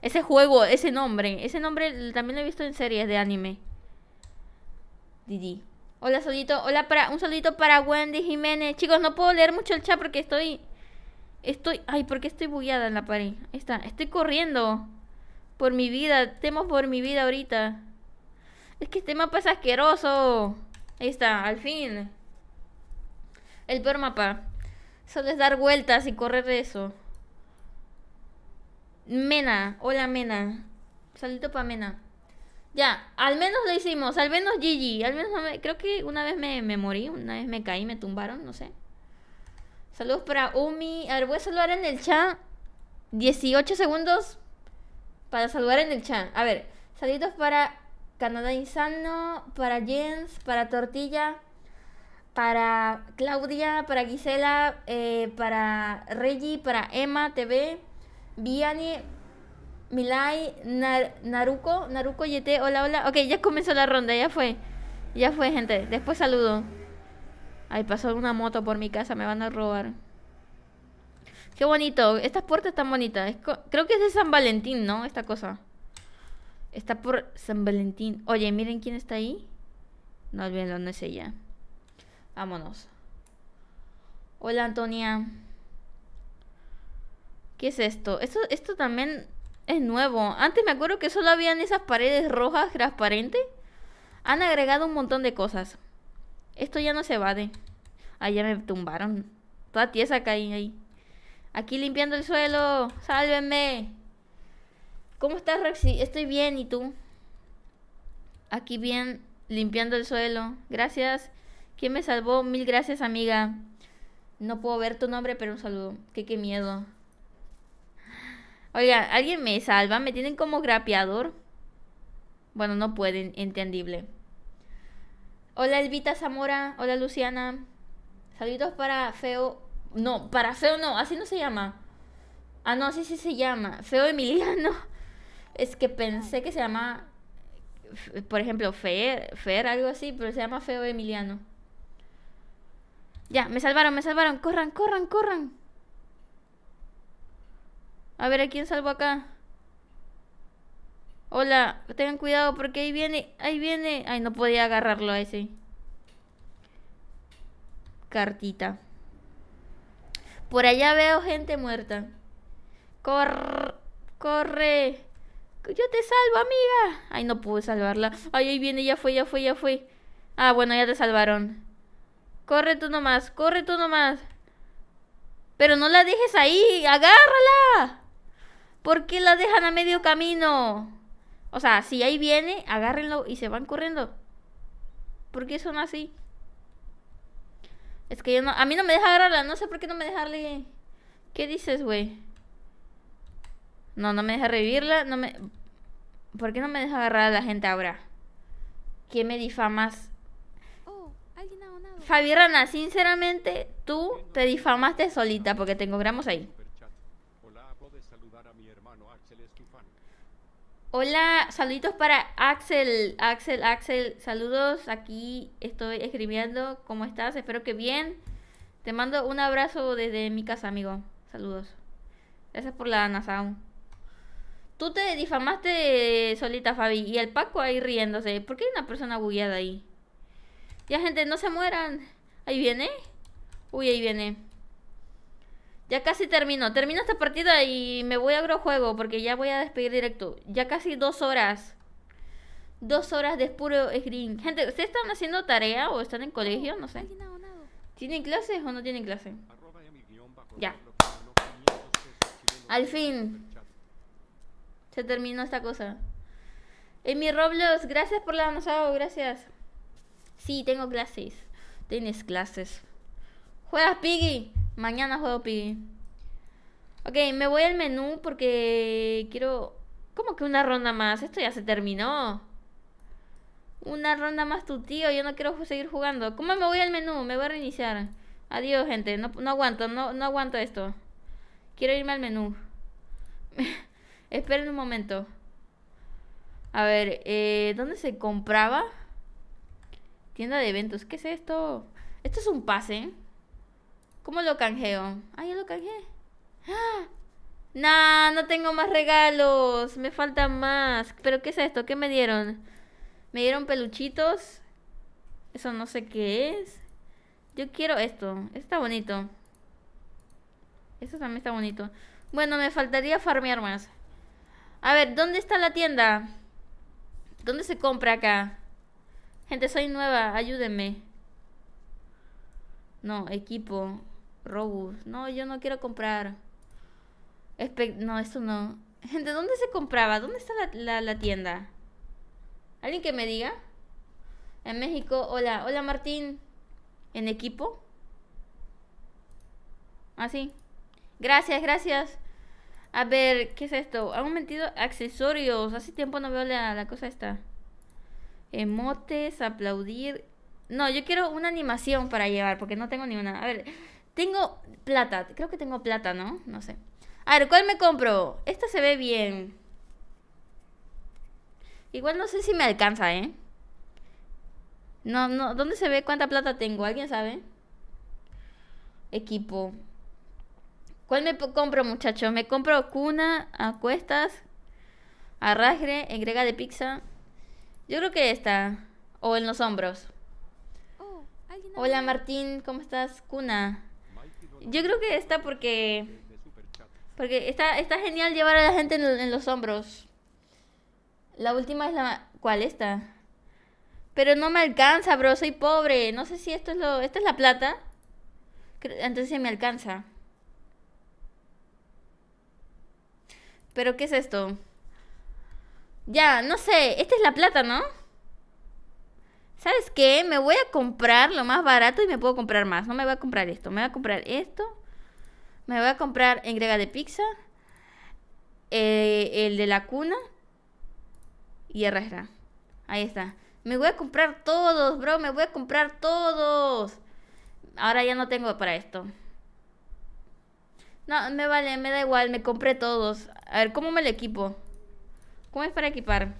Ese juego, ese nombre. Ese nombre también lo he visto en series de anime. Didi. Hola, saludito. Hola, para, un saludito para Wendy Jiménez. Chicos, no puedo leer mucho el chat porque estoy... Estoy... Ay, porque estoy bugueada en la pared. Ahí está. Estoy corriendo. Por mi vida, temo por mi vida ahorita. Es que este mapa es asqueroso. Ahí está, al fin. El peor mapa. Solo es dar vueltas y correr de eso. Mena, hola Mena. Saludito para Mena. Ya, al menos lo hicimos, al menos GG. Al menos creo que una vez me, me, morí, una vez me caí, me tumbaron, no sé. Saludos para Umi. A ver, voy a saludar en el chat. 18 segundos. Para saludar en el chat. A ver, saludos para Canadá Insano, para Jens, para Tortilla, para Claudia, para Gisela, eh, para Reggie, para Emma TV, Viani, Milai Naruko, Naruko Yete hola, hola. Ok, ya comenzó la ronda, ya fue. Ya fue, gente. Después saludo. Ay, pasó una moto por mi casa, me van a robar. Qué bonito. Estas puertas están bonitas. Creo que es de San Valentín, ¿no? Esta cosa. Está por San Valentín. Oye, miren quién está ahí. No olviden no es ella. Vámonos. Hola, Antonia. ¿Qué es esto? Esto, esto también es nuevo. Antes me acuerdo que solo habían esas paredes rojas transparentes. Han agregado un montón de cosas. Esto ya no se evade. Ah, ya me tumbaron. Toda tiesa caí ahí. Aquí limpiando el suelo. Sálvenme. ¿Cómo estás, Roxy? Estoy bien, ¿y tú? Aquí bien, limpiando el suelo. Gracias. ¿Quién me salvó? Mil gracias, amiga. No puedo ver tu nombre, pero un saludo. Qué, qué miedo. Oiga, ¿alguien me salva? ¿Me tienen como grapeador? Bueno, no pueden, entendible. Hola, Elvita Zamora. Hola, Luciana. Saludos para Feo no, para feo no, así no se llama. Ah, no, así sí se llama. Feo Emiliano. <laughs> Es que pensé que se llama, por ejemplo, Fer, Fer, algo así, pero se llama Feo Emiliano. Ya, me salvaron, me salvaron. Corran, corran, corran. A ver, ¿a quién salvo acá? Hola, tengan cuidado porque ahí viene, ahí viene. Ay, no podía agarrarlo a ese. Cartita. Por allá veo gente muerta. Corre, corre. Yo te salvo, amiga. Ay, no pude salvarla. Ay, ahí viene, ya fue, ya fue, ya fue. Ah, bueno, ya te salvaron. Corre tú nomás, corre tú nomás. Pero no la dejes ahí, agárrala. ¿Por qué la dejan a medio camino? O sea, si ahí viene, agárrenlo y se van corriendo. ¿Por qué son así? Es que yo no... A mí no me deja agarrarla. No sé por qué no me dejarle... ¿Qué dices, güey? No, no me deja revivirla. No me... ¿Por qué no me deja agarrar a la gente ahora? ¿Qué me difamas? Oh, Fabi Rana, sinceramente, tú te difamaste solita porque tengo gramos ahí. Hola, saluditos para Axel. Axel, Axel, saludos. Aquí estoy escribiendo. ¿Cómo estás? Espero que bien. Te mando un abrazo desde mi casa, amigo. Saludos. Gracias por la Nasaun. Tú te difamaste solita, Fabi. Y el Paco ahí riéndose. ¿Por qué hay una persona bugueada ahí? Ya, gente, no se mueran. Ahí viene. Uy, ahí viene. Ya casi termino. Termino esta partida y me voy a agrojuego porque ya voy a despedir directo. Ya casi dos horas. Dos horas de puro screen. Gente, ¿ustedes están haciendo tarea o están en colegio? No sé. ¿Tienen clases o no tienen clases? Ya. Al fin. Se terminó esta cosa. En mi Roblox, gracias por la avanzado, gracias. Sí, tengo clases. Tienes clases. Juegas Piggy. Mañana juego Piggy. Ok, me voy al menú porque quiero... ¿Cómo que una ronda más? Esto ya se terminó. Una ronda más tu tío, yo no quiero seguir jugando. ¿Cómo me voy al menú? Me voy a reiniciar. Adiós, gente. No, aguanto, no, no aguanto esto. Quiero irme al menú. <laughs> Esperen un momento. A ver, eh, ¿dónde se compraba? Tienda de eventos. ¿Qué es esto? Esto es un pase. ¿Eh? ¿Cómo lo canjeo? Ah, ya lo canjeé. ¡Ah! Nah, no tengo más regalos. Me faltan más. ¿Pero qué es esto? ¿Qué me dieron? Me dieron peluchitos. Eso no sé qué es. Yo quiero esto. Esto está bonito. Eso también está bonito. Bueno, me faltaría farmear más. A ver, ¿dónde está la tienda? ¿Dónde se compra acá? Gente, soy nueva, ayúdenme. No, equipo. Robust, No, yo no quiero comprar. no, eso no. Gente, ¿dónde se compraba? ¿Dónde está la, tienda? ¿Alguien que me diga? En México. Hola, hola Martín. ¿En equipo? Así. Ah, gracias, gracias. A ver, ¿qué es esto? Han mentido accesorios. Hace tiempo no veo la, la cosa esta. Emotes, aplaudir. No, yo quiero una animación para llevar porque no tengo ni una. A ver. Tengo plata. Creo que tengo plata, ¿no? No sé. A ver, ¿cuál me compro? Esta se ve bien. Igual no sé si me alcanza, ¿eh? No, no. ¿Dónde se ve cuánta plata tengo? ¿Alguien sabe? Equipo. ¿Cuál me compro, muchachos? Me compro cuna, acuestas cuestas, arrastre, entrega de pizza. Yo creo que esta. O en los hombros. Oh, Hola, Martín. ¿Cómo estás? Cuna. Yo creo que está porque. Porque está, está genial llevar a la gente en, los hombros. La última es la. ¿Cuál esta? Pero no me alcanza, bro. Soy pobre. No sé si esto es lo. Esta es la plata. Entonces se me alcanza. ¿Pero qué es esto? Ya, no sé. Esta es la plata, ¿no? ¿sabes qué? Me voy a comprar lo más barato y me puedo comprar más. No me voy a comprar esto, me voy a comprar esto. Me voy a comprar en grega de pizza, eh, el de la cuna y arrastra. Ahí está. Me voy a comprar todos, bro, me voy a comprar todos. Ahora ya no tengo para esto. No, me vale, me da igual, me compré todos. A ver, ¿cómo me lo equipo? ¿Cómo es para equipar?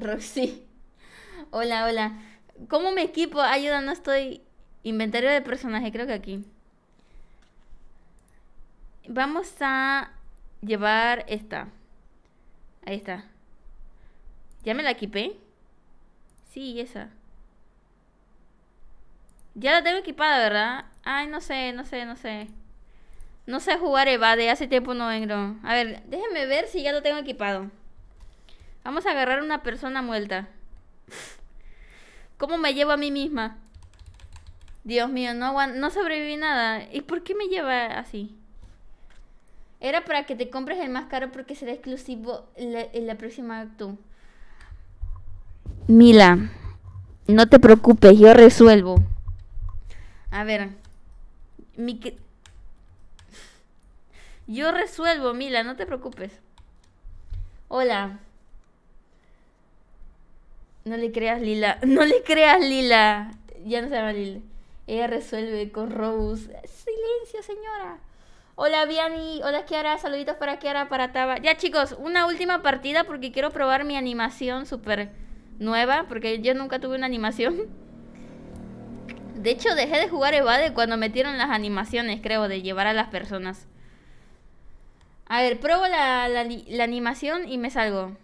Roxy. <laughs> Hola, hola. ¿Cómo me equipo? Ayuda, no estoy. Inventario de personaje, creo que aquí. Vamos a llevar esta. Ahí está. ¿Ya me la equipé? Sí, esa. Ya la tengo equipada, ¿verdad? Ay, no sé, no sé, no sé. No sé jugar Evade, hace tiempo no vengo. A ver, déjenme ver si ya lo tengo equipado. Vamos a agarrar a una persona muerta. ¿Cómo me llevo a mí misma? Dios mío, no, no sobreviví nada. ¿Y por qué me lleva así? Era para que te compres el más caro porque será exclusivo en la, próxima acto Mila, no te preocupes, yo resuelvo. A ver. Mi que... Yo resuelvo, Mila, no te preocupes. Hola. No le creas, Lila. <laughs> No le creas, Lila. Ya no se llama Lila. Ella resuelve con Robus. Silencio, señora. Hola, Viani. Hola, Kiara. Saluditos para Kiara, para Taba. Ya, chicos, una última partida porque quiero probar mi animación súper nueva. Porque yo nunca tuve una animación. De hecho, dejé de jugar Evade cuando metieron las animaciones, creo, de llevar a las personas. A ver, pruebo la animación y me salgo.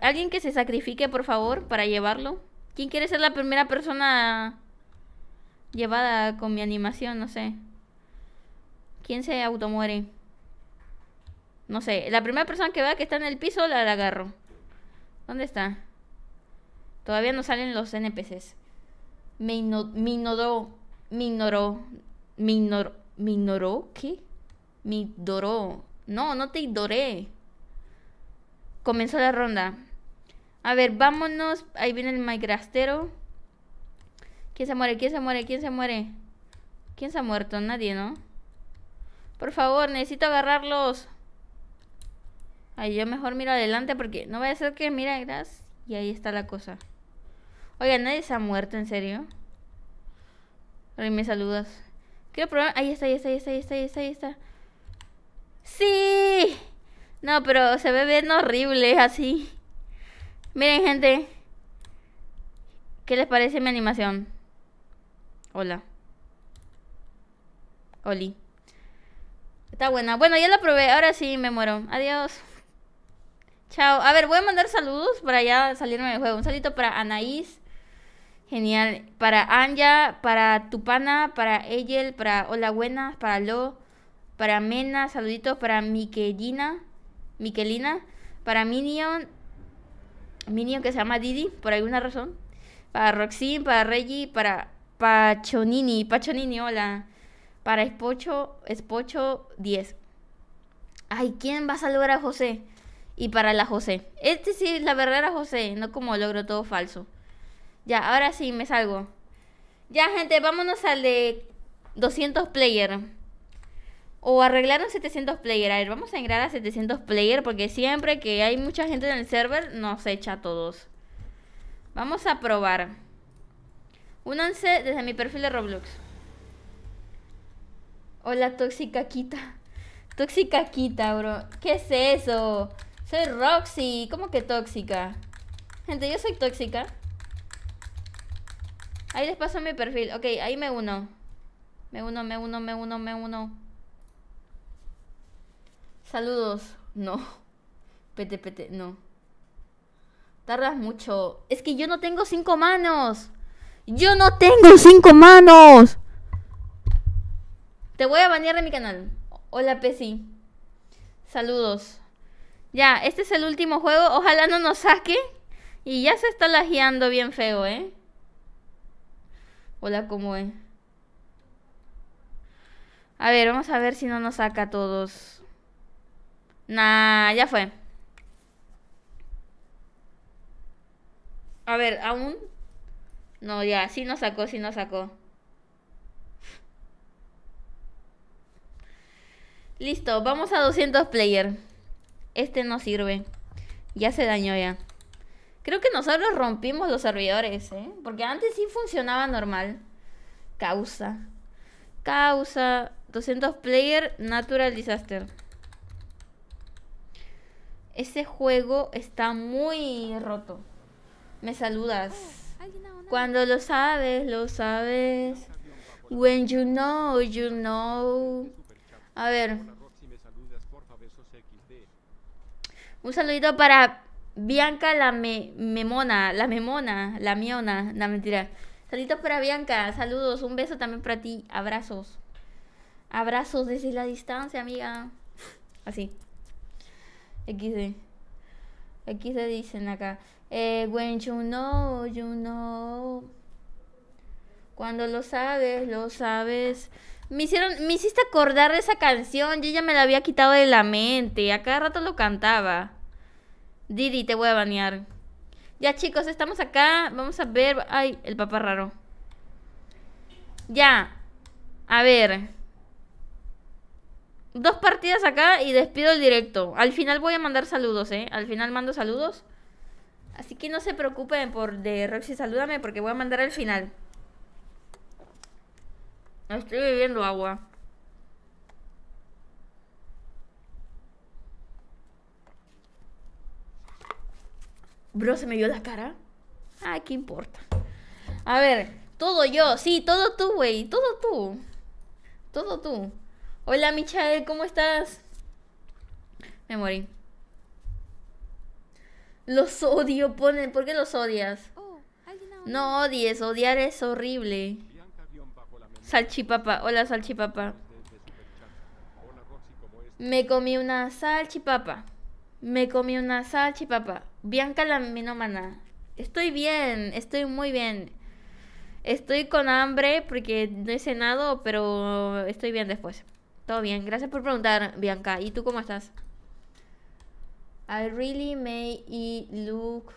¿Alguien que se sacrifique, por favor, para llevarlo? ¿Quién quiere ser la primera persona llevada con mi animación? No sé. ¿Quién se automuere? No sé. La primera persona que vea que está en el piso la, agarro. ¿Dónde está? Todavía no salen los NPCs. Me, ino minoró, ¿Qué? No, no te ignoré. Comenzó la ronda. A ver, vámonos. Ahí viene el Micrastero. ¿Quién se muere? ¿Quién se muere? ¿Quién se muere? ¿Quién se ha muerto? Nadie, ¿no? Por favor, necesito agarrarlos. ahí yo mejor miro adelante porque no vaya a ser que mira, gracias. Y ahí está la cosa. Oiga, nadie se ha muerto, ¿en serio? Ay, me saludas. Quiero probar. Ahí está, ahí está, ahí está, ahí está, ahí está, ahí está. ¡Sí! No, pero se ve bien horrible así. Miren, gente. ¿Qué les parece mi animación? Hola. Oli. Está buena. Bueno, ya la probé. Ahora sí me muero. Adiós. Chao. A ver, voy a mandar saludos para ya salirme del juego. Un saludito para Anaís. Genial. Para Anja, para Tupana, para Eyel, para Hola Buenas, para Lo, para Mena. Saluditos para Miquelina. Miquelina. Para Minion, Minion que se llama Didi, por alguna razón. Para Roxine, para Reggie, para Pachonini, Pachonini, hola. Para Espocho, Espocho 10. Ay, ¿quién va a saludar a José? Y para la José. Este sí, es la verdadera José, no como logro todo falso. Ya, ahora sí, me salgo. Ya, gente, vámonos al de 200 player o arreglaron 700 player. A ver, vamos a ingresar a 700 player porque siempre que hay mucha gente en el server nos echa a todos. Vamos a probar. Únanse desde mi perfil de Roblox. Hola, tóxica quita. Tóxica quita, bro. ¿Qué es eso? Soy Roxy. ¿Cómo que tóxica? Gente, yo soy tóxica. Ahí les paso mi perfil. Ok, ahí me uno. Me uno, me uno, me uno, me uno. Saludos. No. Pete, pete, no. Tardas mucho. Es que yo no tengo cinco manos. Yo no tengo cinco manos. Te voy a banear de mi canal. Hola, Pesi. Saludos. Ya, este es el último juego. Ojalá no nos saque. Y ya se está lajeando bien feo, ¿eh? Hola, ¿cómo es? A ver, vamos a ver si no nos saca a todos. Nah, ya fue. A ver, aún. No, ya, sí nos sacó, sí nos sacó. Listo, vamos a 200 player. Este no sirve. Ya se dañó ya. Creo que nosotros rompimos los servidores, ¿eh? Porque antes sí funcionaba normal. Causa. Causa. 200 player, natural disaster. Ese juego está muy roto. Me saludas. Cuando lo sabes, lo sabes. When you know, you know. A ver. Un saludito para Bianca la memona, la memona, la miona, la mentira. Saluditos para Bianca, saludos, un beso también para ti, abrazos. Abrazos desde la distancia, amiga. Así. XD. Aquí se dicen acá. Eh, when you know, you know. Cuando lo sabes, lo sabes. Me hicieron, me hiciste acordar de esa canción. Yo ya me la había quitado de la mente. A cada rato lo cantaba. Didi, te voy a banear. Ya, chicos, estamos acá. Vamos a ver. Ay, el papá raro. Ya. A ver dos partidas acá y despido el directo. Al final voy a mandar saludos, ¿eh? Al final mando saludos. Así que no se preocupen por de Roxy, salúdame porque voy a mandar al final. Estoy bebiendo agua. Bro, se me vio la cara. Ah, ¿qué importa? A ver, todo yo, sí, todo tú, güey, todo tú. Todo tú. Hola Michael, ¿cómo estás? Me morí. Los odio, ponen. ¿Por qué los odias? Oh, no odies, odiar es horrible. Salchipapa, hola salchipapa. Me comí una salchipapa. Me comí una salchipapa. Bianca la minómana. Estoy bien, estoy muy bien. Estoy con hambre porque no he cenado, pero estoy bien después. Todo bien, gracias por preguntar, Bianca. ¿Y tú cómo estás? I really made it look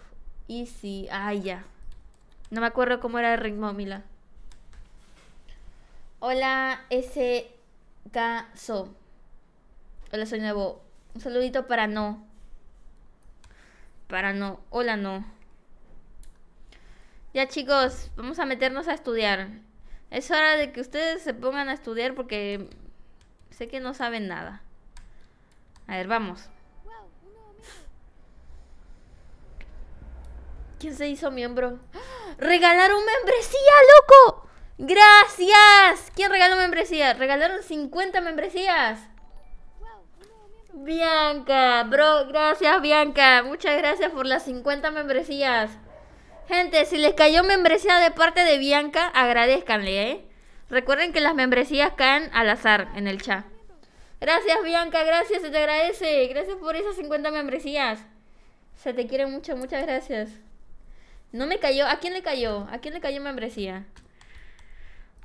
easy. Ah, ya. No me acuerdo cómo era el ritmo, Mila. Hola, S.K.S.O. Hola, soy nuevo. Un saludito para no. Para no. Hola, no. Ya, chicos, vamos a meternos a estudiar. Es hora de que ustedes se pongan a estudiar porque Sé que no saben nada. A ver, vamos. ¿Quién se hizo miembro? ¡Regalaron membresía, loco! ¡Gracias! ¿Quién regaló membresía? Regalaron 50 membresías. Bianca, bro, gracias Bianca. Muchas gracias por las 50 membresías. Gente, si les cayó membresía de parte de Bianca, agradezcanle, ¿eh? Recuerden que las membresías caen al azar en el chat. Gracias, Bianca, gracias, se te agradece. Gracias por esas 50 membresías. Se te quiere mucho, muchas gracias. No me cayó. ¿A quién le cayó? ¿A quién le cayó membresía?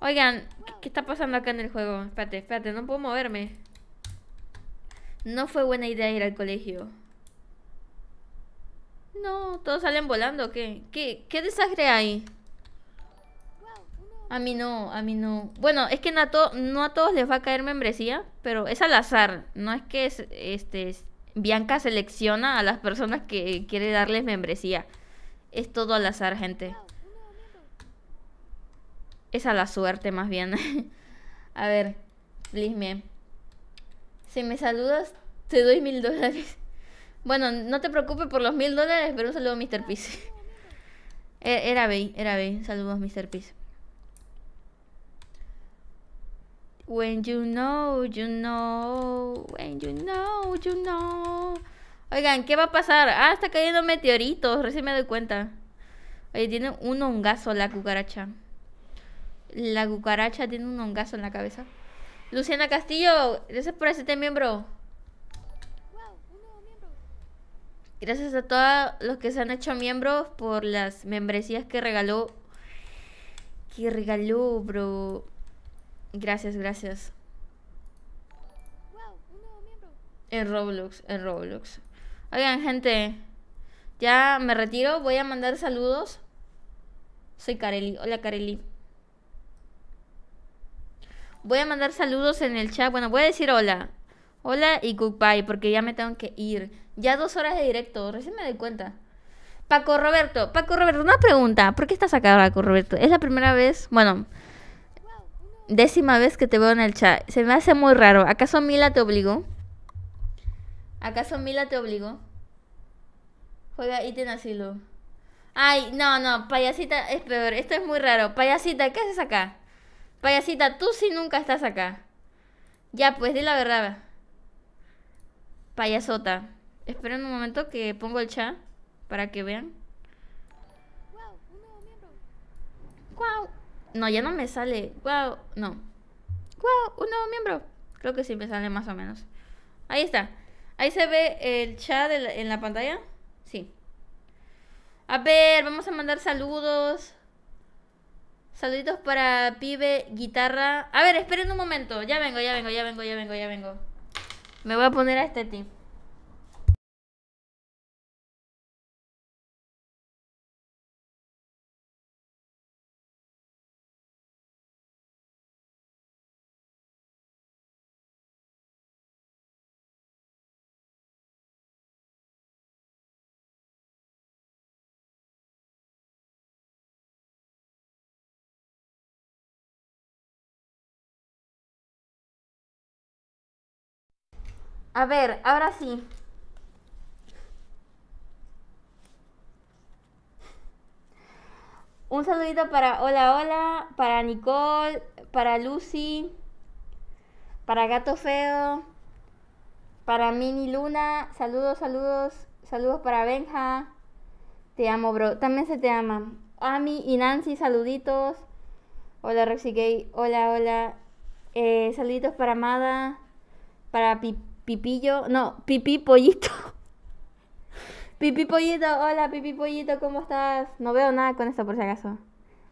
Oigan, ¿qué, está pasando acá en el juego? Espérate, espérate, no puedo moverme. No fue buena idea ir al colegio. No, todos salen volando. ¿Qué, qué, qué desastre hay? A mí no, a mí no. Bueno, es que no a, no a todos les va a caer membresía, pero es al azar. No es que este, Bianca selecciona a las personas que quiere darles membresía. Es todo al azar, gente. Es a la suerte, más bien. <laughs> a ver, lisme. Si me saludas, te doy mil dólares. Bueno, no te preocupes por los mil dólares, pero un saludo a Mr. Peace. <laughs> E, era Bey, era Bey. Saludos, Mr. Peace. When you know, you know. When you know, you know. Oigan, ¿qué va a pasar? Ah, está cayendo meteoritos. Recién me doy cuenta. Oye, tiene un hongazo la cucaracha. La cucaracha tiene un hongazo en la cabeza. Luciana Castillo, gracias por hacerte miembro. Gracias a todos los que se han hecho miembros por las membresías que regaló. Que regaló, bro. Gracias, gracias. En Roblox, en Roblox. Oigan, gente. Ya me retiro. Voy a mandar saludos. Soy Kareli. Hola, Kareli. Voy a mandar saludos en el chat. Bueno, voy a decir hola. Hola y goodbye, porque ya me tengo que ir. Ya dos horas de directo. Recién me doy cuenta. Paco Roberto. Paco Roberto, una pregunta. ¿Por qué estás acá, Paco Roberto? Es la primera vez. Bueno. Décima vez que te veo en el chat. Se me hace muy raro. ¿Acaso Mila te obligó? ¿Acaso Mila te obligó? Juega ítem asilo. Ay, no, no, payasita es peor. Esto es muy raro. Payasita, ¿qué haces acá? Payasita, tú sí nunca estás acá. Ya, pues, di la verdad. Payasota. Esperen un momento que pongo el chat para que vean. Wow, Wow. No, ya no me sale. Wow, no. Wow, un nuevo miembro. Creo que sí me sale más o menos. Ahí está. Ahí se ve el chat en la, pantalla. Sí. A ver, vamos a mandar saludos. Saluditos para pibe, guitarra. A ver, esperen un momento. Ya vengo, ya vengo, ya vengo, ya vengo, ya vengo. Me voy a poner a este tipo. A ver, ahora sí. Un saludito para Hola Hola, para Nicole, para Lucy, para Gato Feo, para Mini Luna. Saludos, saludos, saludos para Benja. Te amo, bro. También se te ama. Ami y Nancy, saluditos. Hola, Roxy Gay. Hola, hola. Eh, saluditos para Amada, para Pipi Pipillo, no, Pipi Pollito. <laughs> Pipi Pollito, hola Pipi Pollito, ¿cómo estás? No veo nada con esto por si acaso.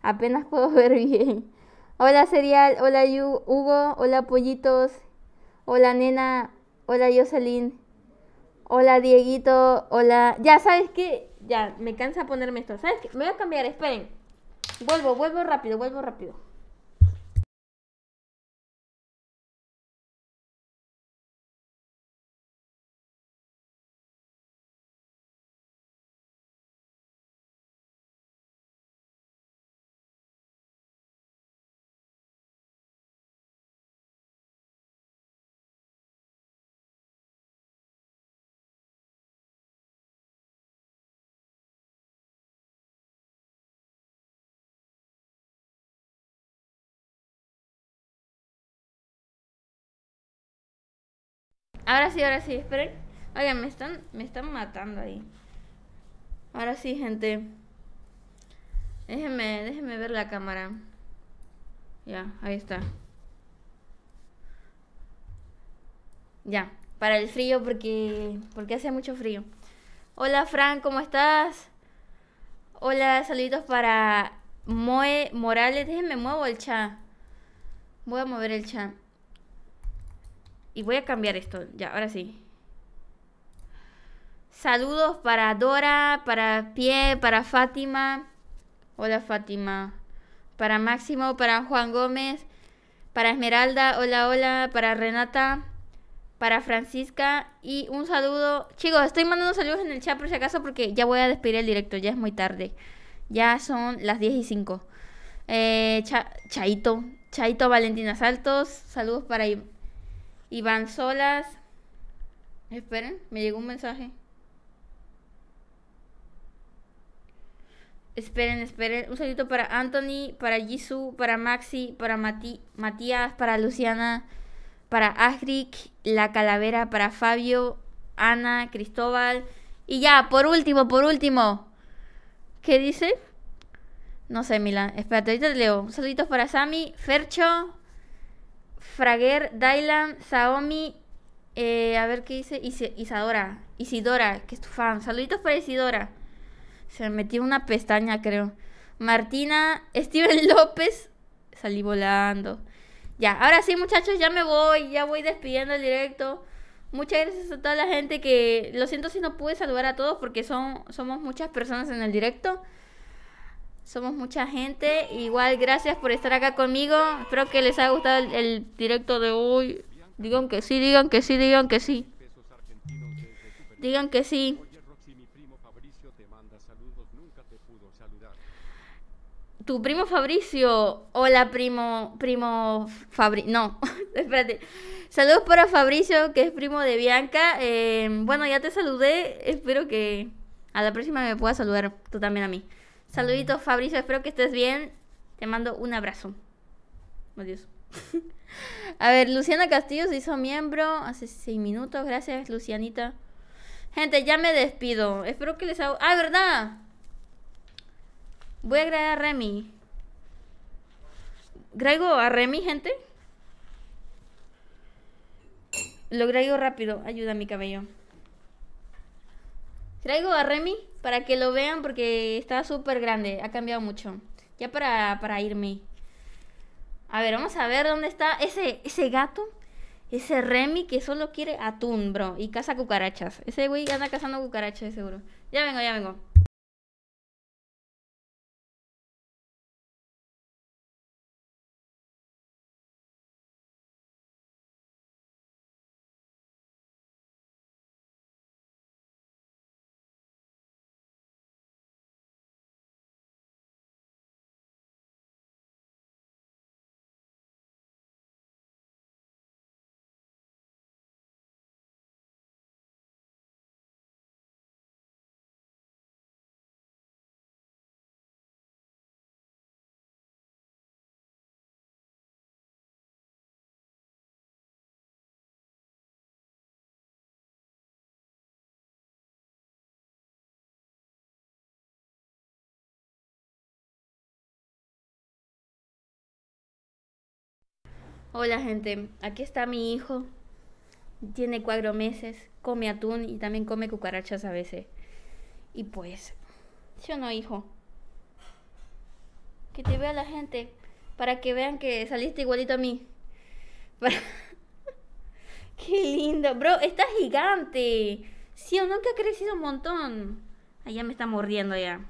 Apenas puedo <laughs> ver bien. Hola Serial, hola Hugo, hola Pollitos, hola Nena, hola Jocelyn, hola Dieguito, hola... Ya, ¿sabes que Ya, me cansa ponerme esto. ¿Sabes qué? Me voy a cambiar, esperen. Vuelvo, vuelvo rápido, vuelvo rápido. Ahora sí, ahora sí, esperen. Oigan, me están, me están matando ahí. Ahora sí, gente. Déjenme, déjenme ver la cámara. Ya, ahí está. Ya, para el frío porque porque hace mucho frío. Hola, Fran, ¿cómo estás? Hola, saluditos para Moe Morales. Déjenme muevo el chat. Voy a mover el chat. Y voy a cambiar esto, ya, ahora sí. Saludos para Dora, para Pie, para Fátima. Hola Fátima. Para Máximo, para Juan Gómez, para Esmeralda, hola, hola, para Renata, para Francisca y un saludo. Chicos, estoy mandando saludos en el chat por si acaso porque ya voy a despedir el directo, ya es muy tarde. Ya son las 10 y 5. Eh, Chaito, Chaito Valentina Saltos, saludos para... Iván solas. Esperen, me llegó un mensaje. Esperen, esperen. Un saludito para Anthony, para Jisoo, para Maxi, para Matías, para Luciana, para Agric, la calavera, para Fabio, Ana, Cristóbal. Y ya, por último, por último. ¿Qué dice? No sé, Milan. Espérate, ahorita te leo. Un saludito para Sammy, Fercho, Fraguer, Dylan, Saomi, eh, a ver qué dice Isadora, Isidora, que es tu fan. Saluditos para Isidora. Se me metió una pestaña, creo. Martina, Steven López, salí volando. Ya, ahora sí, muchachos, ya me voy, ya voy despidiendo el directo. Muchas gracias a toda la gente que. Lo siento si no pude saludar a todos porque son, somos muchas personas en el directo. Somos mucha gente. Igual, gracias por estar acá conmigo. Espero que les haya gustado el, directo de hoy. Digan que sí, digan que sí, digan que sí. Digan que sí. tu primo Fabricio. Hola, primo, primo Fabri... No, <laughs> espérate. Saludos para Fabricio, que es primo de Bianca. Eh, bueno, ya te saludé. Espero que a la próxima me puedas saludar tú también a mí. Saluditos, Fabricio. Espero que estés bien. Te mando un abrazo. Adiós. <laughs> A ver, Luciana Castillo se hizo miembro hace seis minutos. Gracias, Lucianita. Gente, ya me despido. Espero que les haga. ¡Ah, verdad! Voy a agregar a Remy. ¿Graigo a Remy, gente? Lo graigo rápido. Ayuda mi cabello. ¿Graigo a Remy? para que lo vean porque está súper grande, ha cambiado mucho. Ya para, irme. A ver, vamos a ver dónde está ese, ese gato. Ese Remy que solo quiere atún, bro. Y caza cucarachas. Ese güey anda cazando cucarachas, seguro. Ya vengo, ya vengo. Hola gente, aquí está mi hijo. Tiene cuatro meses, come atún y también come cucarachas a veces. Y pues, ¿sí o no, hijo? Que te vea la gente para que vean que saliste igualito a mí. <laughs> <laughs> Qué lindo, bro, está gigante. ¿Sí o no que ha crecido un montón? ya me está mordiendo ya.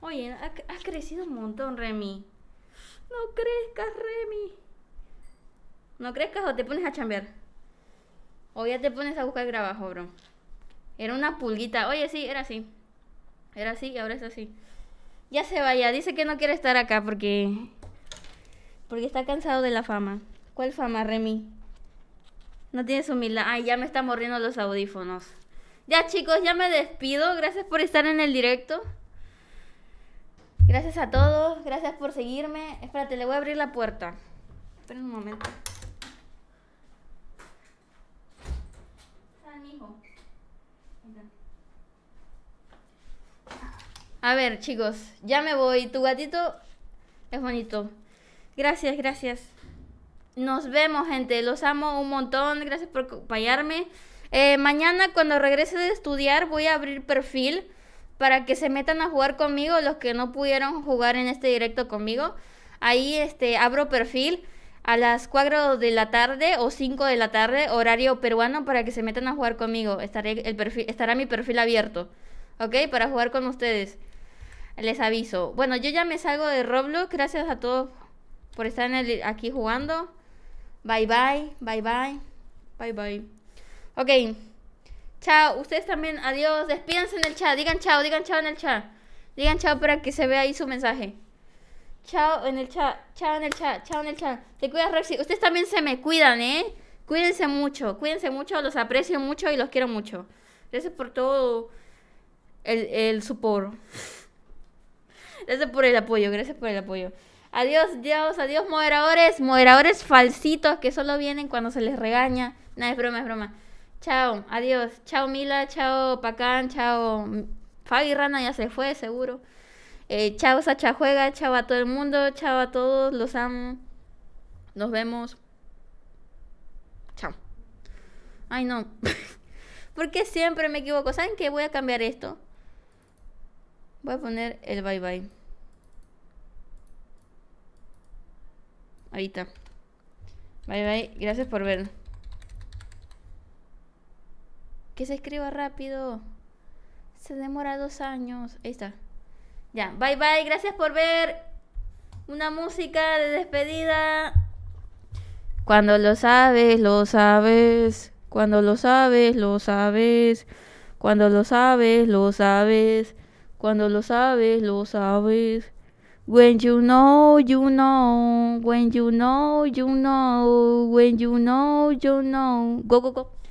Oye, has ha crecido un montón, Remy. No crezcas, Remy. No crezcas o te pones a chambear. O ya te pones a buscar trabajo, bro. Era una pulguita. Oye, sí, era así. Era así y ahora es así. Ya se vaya. Dice que no quiere estar acá porque... Porque está cansado de la fama. ¿Cuál fama, Remy? No tienes humildad. Ay, ya me están muriendo los audífonos. Ya, chicos, ya me despido. Gracias por estar en el directo. Gracias a todos, gracias por seguirme. Espérate, le voy a abrir la puerta. Esperen un momento. A ver, chicos, ya me voy. Tu gatito es bonito. Gracias, gracias. Nos vemos, gente. Los amo un montón. Gracias por acompañarme. Eh, mañana, cuando regrese de estudiar, voy a abrir perfil para que se metan a jugar conmigo los que no pudieron jugar en este directo conmigo. Ahí este, abro perfil a las 4 de la tarde o 5 de la tarde, horario peruano, para que se metan a jugar conmigo. Estaré el estará mi perfil abierto, ¿ok? Para jugar con ustedes. Les aviso. Bueno, yo ya me salgo de Roblox. Gracias a todos por estar aquí jugando. Bye bye, bye bye, bye bye. Ok. Chao, ustedes también, adiós, despídanse en el chat, digan chao, digan chao en el chat. Digan chao para que se vea ahí su mensaje. Chao en el chat, chao en el chat, chao en el chat. Te cuidas, Ustedes también se me cuidan, ¿eh? Cuídense mucho, cuídense mucho, los aprecio mucho y los quiero mucho. Gracias por todo el, el support. <laughs> gracias por el apoyo, gracias por el apoyo. Adiós, Dios, adiós, moderadores, moderadores falsitos que solo vienen cuando se les regaña. Nada, es broma, es broma. Chao, adiós. Chao Mila, chao Pacán, chao Fabi Rana ya se fue, seguro. Eh, chao Sacha Juega, chao a todo el mundo, chao a todos, los amo. Nos vemos. Chao. Ay, no. <laughs> Porque siempre me equivoco? ¿Saben que Voy a cambiar esto. Voy a poner el bye bye. Ahorita. Bye bye. Gracias por ver se escriba rápido. Se demora dos años. Ahí está. Ya, bye bye. Gracias por ver una música de despedida. Cuando lo sabes, lo sabes. Cuando lo sabes, lo sabes. Cuando lo sabes, lo sabes. Cuando lo sabes, lo sabes. When you know, you know. When you know, you know. When you know, you know. Go, go, go.